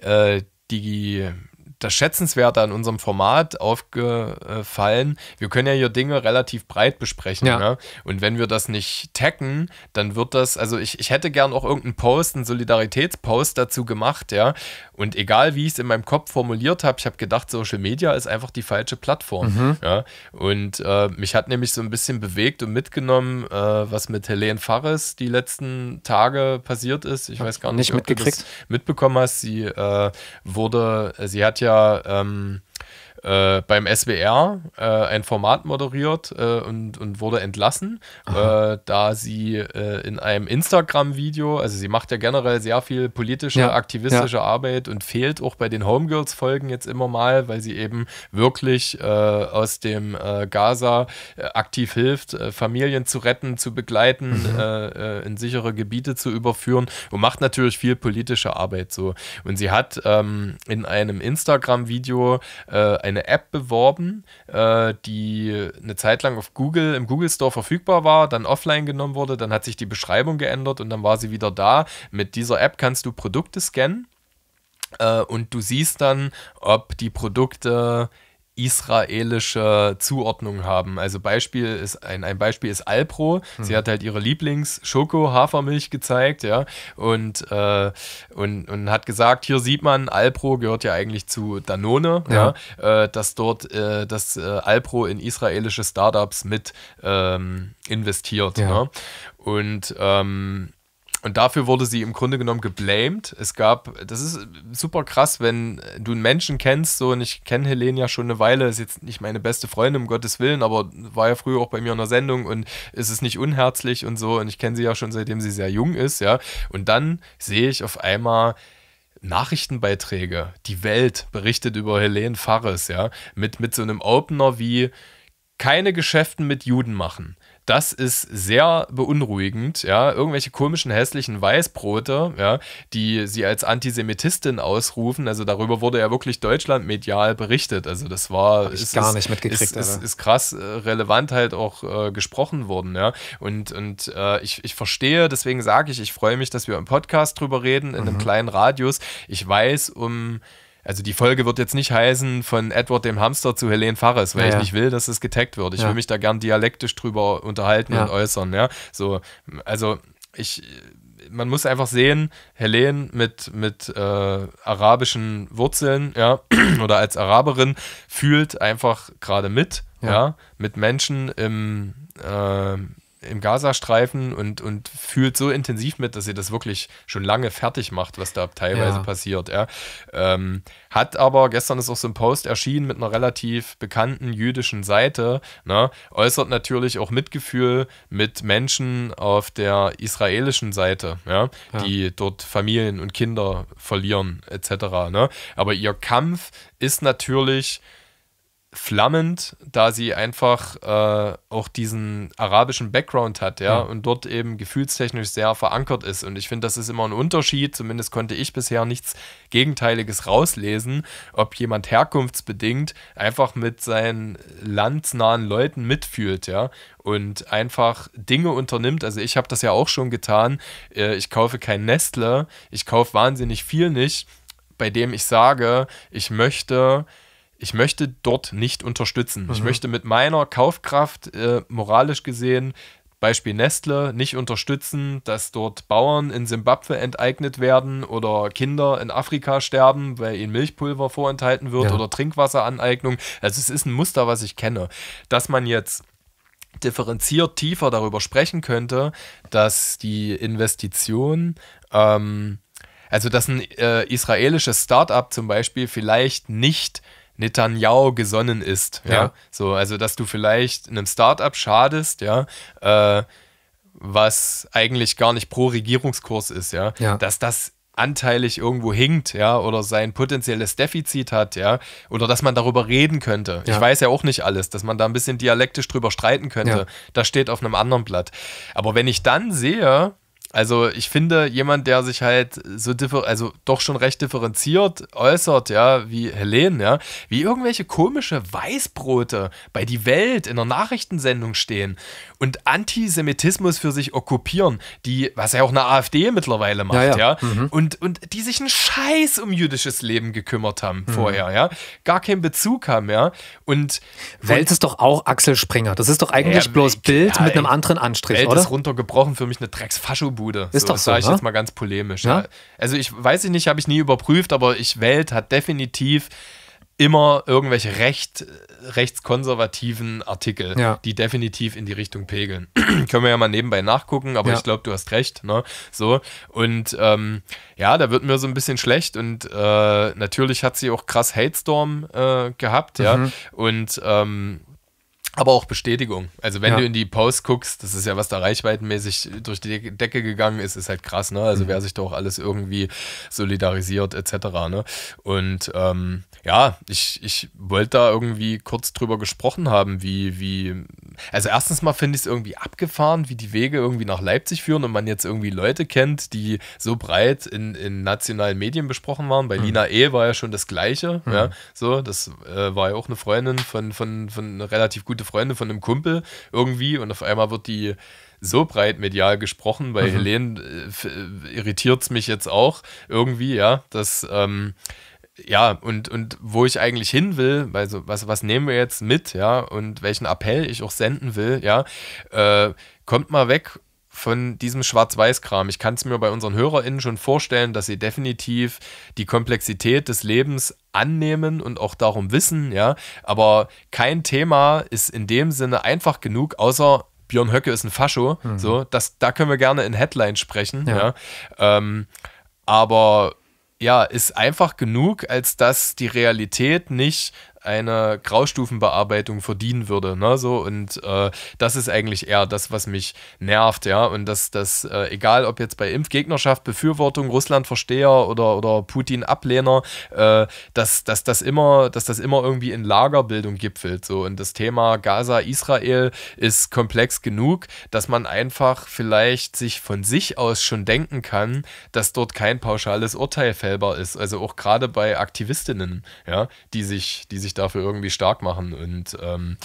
Äh, die das Schätzenswerte an unserem Format aufgefallen. Wir können ja hier Dinge relativ breit besprechen. Ja. Ne? Und wenn wir das nicht taggen, dann wird das, also ich, ich hätte gern auch irgendeinen Post, einen Solidaritätspost dazu gemacht, ja. Und egal wie ich es in meinem Kopf formuliert habe, ich habe gedacht, Social Media ist einfach die falsche Plattform. Mhm. Ja? Und äh, mich hat nämlich so ein bisschen bewegt und mitgenommen, äh, was mit Helene Fares die letzten Tage passiert ist. Ich weiß gar nicht, nicht ob du das mitbekommen hast. Sie äh, wurde, sie hat ja ja ähm, äh, beim SWR äh, ein Format moderiert äh, und, und wurde entlassen, äh, da sie äh, in einem Instagram-Video, also sie macht ja generell sehr viel politische, ja, aktivistische ja. Arbeit und fehlt auch bei den Homegirls-Folgen jetzt immer mal, weil sie eben wirklich äh, aus dem Gaza aktiv hilft, Familien zu retten, zu begleiten, mhm. in sichere Gebiete zu überführen und macht natürlich viel politische Arbeit so. Und sie hat ähm, in einem Instagram-Video eine eine App beworben, äh, die eine Zeit lang auf Google, im Google Store verfügbar war, dann offline genommen wurde, dann hat sich die Beschreibung geändert und dann war sie wieder da. Mit dieser App kannst du Produkte scannen äh, und du siehst dann, ob die Produkte israelische Zuordnung haben. Also Beispiel ist ein, ein Beispiel ist Alpro. Mhm. Sie hat halt ihre Lieblings-Schoko-Hafermilch gezeigt, ja, und, äh, und, und hat gesagt, hier sieht man, Alpro gehört ja eigentlich zu Danone, ja, ja äh, dass dort äh, dass äh, Alpro in israelische Startups mit ähm, investiert. Ja. Ne? Und ähm, und dafür wurde sie im Grunde genommen geblamed. Es gab, das ist super krass, wenn du einen Menschen kennst, so, und ich kenne Helene ja schon eine Weile, ist jetzt nicht meine beste Freundin, um Gottes Willen, aber war ja früher auch bei mir in der Sendung und ist es nicht unherzlich und so, und ich kenne sie ja schon seitdem sie sehr jung ist, ja. Und dann sehe ich auf einmal, Nachrichtenbeiträge, die Welt berichtet über Helene Farres, ja, mit, mit so einem Opener wie keine Geschäften mit Juden machen das ist sehr beunruhigend, ja, irgendwelche komischen, hässlichen Weißbrote, ja, die sie als Antisemitistin ausrufen, also darüber wurde ja wirklich Deutschland medial berichtet, also das war ich ist, gar nicht mitgekriegt, ist, ist, ist, krass äh, relevant halt auch äh, gesprochen worden, ja, und, und äh, ich, ich verstehe, deswegen sage ich, ich freue mich, dass wir im Podcast drüber reden, in mhm. einem kleinen Radius, ich weiß um also die Folge wird jetzt nicht heißen von Edward dem Hamster zu Helene Farres, weil ja, ich ja. nicht will, dass es getaggt wird. Ich ja. will mich da gern dialektisch drüber unterhalten und äußern, ja. So, also ich man muss einfach sehen, Helene mit, mit äh, arabischen Wurzeln, ja, oder als Araberin fühlt einfach gerade mit, ja. ja. mit Menschen im, äh, im Gazastreifen und, und fühlt so intensiv mit, dass sie das wirklich schon lange fertig macht, was da teilweise ja. passiert. Ja. Ähm, hat aber, gestern ist auch so ein Post erschienen mit einer relativ bekannten jüdischen Seite, ne, äußert natürlich auch Mitgefühl mit Menschen auf der israelischen Seite, ja, ja. die dort Familien und Kinder verlieren etc. Ne. Aber ihr Kampf ist natürlich flammend, da sie einfach äh, auch diesen arabischen Background hat, ja, mhm. und dort eben gefühlstechnisch sehr verankert ist. Und ich finde, das ist immer ein Unterschied. Zumindest konnte ich bisher nichts Gegenteiliges rauslesen, ob jemand herkunftsbedingt einfach mit seinen landsnahen Leuten mitfühlt, ja, und einfach Dinge unternimmt. Also ich habe das ja auch schon getan. Äh, ich kaufe kein Nestle, ich kaufe wahnsinnig viel nicht, bei dem ich sage, ich möchte ich möchte dort nicht unterstützen. Mhm. Ich möchte mit meiner Kaufkraft äh, moralisch gesehen Beispiel Nestle nicht unterstützen, dass dort Bauern in Simbabwe enteignet werden oder Kinder in Afrika sterben, weil ihnen Milchpulver vorenthalten wird ja. oder Trinkwasseraneignung. Also es ist ein Muster, was ich kenne. Dass man jetzt differenziert tiefer darüber sprechen könnte, dass die Investition ähm, also, dass ein äh, israelisches Startup zum Beispiel vielleicht nicht Netanyahu gesonnen ist. Ja. ja. So, also dass du vielleicht einem Startup schadest, ja, äh, was eigentlich gar nicht pro Regierungskurs ist, ja, ja. dass das anteilig irgendwo hinkt, ja, oder sein potenzielles Defizit hat, ja, oder dass man darüber reden könnte. Ja. Ich weiß ja auch nicht alles, dass man da ein bisschen dialektisch drüber streiten könnte. Ja. Das steht auf einem anderen Blatt. Aber wenn ich dann sehe, also ich finde, jemand, der sich halt so also doch schon recht differenziert äußert, ja, wie Helene, ja, wie irgendwelche komische Weißbrote bei die Welt in der Nachrichtensendung stehen und Antisemitismus für sich okkupieren, die, was ja auch eine AfD mittlerweile macht, ja, ja. ja? Mhm. Und, und die sich einen Scheiß um jüdisches Leben gekümmert haben mhm. vorher, ja, gar keinen Bezug haben, ja. Und Welt ist doch auch Axel Springer. Das ist doch eigentlich ja, bloß Bild mit einem anderen Anstrich, Welt oder? ist runtergebrochen für mich eine Drecksfaschobude. Ist so, doch so, Sag ich ne? jetzt mal ganz polemisch. Also ich weiß ich nicht, habe ich nie überprüft, aber ich Welt hat definitiv immer irgendwelche recht rechtskonservativen Artikel, ja. die definitiv in die Richtung pegeln. Können wir ja mal nebenbei nachgucken, aber ja. ich glaube, du hast recht. Ne? So, und ähm, ja, da wird mir so ein bisschen schlecht und äh, natürlich hat sie auch krass Hate Storm äh, gehabt, mhm. ja. Und ähm, aber auch Bestätigung. Also wenn ja. du in die Post guckst, das ist ja, was da reichweitenmäßig durch die Decke gegangen ist, ist halt krass, ne? Also mhm. wer sich da auch alles irgendwie solidarisiert, etc. Ne? Und ähm, ja, ich, ich wollte da irgendwie kurz drüber gesprochen haben, wie, wie, also erstens mal finde ich es irgendwie abgefahren, wie die Wege irgendwie nach Leipzig führen und man jetzt irgendwie Leute kennt, die so breit in, in nationalen Medien besprochen waren. Bei mhm. Lina E war ja schon das Gleiche, mhm. ja. So, das äh, war ja auch eine Freundin von, von, von eine relativ gute Freundin von einem Kumpel irgendwie und auf einmal wird die so breit medial gesprochen. weil mhm. Helene äh, äh irritiert es mich jetzt auch irgendwie, ja, dass. Ähm, ja, und, und wo ich eigentlich hin will, also was, was nehmen wir jetzt mit, ja, und welchen Appell ich auch senden will, ja, äh, kommt mal weg von diesem Schwarz-Weiß-Kram. Ich kann es mir bei unseren HörerInnen schon vorstellen, dass sie definitiv die Komplexität des Lebens annehmen und auch darum wissen, ja. Aber kein Thema ist in dem Sinne einfach genug, außer Björn Höcke ist ein Fascho. Mhm. So, das, da können wir gerne in Headline sprechen, ja. ja? Ähm, aber ja, ist einfach genug, als dass die Realität nicht einer Graustufenbearbeitung verdienen würde. Ne? So, und äh, das ist eigentlich eher das, was mich nervt, ja. Und dass das, äh, egal ob jetzt bei Impfgegnerschaft, Befürwortung, Russlandversteher oder, oder Putin-Ablehner, äh, dass, dass, das immer, dass das immer irgendwie in Lagerbildung gipfelt. So. Und das Thema Gaza, Israel ist komplex genug, dass man einfach vielleicht sich von sich aus schon denken kann, dass dort kein pauschales Urteil fällbar ist. Also auch gerade bei Aktivistinnen, ja, die sich, die sich dafür irgendwie stark machen. Und ähm,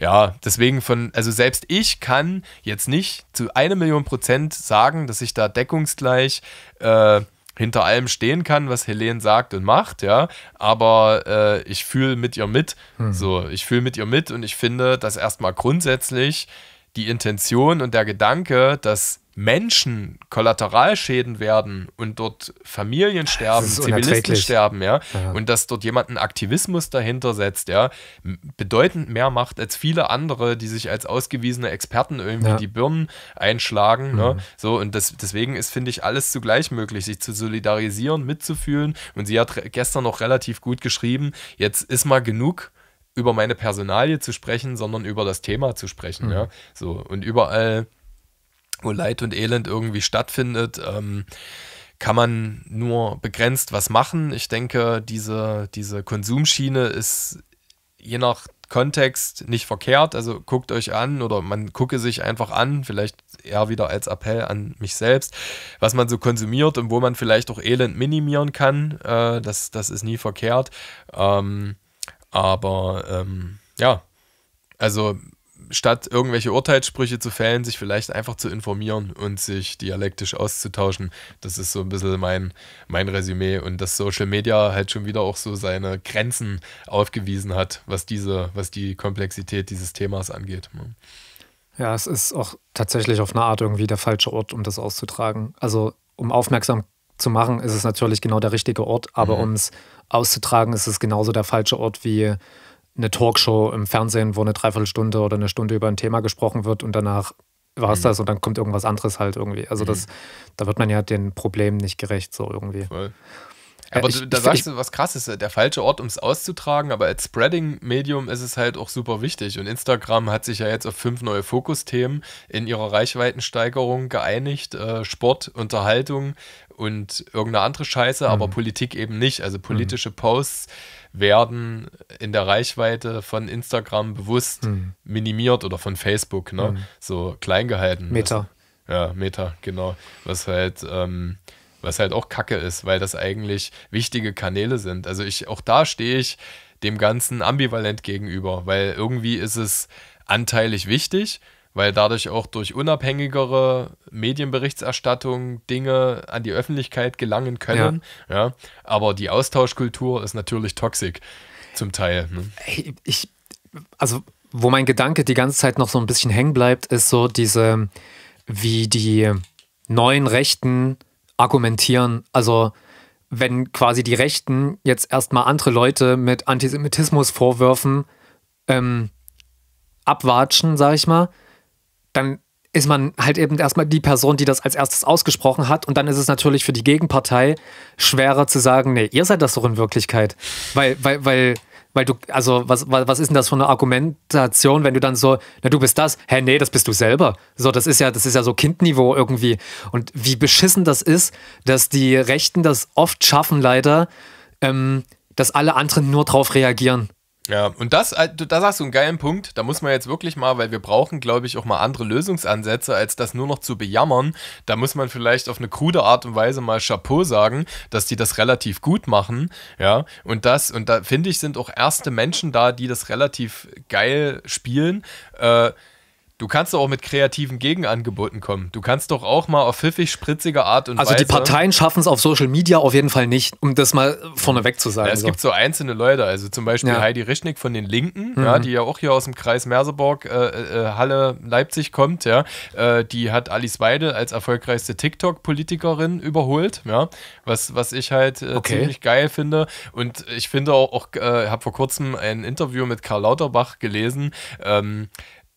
ja, deswegen von, also selbst ich kann jetzt nicht zu einer Million Prozent sagen, dass ich da deckungsgleich äh, hinter allem stehen kann, was Helene sagt und macht, ja, aber äh, ich fühle mit ihr mit. Hm. So, ich fühle mit ihr mit und ich finde, dass erstmal grundsätzlich die Intention und der Gedanke, dass Menschen Kollateralschäden werden und dort Familien sterben, Zivilisten sterben, ja, ja, und dass dort jemand einen Aktivismus dahinter setzt, ja, bedeutend mehr macht als viele andere, die sich als ausgewiesene Experten irgendwie ja. die Birnen einschlagen, ne? mhm. ne, so, und das, deswegen ist, finde ich, alles zugleich möglich, sich zu solidarisieren, mitzufühlen, und sie hat gestern noch relativ gut geschrieben, jetzt ist mal genug, über meine Personalie zu sprechen, sondern über das Thema zu sprechen, mhm. ja, so, und überall wo Leid und Elend irgendwie stattfindet, ähm, kann man nur begrenzt was machen. Ich denke, diese, diese Konsumschiene ist je nach Kontext nicht verkehrt. Also guckt euch an oder man gucke sich einfach an, vielleicht eher wieder als Appell an mich selbst, was man so konsumiert und wo man vielleicht auch Elend minimieren kann. Äh, das, das ist nie verkehrt. Ähm, aber ähm, ja, also statt irgendwelche Urteilssprüche zu fällen, sich vielleicht einfach zu informieren und sich dialektisch auszutauschen. Das ist so ein bisschen mein, mein Resümee und dass Social Media halt schon wieder auch so seine Grenzen aufgewiesen hat, was diese, was die Komplexität dieses Themas angeht. Ne? Ja, es ist auch tatsächlich auf eine Art irgendwie der falsche Ort, um das auszutragen. Also um aufmerksam zu machen, ist es natürlich genau der richtige Ort, aber mhm. um es auszutragen, ist es genauso der falsche Ort wie eine Talkshow im Fernsehen, wo eine Dreiviertelstunde oder eine Stunde über ein Thema gesprochen wird und danach war es mhm. das und dann kommt irgendwas anderes halt irgendwie. Also mhm. das, da wird man ja den Problemen nicht gerecht, so irgendwie. Voll. Äh, aber ich, da ich, sagst ich, du was krass ist, der falsche Ort, um es auszutragen, aber als Spreading-Medium ist es halt auch super wichtig. Und Instagram hat sich ja jetzt auf fünf neue Fokusthemen in ihrer Reichweitensteigerung geeinigt. Äh, Sport, Unterhaltung und irgendeine andere Scheiße, mhm. aber Politik eben nicht. Also politische mhm. Posts werden in der Reichweite von Instagram bewusst hm. minimiert oder von Facebook, ne? Hm. So klein gehalten. Meta. ja, Meta, genau. Was halt, ähm, was halt auch Kacke ist, weil das eigentlich wichtige Kanäle sind. Also ich, auch da stehe ich dem Ganzen ambivalent gegenüber, weil irgendwie ist es anteilig wichtig weil dadurch auch durch unabhängigere Medienberichterstattung Dinge an die Öffentlichkeit gelangen können. Ja. ja. Aber die Austauschkultur ist natürlich toxisch zum Teil. Ne? ich, also, wo mein Gedanke die ganze Zeit noch so ein bisschen hängen bleibt, ist so diese, wie die neuen Rechten argumentieren. Also, wenn quasi die Rechten jetzt erstmal andere Leute mit Antisemitismusvorwürfen ähm, abwatschen, sag ich mal, dann ist man halt eben erstmal die Person, die das als erstes ausgesprochen hat. Und dann ist es natürlich für die Gegenpartei schwerer zu sagen, nee, ihr seid das doch in Wirklichkeit. Weil, weil, weil, weil du, also was, was ist denn das für eine Argumentation, wenn du dann so, na du bist das, hä, nee, das bist du selber. So, das ist ja, das ist ja so Kindniveau irgendwie. Und wie beschissen das ist, dass die Rechten das oft schaffen, leider, ähm, dass alle anderen nur drauf reagieren. Ja, und das, äh, da sagst du einen geilen Punkt. Da muss man jetzt wirklich mal, weil wir brauchen, glaube ich, auch mal andere Lösungsansätze, als das nur noch zu bejammern. Da muss man vielleicht auf eine krude Art und Weise mal Chapeau sagen, dass die das relativ gut machen. Ja, und das, und da finde ich, sind auch erste Menschen da, die das relativ geil spielen. Äh, Du kannst doch auch mit kreativen Gegenangeboten kommen. Du kannst doch auch mal auf pfiffig spritzige Art und also Weise. Also die Parteien schaffen es auf Social Media auf jeden Fall nicht, um das mal vorneweg zu sagen. Ja, es so. gibt so einzelne Leute, also zum Beispiel ja. Heidi Rischnick von den Linken, mhm. ja, die ja auch hier aus dem Kreis Merseburg, äh, äh, äh, Halle, Leipzig kommt, ja. Äh, die hat Alice Weidel als erfolgreichste TikTok-Politikerin überholt, ja. Was, was ich halt äh, okay. ziemlich geil finde. Und ich finde auch, auch äh, habe vor kurzem ein Interview mit Karl Lauterbach gelesen. Ähm,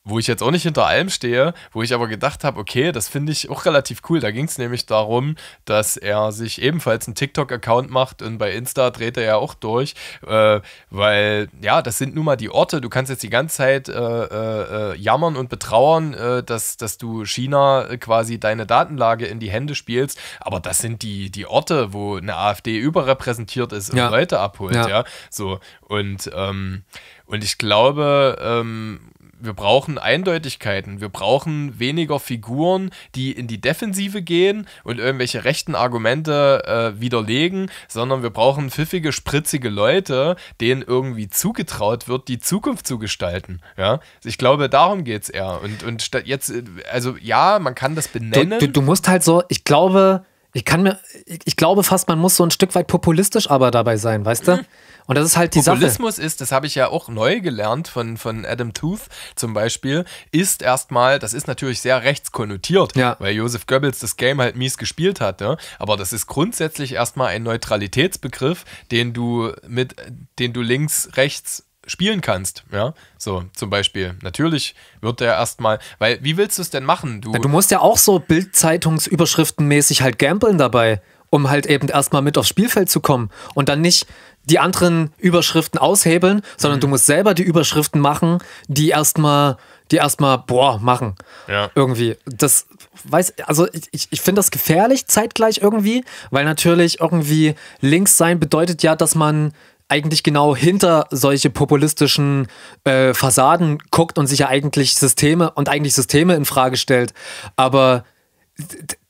wo ich jetzt auch nicht hinter allem stehe, wo ich aber gedacht habe, okay, das finde ich auch relativ cool. Da ging es nämlich darum, dass er sich ebenfalls einen TikTok-Account macht und bei Insta dreht er ja auch durch, äh, weil ja, das sind nun mal die Orte. Du kannst jetzt die ganze Zeit äh, äh, äh jammern und betrauern, äh, dass, dass du China äh, quasi deine Datenlage in die Hände spielst, aber das sind die, die Orte, wo eine AfD überrepräsentiert ist und ja. Leute abholt, ja. ja? So, und, ähm, und ich glaube, ähm, wir brauchen Eindeutigkeiten, wir brauchen weniger Figuren, die in die Defensive gehen und irgendwelche rechten Argumente äh, widerlegen, sondern wir brauchen pfiffige, spritzige Leute, denen irgendwie zugetraut wird, die Zukunft zu gestalten. Ja? Ich glaube, darum geht es eher. Und, und jetzt, äh, also ja, man kann das benennen. Du, du, du musst halt so, ich glaube, ich kann mir, ich glaube fast, man muss so ein Stück weit populistisch aber dabei sein, weißt du? Mhm. Und das ist halt die Populismus Sache. Populismus ist, das habe ich ja auch neu gelernt von, von Adam Tooth zum Beispiel, ist erstmal, das ist natürlich sehr rechts konnotiert, ja. weil Joseph Goebbels das Game halt mies gespielt hat, ne? aber das ist grundsätzlich erstmal ein Neutralitätsbegriff, den du mit, den du links, rechts spielen kannst. Ja, so zum Beispiel. Natürlich wird der erstmal, weil wie willst du es denn machen? Du, du musst ja auch so Bildzeitungsüberschriftenmäßig halt gamblen dabei, um halt eben erstmal mit aufs Spielfeld zu kommen und dann nicht die anderen Überschriften aushebeln, sondern mhm. du musst selber die Überschriften machen, die erstmal die erstmal boah machen. Ja. Irgendwie. Das weiß, also ich, ich finde das gefährlich zeitgleich irgendwie, weil natürlich irgendwie links sein bedeutet ja, dass man eigentlich genau hinter solche populistischen äh, Fassaden guckt und sich ja eigentlich Systeme und eigentlich Systeme in Frage stellt. Aber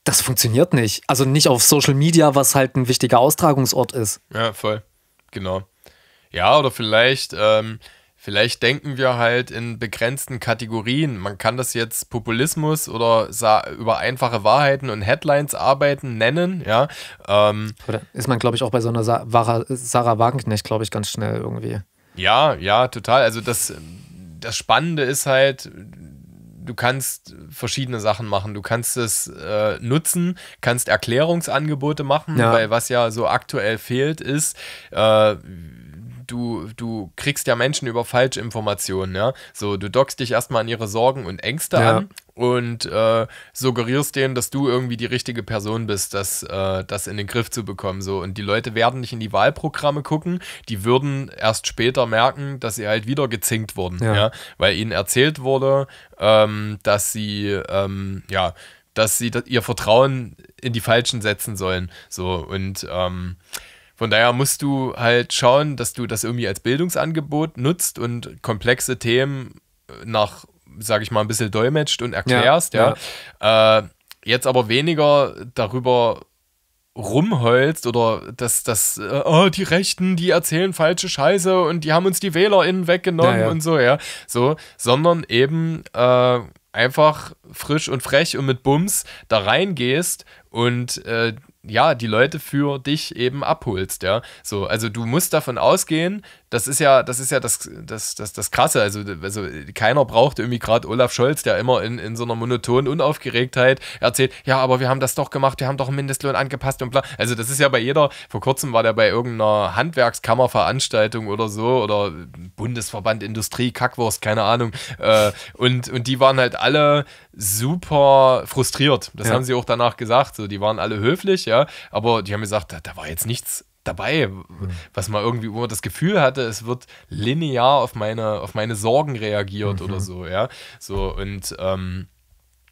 das funktioniert nicht. Also nicht auf Social Media, was halt ein wichtiger Austragungsort ist. Ja, voll. Genau. Ja, oder vielleicht ähm, Vielleicht denken wir halt in begrenzten Kategorien. Man kann das jetzt Populismus oder über einfache Wahrheiten und Headlines arbeiten nennen, ja. Ähm, oder ist man, glaube ich, auch bei so einer Sa Sarah Wagenknecht, glaube ich, ganz schnell irgendwie. Ja, ja, total. Also das, das Spannende ist halt, du kannst verschiedene Sachen machen. Du kannst es äh, nutzen, kannst Erklärungsangebote machen, ja. weil was ja so aktuell fehlt, ist, äh, du, du kriegst ja Menschen über Falschinformationen, ja. So, du dockst dich erstmal an ihre Sorgen und Ängste ja. an und äh, suggerierst denen, dass du irgendwie die richtige Person bist, das, äh, das in den Griff zu bekommen. So. Und die Leute werden nicht in die Wahlprogramme gucken, die würden erst später merken, dass sie halt wieder gezinkt wurden, ja. ja? Weil ihnen erzählt wurde, ähm, dass sie ähm, ja, dass sie ihr Vertrauen in die Falschen setzen sollen. So und ähm, von daher musst du halt schauen, dass du das irgendwie als Bildungsangebot nutzt und komplexe Themen äh, nach, sag ich mal, ein bisschen dolmetscht und erklärst, ja. ja. Äh, jetzt aber weniger darüber rumheulst oder dass das äh, oh, die Rechten, die erzählen falsche Scheiße und die haben uns die WählerInnen weggenommen ja, ja. und so, ja. So, sondern eben äh, einfach frisch und frech und mit Bums da reingehst und äh, ja, die Leute für dich eben abholst, ja. So, also du musst davon ausgehen, das ist ja, das ist ja das, das, das, das Krasse. Also, also keiner braucht irgendwie gerade Olaf Scholz, der immer in, in so einer monotonen Unaufgeregtheit erzählt, ja, aber wir haben das doch gemacht, wir haben doch einen Mindestlohn angepasst und bla. Also das ist ja bei jeder, vor kurzem war der bei irgendeiner Handwerkskammerveranstaltung oder so oder Bundesverband Industrie, Kackwurst, keine Ahnung. Äh, und, und die waren halt alle super frustriert. Das ja. haben sie auch danach gesagt. So, die waren alle höflich, ja, aber die haben gesagt, da, da war jetzt nichts dabei, mhm. was man irgendwie immer das Gefühl hatte, es wird linear auf meine, auf meine Sorgen reagiert mhm. oder so, ja. So, und ähm,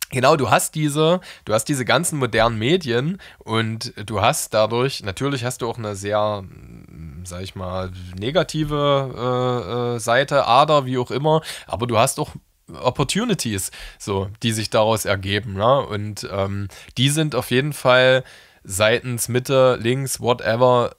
Genau, du hast diese, du hast diese ganzen modernen Medien und du hast dadurch, natürlich hast du auch eine sehr, hm, sag ich mal, negative äh, äh, Seite, Ader, wie auch immer, aber du hast auch Opportunities, so, die sich daraus ergeben, ne? Und ähm, die sind auf jeden Fall seitens Mitte, links, whatever,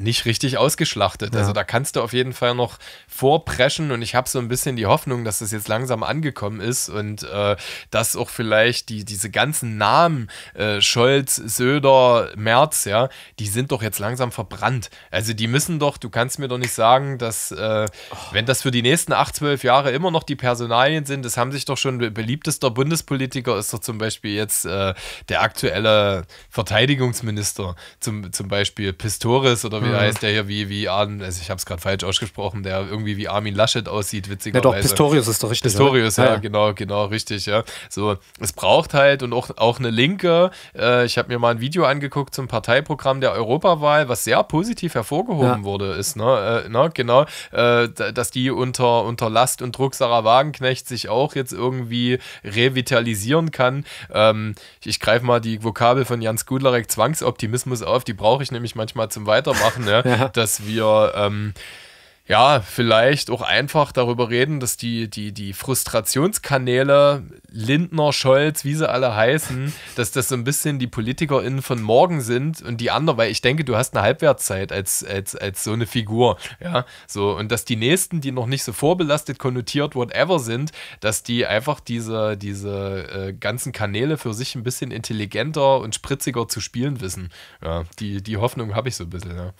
nicht richtig ausgeschlachtet. Also ja. Also da kannst du auf jeden Fall noch vorpreschen und ich habe so ein bisschen die Hoffnung, dass das jetzt langsam angekommen ist und äh, dass auch vielleicht die, diese ganzen Namen äh, Scholz, Söder, Merz, ja, die sind doch jetzt langsam verbrannt. Also die müssen doch, du kannst mir doch nicht sagen, dass äh, wenn das für die nächsten acht, zwölf Jahre immer noch die Personalien sind, das haben sich doch schon beliebtester Bundespolitiker ist doch zum Beispiel jetzt äh, der aktuelle Verteidigungsminister, zum, zum Beispiel Pistoris oder wie der heißt der hier wie, wie Arn, also ich habe es gerade falsch ausgesprochen, der irgendwie wie Armin Laschet aussieht, witzigerweise. Ja doch, Pistorius ist doch richtig. Pistorius, ja, ja, genau, genau, richtig, ja. So, es braucht halt und auch, auch eine Linke. Äh, ich habe mir mal ein Video angeguckt zum Parteiprogramm der Europawahl, was sehr positiv hervorgehoben ja. wurde, ist, ne, äh, ne genau, äh, dass die unter, unter Last und Druck Sarah Wagenknecht sich auch jetzt irgendwie revitalisieren kann. Ähm, ich, ich greife mal die Vokabel von Jans Gudlerek, Zwangsoptimismus auf, die brauche ich nämlich manchmal zum Weitermachen machen, ja, ne? ja. dass wir ähm, ja, vielleicht auch einfach darüber reden, dass die, die, die Frustrationskanäle, Lindner, Scholz, wie sie alle heißen, dass das so ein bisschen die PolitikerInnen von morgen sind und die anderen, weil ich denke, du hast eine Halbwertszeit als, als, als so eine Figur, ja, so, und dass die Nächsten, die noch nicht so vorbelastet, konnotiert, whatever sind, dass die einfach diese, diese äh, ganzen Kanäle für sich ein bisschen intelligenter und spritziger zu spielen wissen, ja, die, die Hoffnung habe ich so ein bisschen, ja.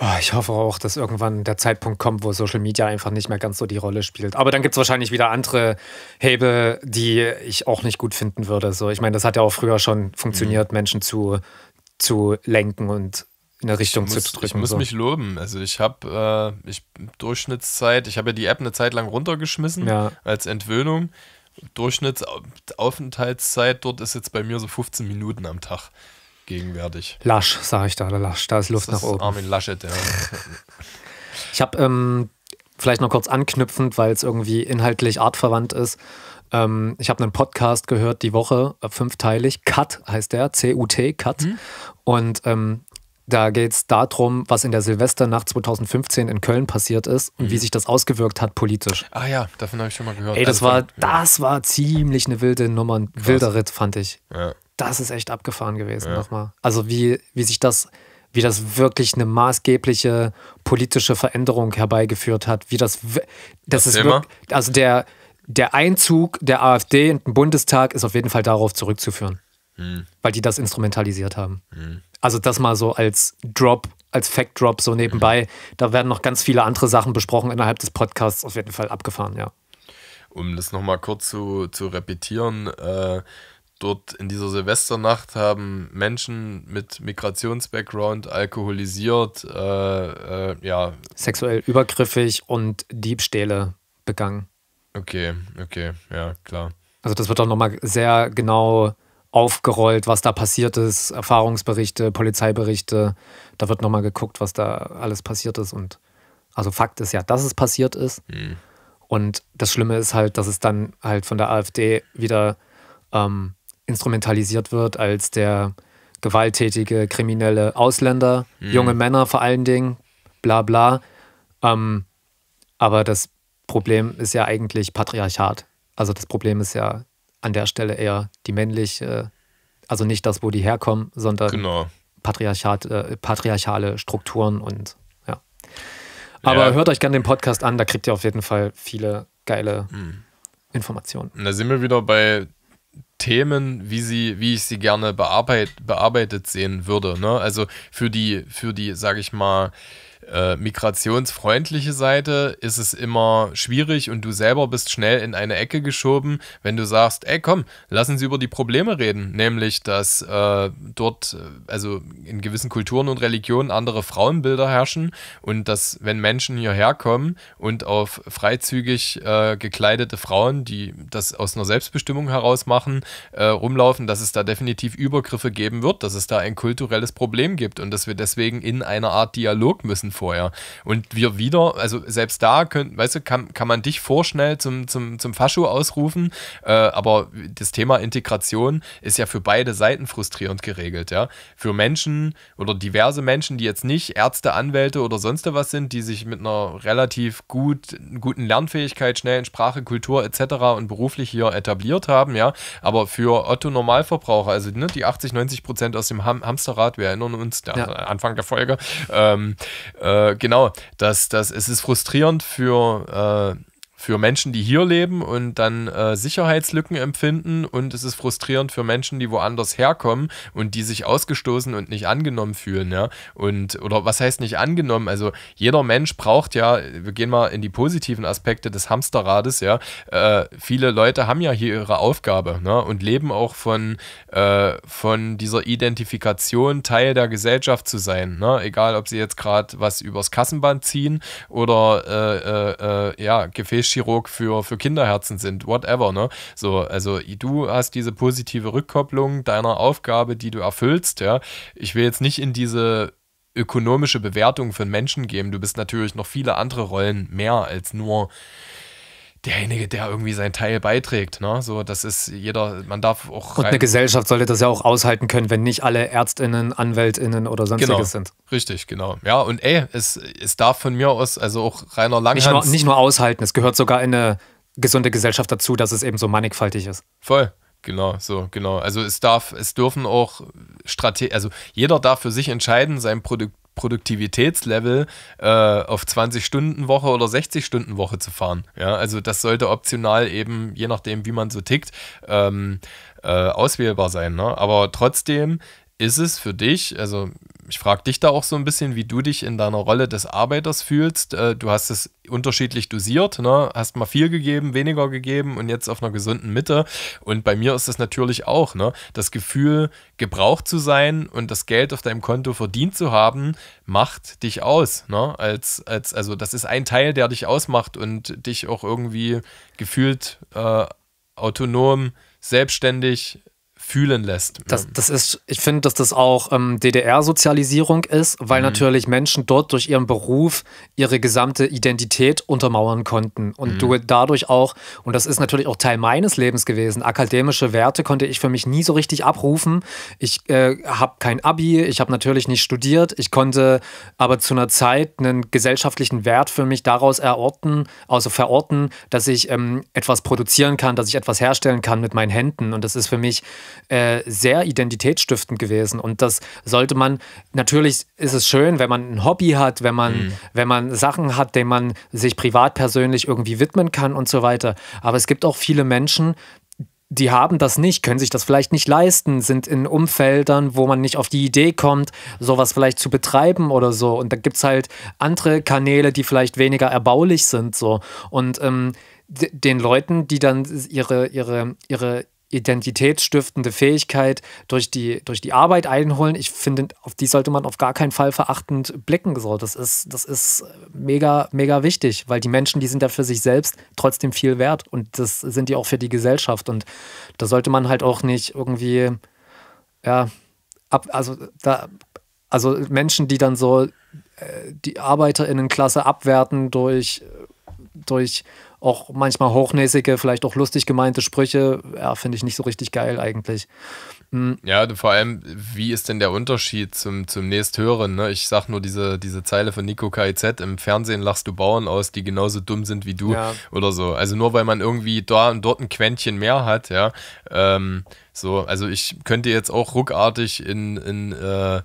Ah, ich hoffe auch, dass irgendwann der Zeitpunkt kommt, wo Social Media einfach nicht mehr ganz so die Rolle spielt. Aber dann gibt es wahrscheinlich wieder andere Hebel, die ich auch nicht gut finden würde. So, ich meine, das hat ja auch früher schon funktioniert, mhm. Menschen zu, zu lenken und in eine Richtung muss, zu drücken. Ich muss so. mich loben. Also ich habe äh, Durchschnittszeit, ich habe ja die App eine Zeit lang runtergeschmissen ja. als Entwöhnung. Durchschnittsaufenthaltszeit dort ist jetzt bei mir so 15 Minuten am Tag gegenwärtig. Lasch, sage ich da, Lasch, da ist Luft das nach oben. Armin Laschet, ja. ich habe ähm, vielleicht noch kurz anknüpfend, weil es irgendwie inhaltlich artverwandt ist. Ähm, ich habe einen Podcast gehört die Woche, äh, fünfteilig, Cut heißt der, C-U-T, Cut. Mhm. Und ähm, da geht es darum, was in der Silvesternacht 2015 in Köln passiert ist und mhm. wie sich das ausgewirkt hat politisch. Ah ja, davon habe ich schon mal gehört. Ey, das, also, war, ja. das war ziemlich eine wilde Nummer, ein wilder Ritt, fand ich. Ja das ist echt abgefahren gewesen ja. nochmal. Also wie, wie sich das, wie das wirklich eine maßgebliche politische Veränderung herbeigeführt hat, wie das, das Erzähl ist wirklich, also der, der Einzug der AfD in den Bundestag ist auf jeden Fall darauf zurückzuführen, hm. weil die das instrumentalisiert haben. Hm. Also das mal so als Drop, als Fact Drop so nebenbei. Hm. Da werden noch ganz viele andere Sachen besprochen innerhalb des Podcasts, auf jeden Fall abgefahren, ja. Um das nochmal kurz zu, zu repetieren, äh, Dort in dieser Silvesternacht haben Menschen mit Migrationsbackground alkoholisiert, äh, äh, ja. Sexuell übergriffig und Diebstähle begangen. Okay, okay, ja, klar. Also das wird auch nochmal sehr genau aufgerollt, was da passiert ist, Erfahrungsberichte, Polizeiberichte. Da wird nochmal geguckt, was da alles passiert ist. Und also Fakt ist ja, dass es passiert ist. Hm. Und das Schlimme ist halt, dass es dann halt von der AfD wieder ähm, instrumentalisiert wird als der gewalttätige, kriminelle Ausländer, mhm. junge Männer vor allen Dingen, bla bla. Ähm, aber das Problem ist ja eigentlich Patriarchat. Also das Problem ist ja an der Stelle eher die männliche, also nicht das, wo die herkommen, sondern genau. Patriarchat, äh, patriarchale Strukturen und ja. Aber ja. hört euch gerne den Podcast an, da kriegt ihr auf jeden Fall viele geile mhm. Informationen. Und da sind wir wieder bei Themen, wie sie, wie ich sie gerne bearbeit, bearbeitet sehen würde. Ne? Also für die, für die, sage ich mal, äh, migrationsfreundliche Seite ist es immer schwierig und du selber bist schnell in eine Ecke geschoben, wenn du sagst, ey komm, lass uns über die Probleme reden, nämlich dass äh, dort, äh, also in gewissen Kulturen und Religionen andere Frauenbilder herrschen und dass wenn Menschen hierher kommen und auf freizügig äh, gekleidete Frauen, die das aus einer Selbstbestimmung heraus machen, äh, rumlaufen, dass es da definitiv Übergriffe geben wird, dass es da ein kulturelles Problem gibt und dass wir deswegen in einer Art Dialog müssen vorher. Und wir wieder, also selbst da können, weißt du, kann, kann man dich vorschnell zum, zum, zum Fascho ausrufen, äh, aber das Thema Integration ist ja für beide Seiten frustrierend geregelt, ja. Für Menschen oder diverse Menschen, die jetzt nicht Ärzte, Anwälte oder sonst was sind, die sich mit einer relativ gut, guten Lernfähigkeit schnell in Sprache, Kultur etc. und beruflich hier etabliert haben, ja. Aber für Otto Normalverbraucher, also ne, die 80, 90 Prozent aus dem Ham Hamsterrad, wir erinnern uns der ja. Anfang der Folge, ähm, äh, äh, genau, das, das, es ist frustrierend für äh, für Menschen, die hier leben und dann äh, Sicherheitslücken empfinden und es ist frustrierend für Menschen, die woanders herkommen und die sich ausgestoßen und nicht angenommen fühlen, ja. Und oder was heißt nicht angenommen? Also jeder Mensch braucht ja, wir gehen mal in die positiven Aspekte des Hamsterrades, ja. Äh, viele Leute haben ja hier ihre Aufgabe, ne? Und leben auch von, äh, von dieser Identifikation, Teil der Gesellschaft zu sein, ne? Egal, ob sie jetzt gerade was übers Kassenband ziehen oder äh, äh, äh, ja, gefälscht Tischchirurg für, für Kinderherzen sind, whatever, ne? So, also du hast diese positive Rückkopplung deiner Aufgabe, die du erfüllst, ja. Ich will jetzt nicht in diese ökonomische Bewertung von Menschen geben. Du bist natürlich noch viele andere Rollen mehr als nur derjenige, der irgendwie sein Teil beiträgt. Ne? So, das ist jeder, man darf auch. Und eine Gesellschaft sollte das ja auch aushalten können, wenn nicht alle ÄrztInnen, AnwältInnen oder sonstiges genau, sind. Richtig, genau. Ja, und ey, es, es darf von mir aus, also auch Rainer Langhans. Nicht nur, nicht nur aushalten, es gehört sogar in eine gesunde Gesellschaft dazu, dass es eben so mannigfaltig ist. Voll. Genau, so, genau. Also es darf, es dürfen auch Strategie, also jeder darf für sich entscheiden, sein Produkt Produktivitätslevel äh, auf 20-Stunden-Woche oder 60-Stunden-Woche zu fahren. Ja, also das sollte optional eben, je nachdem, wie man so tickt, ähm, äh, auswählbar sein. Ne? Aber trotzdem ist es für dich, also ich frage dich da auch so ein bisschen, wie du dich in deiner Rolle des Arbeiters fühlst. Äh, du hast es unterschiedlich dosiert, ne? hast mal viel gegeben, weniger gegeben und jetzt auf einer gesunden Mitte. Und bei mir ist das natürlich auch ne? das Gefühl, gebraucht zu sein und das Geld auf deinem Konto verdient zu haben, macht dich aus. Ne? Als, als, also das ist ein Teil, der dich ausmacht und dich auch irgendwie gefühlt äh, autonom, selbstständig fühlen lässt. Das, das ist, ich finde, dass das auch ähm, DDR-Sozialisierung ist, weil mhm. natürlich Menschen dort durch ihren Beruf ihre gesamte Identität untermauern konnten. Und mhm. du dadurch auch, und das ist natürlich auch Teil meines Lebens gewesen, akademische Werte konnte ich für mich nie so richtig abrufen. Ich äh, habe kein Abi, ich habe natürlich nicht studiert, ich konnte aber zu einer Zeit einen gesellschaftlichen Wert für mich daraus erorten, also verorten, dass ich ähm, etwas produzieren kann, dass ich etwas herstellen kann mit meinen Händen. Und das ist für mich äh, sehr identitätsstiftend gewesen. Und das sollte man, natürlich ist es schön, wenn man ein Hobby hat, wenn man, mhm. wenn man Sachen hat, denen man sich privat persönlich irgendwie widmen kann und so weiter. Aber es gibt auch viele Menschen, die haben das nicht, können sich das vielleicht nicht leisten, sind in Umfeldern, wo man nicht auf die Idee kommt, sowas vielleicht zu betreiben oder so. Und da gibt es halt andere Kanäle, die vielleicht weniger erbaulich sind. So. Und ähm, den Leuten, die dann ihre, ihre, ihre identitätsstiftende Fähigkeit durch die, durch die Arbeit einholen. Ich finde, auf die sollte man auf gar keinen Fall verachtend blicken. So, das ist, das ist mega, mega wichtig, weil die Menschen, die sind ja für sich selbst trotzdem viel wert und das sind die auch für die Gesellschaft. Und da sollte man halt auch nicht irgendwie, ja, ab, also da, also Menschen, die dann so äh, die ArbeiterInnenklasse abwerten durch, durch auch manchmal hochnäsige, vielleicht auch lustig gemeinte Sprüche, ja, finde ich nicht so richtig geil eigentlich. Mhm. Ja, vor allem, wie ist denn der Unterschied zum, zum nächsthöheren? Ne? Ich sag nur diese, diese Zeile von Nico KIZ, im Fernsehen lachst du Bauern aus, die genauso dumm sind wie du ja. oder so. Also nur weil man irgendwie da und dort ein Quäntchen mehr hat, ja. Ähm, so, also ich könnte jetzt auch ruckartig in, in äh,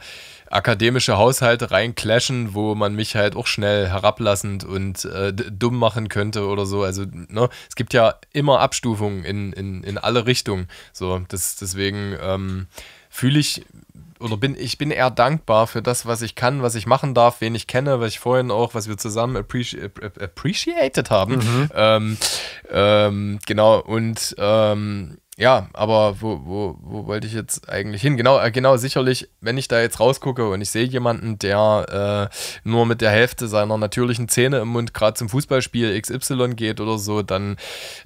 akademische Haushalte reinclashen, wo man mich halt auch schnell herablassend und äh, dumm machen könnte oder so. Also, ne, es gibt ja immer Abstufungen in, in, in alle Richtungen. So, das, deswegen ähm, fühle ich oder bin ich bin eher dankbar für das, was ich kann, was ich machen darf, wen ich kenne, was ich vorhin auch, was wir zusammen appreci appreciated haben. Mhm. Ähm, ähm, genau, und ähm, ja, aber wo, wo, wo wollte ich jetzt eigentlich hin? Genau, äh, genau, sicherlich, wenn ich da jetzt rausgucke und ich sehe jemanden, der äh, nur mit der Hälfte seiner natürlichen Zähne im Mund gerade zum Fußballspiel XY geht oder so, dann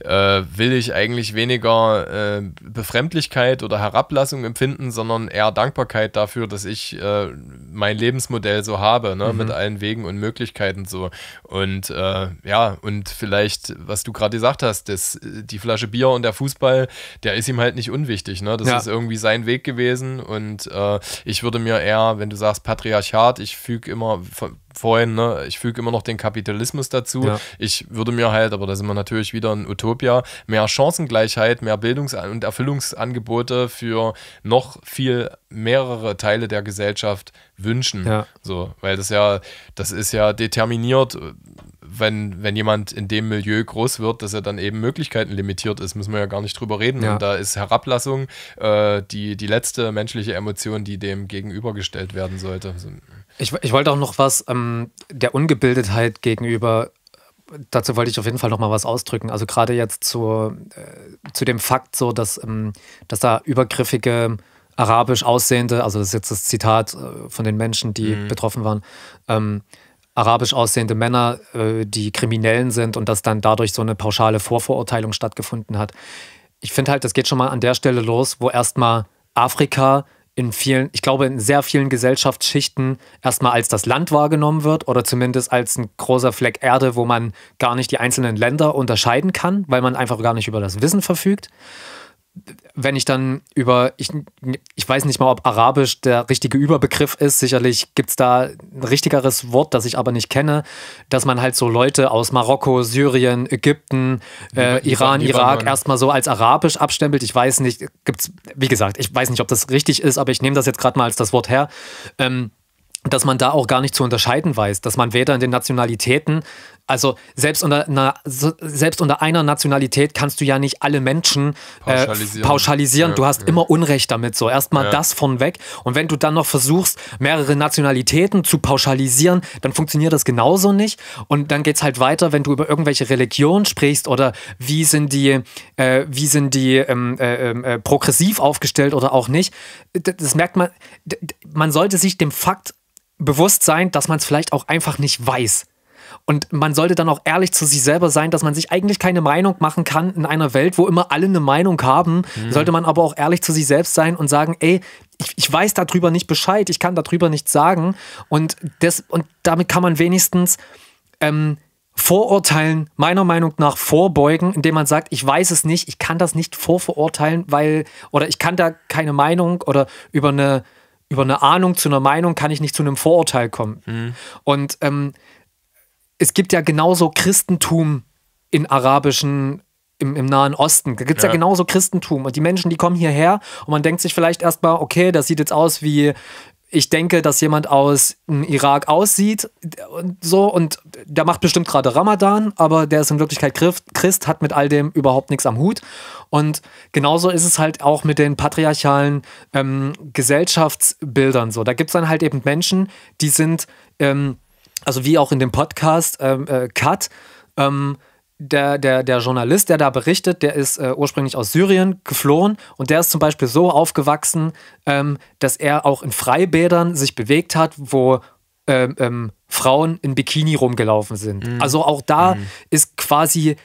äh, will ich eigentlich weniger äh, Befremdlichkeit oder Herablassung empfinden, sondern eher Dankbarkeit dafür, dass ich äh, mein Lebensmodell so habe, ne? Mhm. mit allen Wegen und Möglichkeiten so. Und äh, ja, und vielleicht, was du gerade gesagt hast, das, die Flasche Bier und der Fußball, der ist ihm halt nicht unwichtig. Ne? Das ja. ist irgendwie sein Weg gewesen. Und äh, ich würde mir eher, wenn du sagst Patriarchat, ich füge immer vorhin, ne, ich füge immer noch den Kapitalismus dazu. Ja. Ich würde mir halt, aber da sind wir natürlich wieder in Utopia, mehr Chancengleichheit, mehr Bildungs- und Erfüllungsangebote für noch viel mehrere Teile der Gesellschaft wünschen. Ja. So, weil das ja, das ist ja determiniert wenn, wenn jemand in dem Milieu groß wird, dass er dann eben Möglichkeiten limitiert ist, müssen wir ja gar nicht drüber reden. Ja. Und da ist Herablassung äh, die, die letzte menschliche Emotion, die dem gegenübergestellt werden sollte. Ich, ich wollte auch noch was ähm, der Ungebildetheit gegenüber dazu wollte ich auf jeden Fall noch mal was ausdrücken. Also gerade jetzt zu, äh, zu dem Fakt so, dass, ähm, dass da übergriffige arabisch aussehende, also das ist jetzt das Zitat äh, von den Menschen, die mhm. betroffen waren, ähm, arabisch aussehende Männer äh, die Kriminellen sind und dass dann dadurch so eine pauschale Vorverurteilung stattgefunden hat. Ich finde halt, das geht schon mal an der Stelle los, wo erstmal Afrika in vielen, ich glaube, in sehr vielen Gesellschaftsschichten erstmal als das Land wahrgenommen wird oder zumindest als ein großer Fleck Erde, wo man gar nicht die einzelnen Länder unterscheiden kann, weil man einfach gar nicht über das Wissen verfügt wenn ich dann über, ich, ich weiß nicht mal, ob Arabisch der richtige Überbegriff ist, sicherlich gibt es da ein richtigeres Wort, das ich aber nicht kenne, dass man halt so Leute aus Marokko, Syrien, Ägypten, äh, Iran, Irak erstmal so als Arabisch abstempelt. Ich weiß nicht, gibt's, wie gesagt, ich weiß nicht, ob das richtig ist, aber ich nehme das jetzt gerade mal als das Wort her. Ähm, dass man da auch gar nicht zu unterscheiden weiß, dass man weder in den Nationalitäten also selbst unter, einer, selbst unter einer Nationalität kannst du ja nicht alle Menschen pauschalisieren. Äh, pauschalisieren. Ja, du hast ja. immer Unrecht damit. So erstmal ja. das von weg. Und wenn du dann noch versuchst, mehrere Nationalitäten zu pauschalisieren, dann funktioniert das genauso nicht. Und dann geht es halt weiter, wenn du über irgendwelche Religionen sprichst oder wie sind die, äh, wie sind die ähm, äh, ähm, äh progressiv aufgestellt oder auch nicht. Das merkt man. Man sollte sich dem Fakt bewusst sein, dass man es vielleicht auch einfach nicht weiß. Und man sollte dann auch ehrlich zu sich selber sein, dass man sich eigentlich keine Meinung machen kann in einer Welt, wo immer alle eine Meinung haben. Mhm. Sollte man aber auch ehrlich zu sich selbst sein und sagen, ey, ich, ich, weiß darüber nicht Bescheid, ich kann darüber nichts sagen. Und, das, und damit kann man wenigstens ähm, Vorurteilen meiner Meinung nach vorbeugen, indem man sagt, ich weiß es nicht, ich kann das nicht vorverurteilen, weil, oder ich kann da keine Meinung oder über eine, über eine Ahnung zu einer Meinung kann ich nicht zu einem Vorurteil kommen. Mhm. Und ähm, es gibt ja genauso Christentum in arabischen im, im, Nahen Osten. Da gibt es ja. ja. genauso Christentum. Und die Menschen, die kommen hierher und man denkt sich vielleicht erstmal, okay, das sieht jetzt aus wie. Ich denke, dass jemand aus dem Irak aussieht und so und der macht bestimmt gerade Ramadan, aber der ist in Wirklichkeit Christ, hat mit all dem überhaupt nichts am Hut. Und genauso ist es halt auch mit den patriarchalen ähm, Gesellschaftsbildern so. Da gibt es dann halt eben Menschen, die sind ähm, also wie auch in dem Podcast ähm, äh, Cut, ähm, der, der, der Journalist, der da berichtet, der ist äh, ursprünglich aus Syrien geflohen und der ist zum Beispiel so aufgewachsen, ähm, dass er auch in Freibädern sich bewegt hat, wo ähm, ähm, Frauen in Bikini rumgelaufen sind. Mhm. Also auch da mhm. ist quasi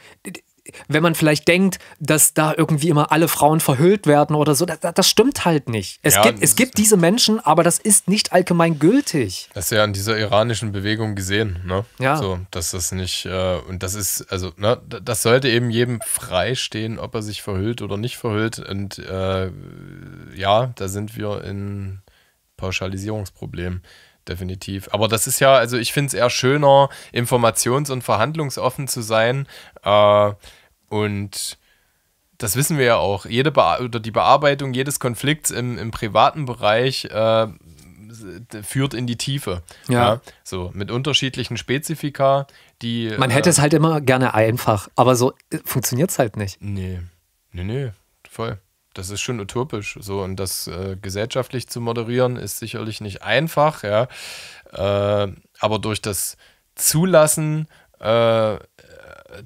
wenn man vielleicht denkt, dass da irgendwie immer alle Frauen verhüllt werden oder so, das, das stimmt halt nicht. Es, ja, gibt, es gibt diese Menschen, aber das ist nicht allgemein gültig. Das ist ja an dieser iranischen Bewegung gesehen, ne? Ja. So, dass das nicht, äh, und das ist, also, ne, das sollte eben jedem frei stehen, ob er sich verhüllt oder nicht verhüllt. Und äh, ja, da sind wir in Pauschalisierungsproblemen definitiv. Aber das ist ja, also ich finde es eher schöner, informations- und verhandlungsoffen zu sein. Äh, und das wissen wir ja auch. Jede Be oder die Bearbeitung jedes Konflikts im, im privaten Bereich äh, führt in die Tiefe. Ja. ja. So, mit unterschiedlichen Spezifika, die. Man hätte äh, es halt immer gerne einfach, aber so äh, funktioniert es halt nicht. Nee. Nee, nee, voll das ist schon utopisch. So, und das äh, gesellschaftlich zu moderieren, ist sicherlich nicht einfach, ja. Äh, aber durch das Zulassen äh,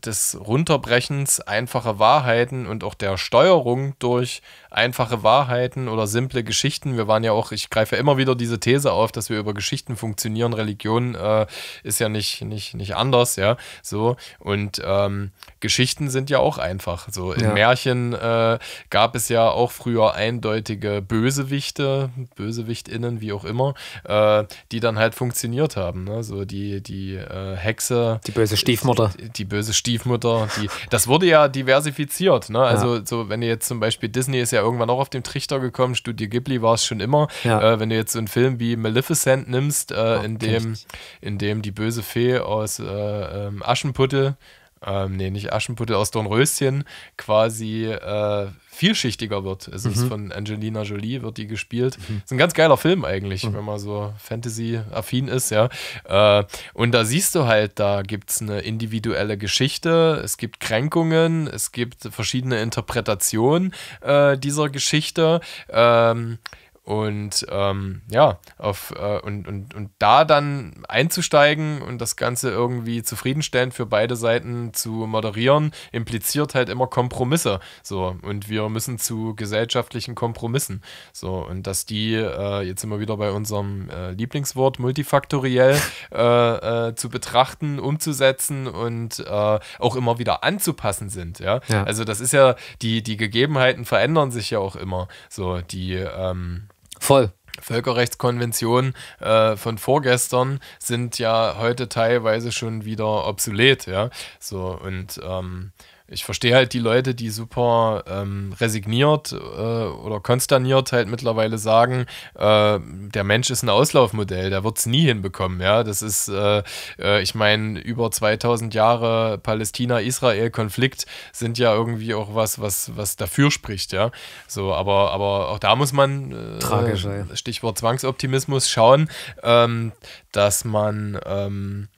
des Runterbrechens einfacher Wahrheiten und auch der Steuerung durch einfache Wahrheiten oder simple Geschichten. Wir waren ja auch, ich greife ja immer wieder diese These auf, dass wir über Geschichten funktionieren. Religion äh, ist ja nicht, nicht, nicht anders, ja. So. Und ähm, Geschichten sind ja auch einfach. So in ja. Märchen äh, gab es ja auch früher eindeutige Bösewichte, BösewichtInnen, wie auch immer, äh, die dann halt funktioniert haben. Ne? So die, die äh, Hexe. Die böse Stiefmutter. Die, die böse Stiefmutter. Die, das wurde ja diversifiziert. Ne? Also, ja. so, wenn ihr jetzt zum Beispiel Disney ist ja irgendwann auch auf dem Trichter gekommen, Studio Ghibli war es schon immer. Ja. Äh, wenn du jetzt so einen Film wie Maleficent nimmst, äh, oh, in, dem, in dem die böse Fee aus äh, ähm, Aschenputtel, ähm, nee, nicht Aschenputtel, aus Dornröschen quasi äh, vielschichtiger wird. Es mhm. ist von Angelina Jolie, wird die gespielt. Mhm. Ist ein ganz geiler Film eigentlich, mhm. wenn man so Fantasy-affin ist, ja. Äh, und da siehst du halt, da gibt es eine individuelle Geschichte, es gibt Kränkungen, es gibt verschiedene Interpretationen äh, dieser Geschichte. Ähm, und ähm, ja, auf, äh, und, und, und da dann einzusteigen und das Ganze irgendwie zufriedenstellend für beide Seiten zu moderieren, impliziert halt immer Kompromisse. So, und wir müssen zu gesellschaftlichen Kompromissen. So, und dass die, äh, jetzt immer wieder bei unserem äh, Lieblingswort, multifaktoriell äh, äh, zu betrachten, umzusetzen und äh, auch immer wieder anzupassen sind. Ja? ja? Also das ist ja, die, die Gegebenheiten verändern sich ja auch immer. So, die ähm, Voll. Völkerrechtskonventionen äh, von vorgestern sind ja heute teilweise schon wieder obsolet, ja. So und ähm, ich verstehe halt die Leute, die super ähm, resigniert äh, oder konsterniert halt mittlerweile sagen, äh, der Mensch ist ein Auslaufmodell, der wird es nie hinbekommen. Ja, das ist, äh, äh ich meine, über 2000 Jahre Palästina-Israel-Konflikt sind ja irgendwie auch was, was, was dafür spricht. Ja, so, aber, aber auch da muss man, äh, Tragisch, ja. Stichwort Zwangsoptimismus, schauen, ähm, dass man, ähm,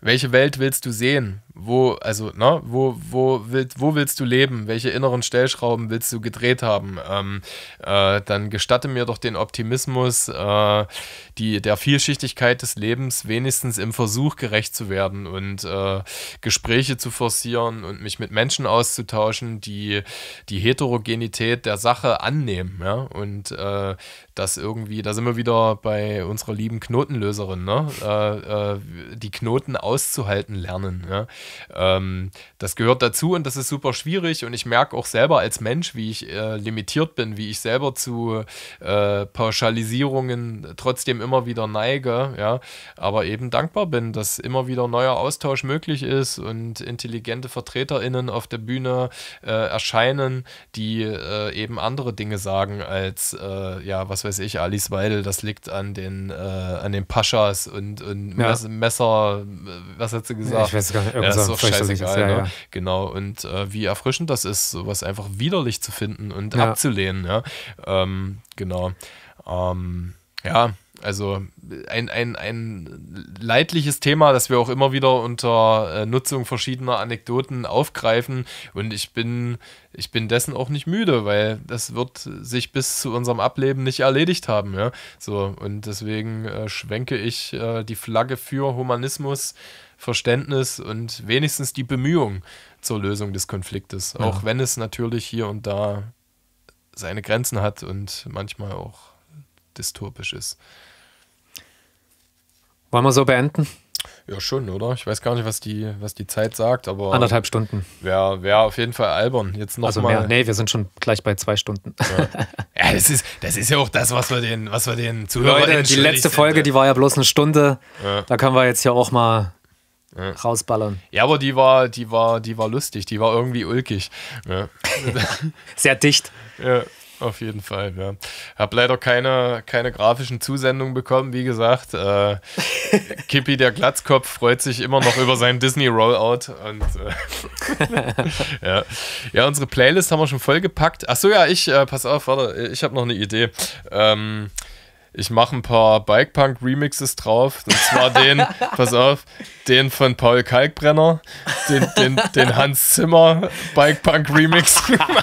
welche Welt willst du sehen? Wo, also, ne, wo, wo, willst, wo willst du leben? Welche inneren Stellschrauben willst du gedreht haben? Ähm, äh, dann gestatte mir doch den Optimismus, äh, die, der Vielschichtigkeit des Lebens wenigstens im Versuch gerecht zu werden und äh, Gespräche zu forcieren und mich mit Menschen auszutauschen, die die Heterogenität der Sache annehmen. Ja? Und äh, das irgendwie, da sind wir wieder bei unserer lieben Knotenlöserin, ne? Äh, äh, die Knoten auszuhalten lernen. Ja? ähm, das gehört dazu und das ist super schwierig und ich merke auch selber als Mensch, wie ich äh, limitiert bin, wie ich selber zu äh, Pauschalisierungen trotzdem immer wieder neige, ja, aber eben dankbar bin, dass immer wieder neuer Austausch möglich ist und intelligente VertreterInnen auf der Bühne äh, erscheinen, die äh, eben andere Dinge sagen als, äh, ja, was weiß ich, Alice Weidel, das liegt an den, äh, an den Paschas und, und ja. Messer, was hat sie gesagt? Ich weiß gar nicht, oh also ist also, doch scheißegal. Ist, ja, ne? ja. Genau, und äh, wie erfrischend das ist, sowas einfach widerlich zu finden und ja. abzulehnen. Ja? Ähm, genau. Ähm, ja, also ein, ein, ein leidliches Thema, das wir auch immer wieder unter äh, Nutzung verschiedener Anekdoten aufgreifen. Und ich bin, ich bin dessen auch nicht müde, weil das wird sich bis zu unserem Ableben nicht erledigt haben. Ja? So, und deswegen äh, schwenke ich äh, die Flagge für Humanismus Verständnis und wenigstens die Bemühung zur Lösung des Konfliktes. Ja. Auch wenn es natürlich hier und da seine Grenzen hat und manchmal auch dystopisch ist. Wollen wir so beenden? Ja, schon, oder? Ich weiß gar nicht, was die, was die Zeit sagt, aber. Anderthalb Stunden. Wäre wär auf jeden Fall albern. Jetzt noch also mal. Mehr, nee, wir sind schon gleich bei zwei Stunden. Ja, ja das, ist, das ist ja auch das, was wir den, was wir den Zuhörern Leute, die letzte Folge, die war ja bloß eine Stunde. Ja. Da können wir jetzt ja auch mal ja. Rausballern. Ja, aber die war, die war, die war lustig, die war irgendwie ulkig. Ja. Sehr dicht. Ja, auf jeden Fall. Ja. Hab leider keine, keine grafischen Zusendungen bekommen, wie gesagt. Äh, Kippi, der Glatzkopf, freut sich immer noch über seinen Disney-Rollout. Und äh, ja. ja, unsere Playlist haben wir schon vollgepackt. Achso, ja, ich, äh, pass auf, warte, ich habe noch eine Idee. Ähm, ich mache ein paar bikepunk Remixes drauf. Und zwar den, pass auf, den von Paul Kalkbrenner, den, den, den Hans Zimmer bikepunk Remix.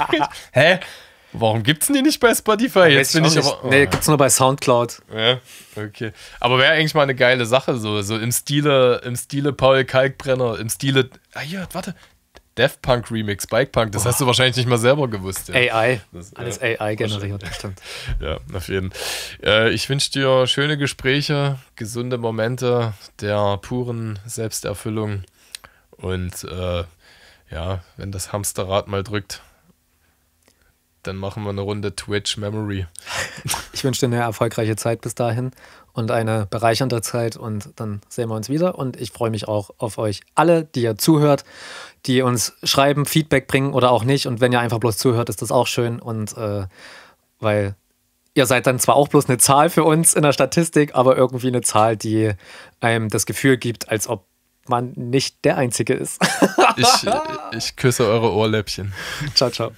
Hä? Warum gibt's denn die nicht bei Spotify? Ja, Jetzt bin ich, aber. Oh. Nee, gibt's nur bei Soundcloud. Ja, okay. Aber wäre eigentlich mal eine geile Sache, so, so im Stile, im Stile Paul Kalkbrenner, im Stile. Ah hier, warte, Death Punk Remix, Bike Punk, das oh. hast du wahrscheinlich nicht mal selber gewusst. Ja. AI, das, alles ja, AI generiert, stimmt. Ja, auf jeden Fall. Äh, ich wünsche dir schöne Gespräche, gesunde Momente der puren Selbsterfüllung und äh, ja, wenn das Hamsterrad mal drückt, dann machen wir eine Runde Twitch Memory. Ich wünsche dir eine erfolgreiche Zeit bis dahin und eine bereichernde Zeit und dann sehen wir uns wieder und ich freue mich auch auf euch alle, die ihr zuhört die uns schreiben, Feedback bringen oder auch nicht. Und wenn ihr einfach bloß zuhört, ist das auch schön. Und äh, weil ihr seid dann zwar auch bloß eine Zahl für uns in der Statistik, aber irgendwie eine Zahl, die einem das Gefühl gibt, als ob man nicht der Einzige ist. ich, äh, ich küsse eure Ohrläppchen. Ciao, ciao.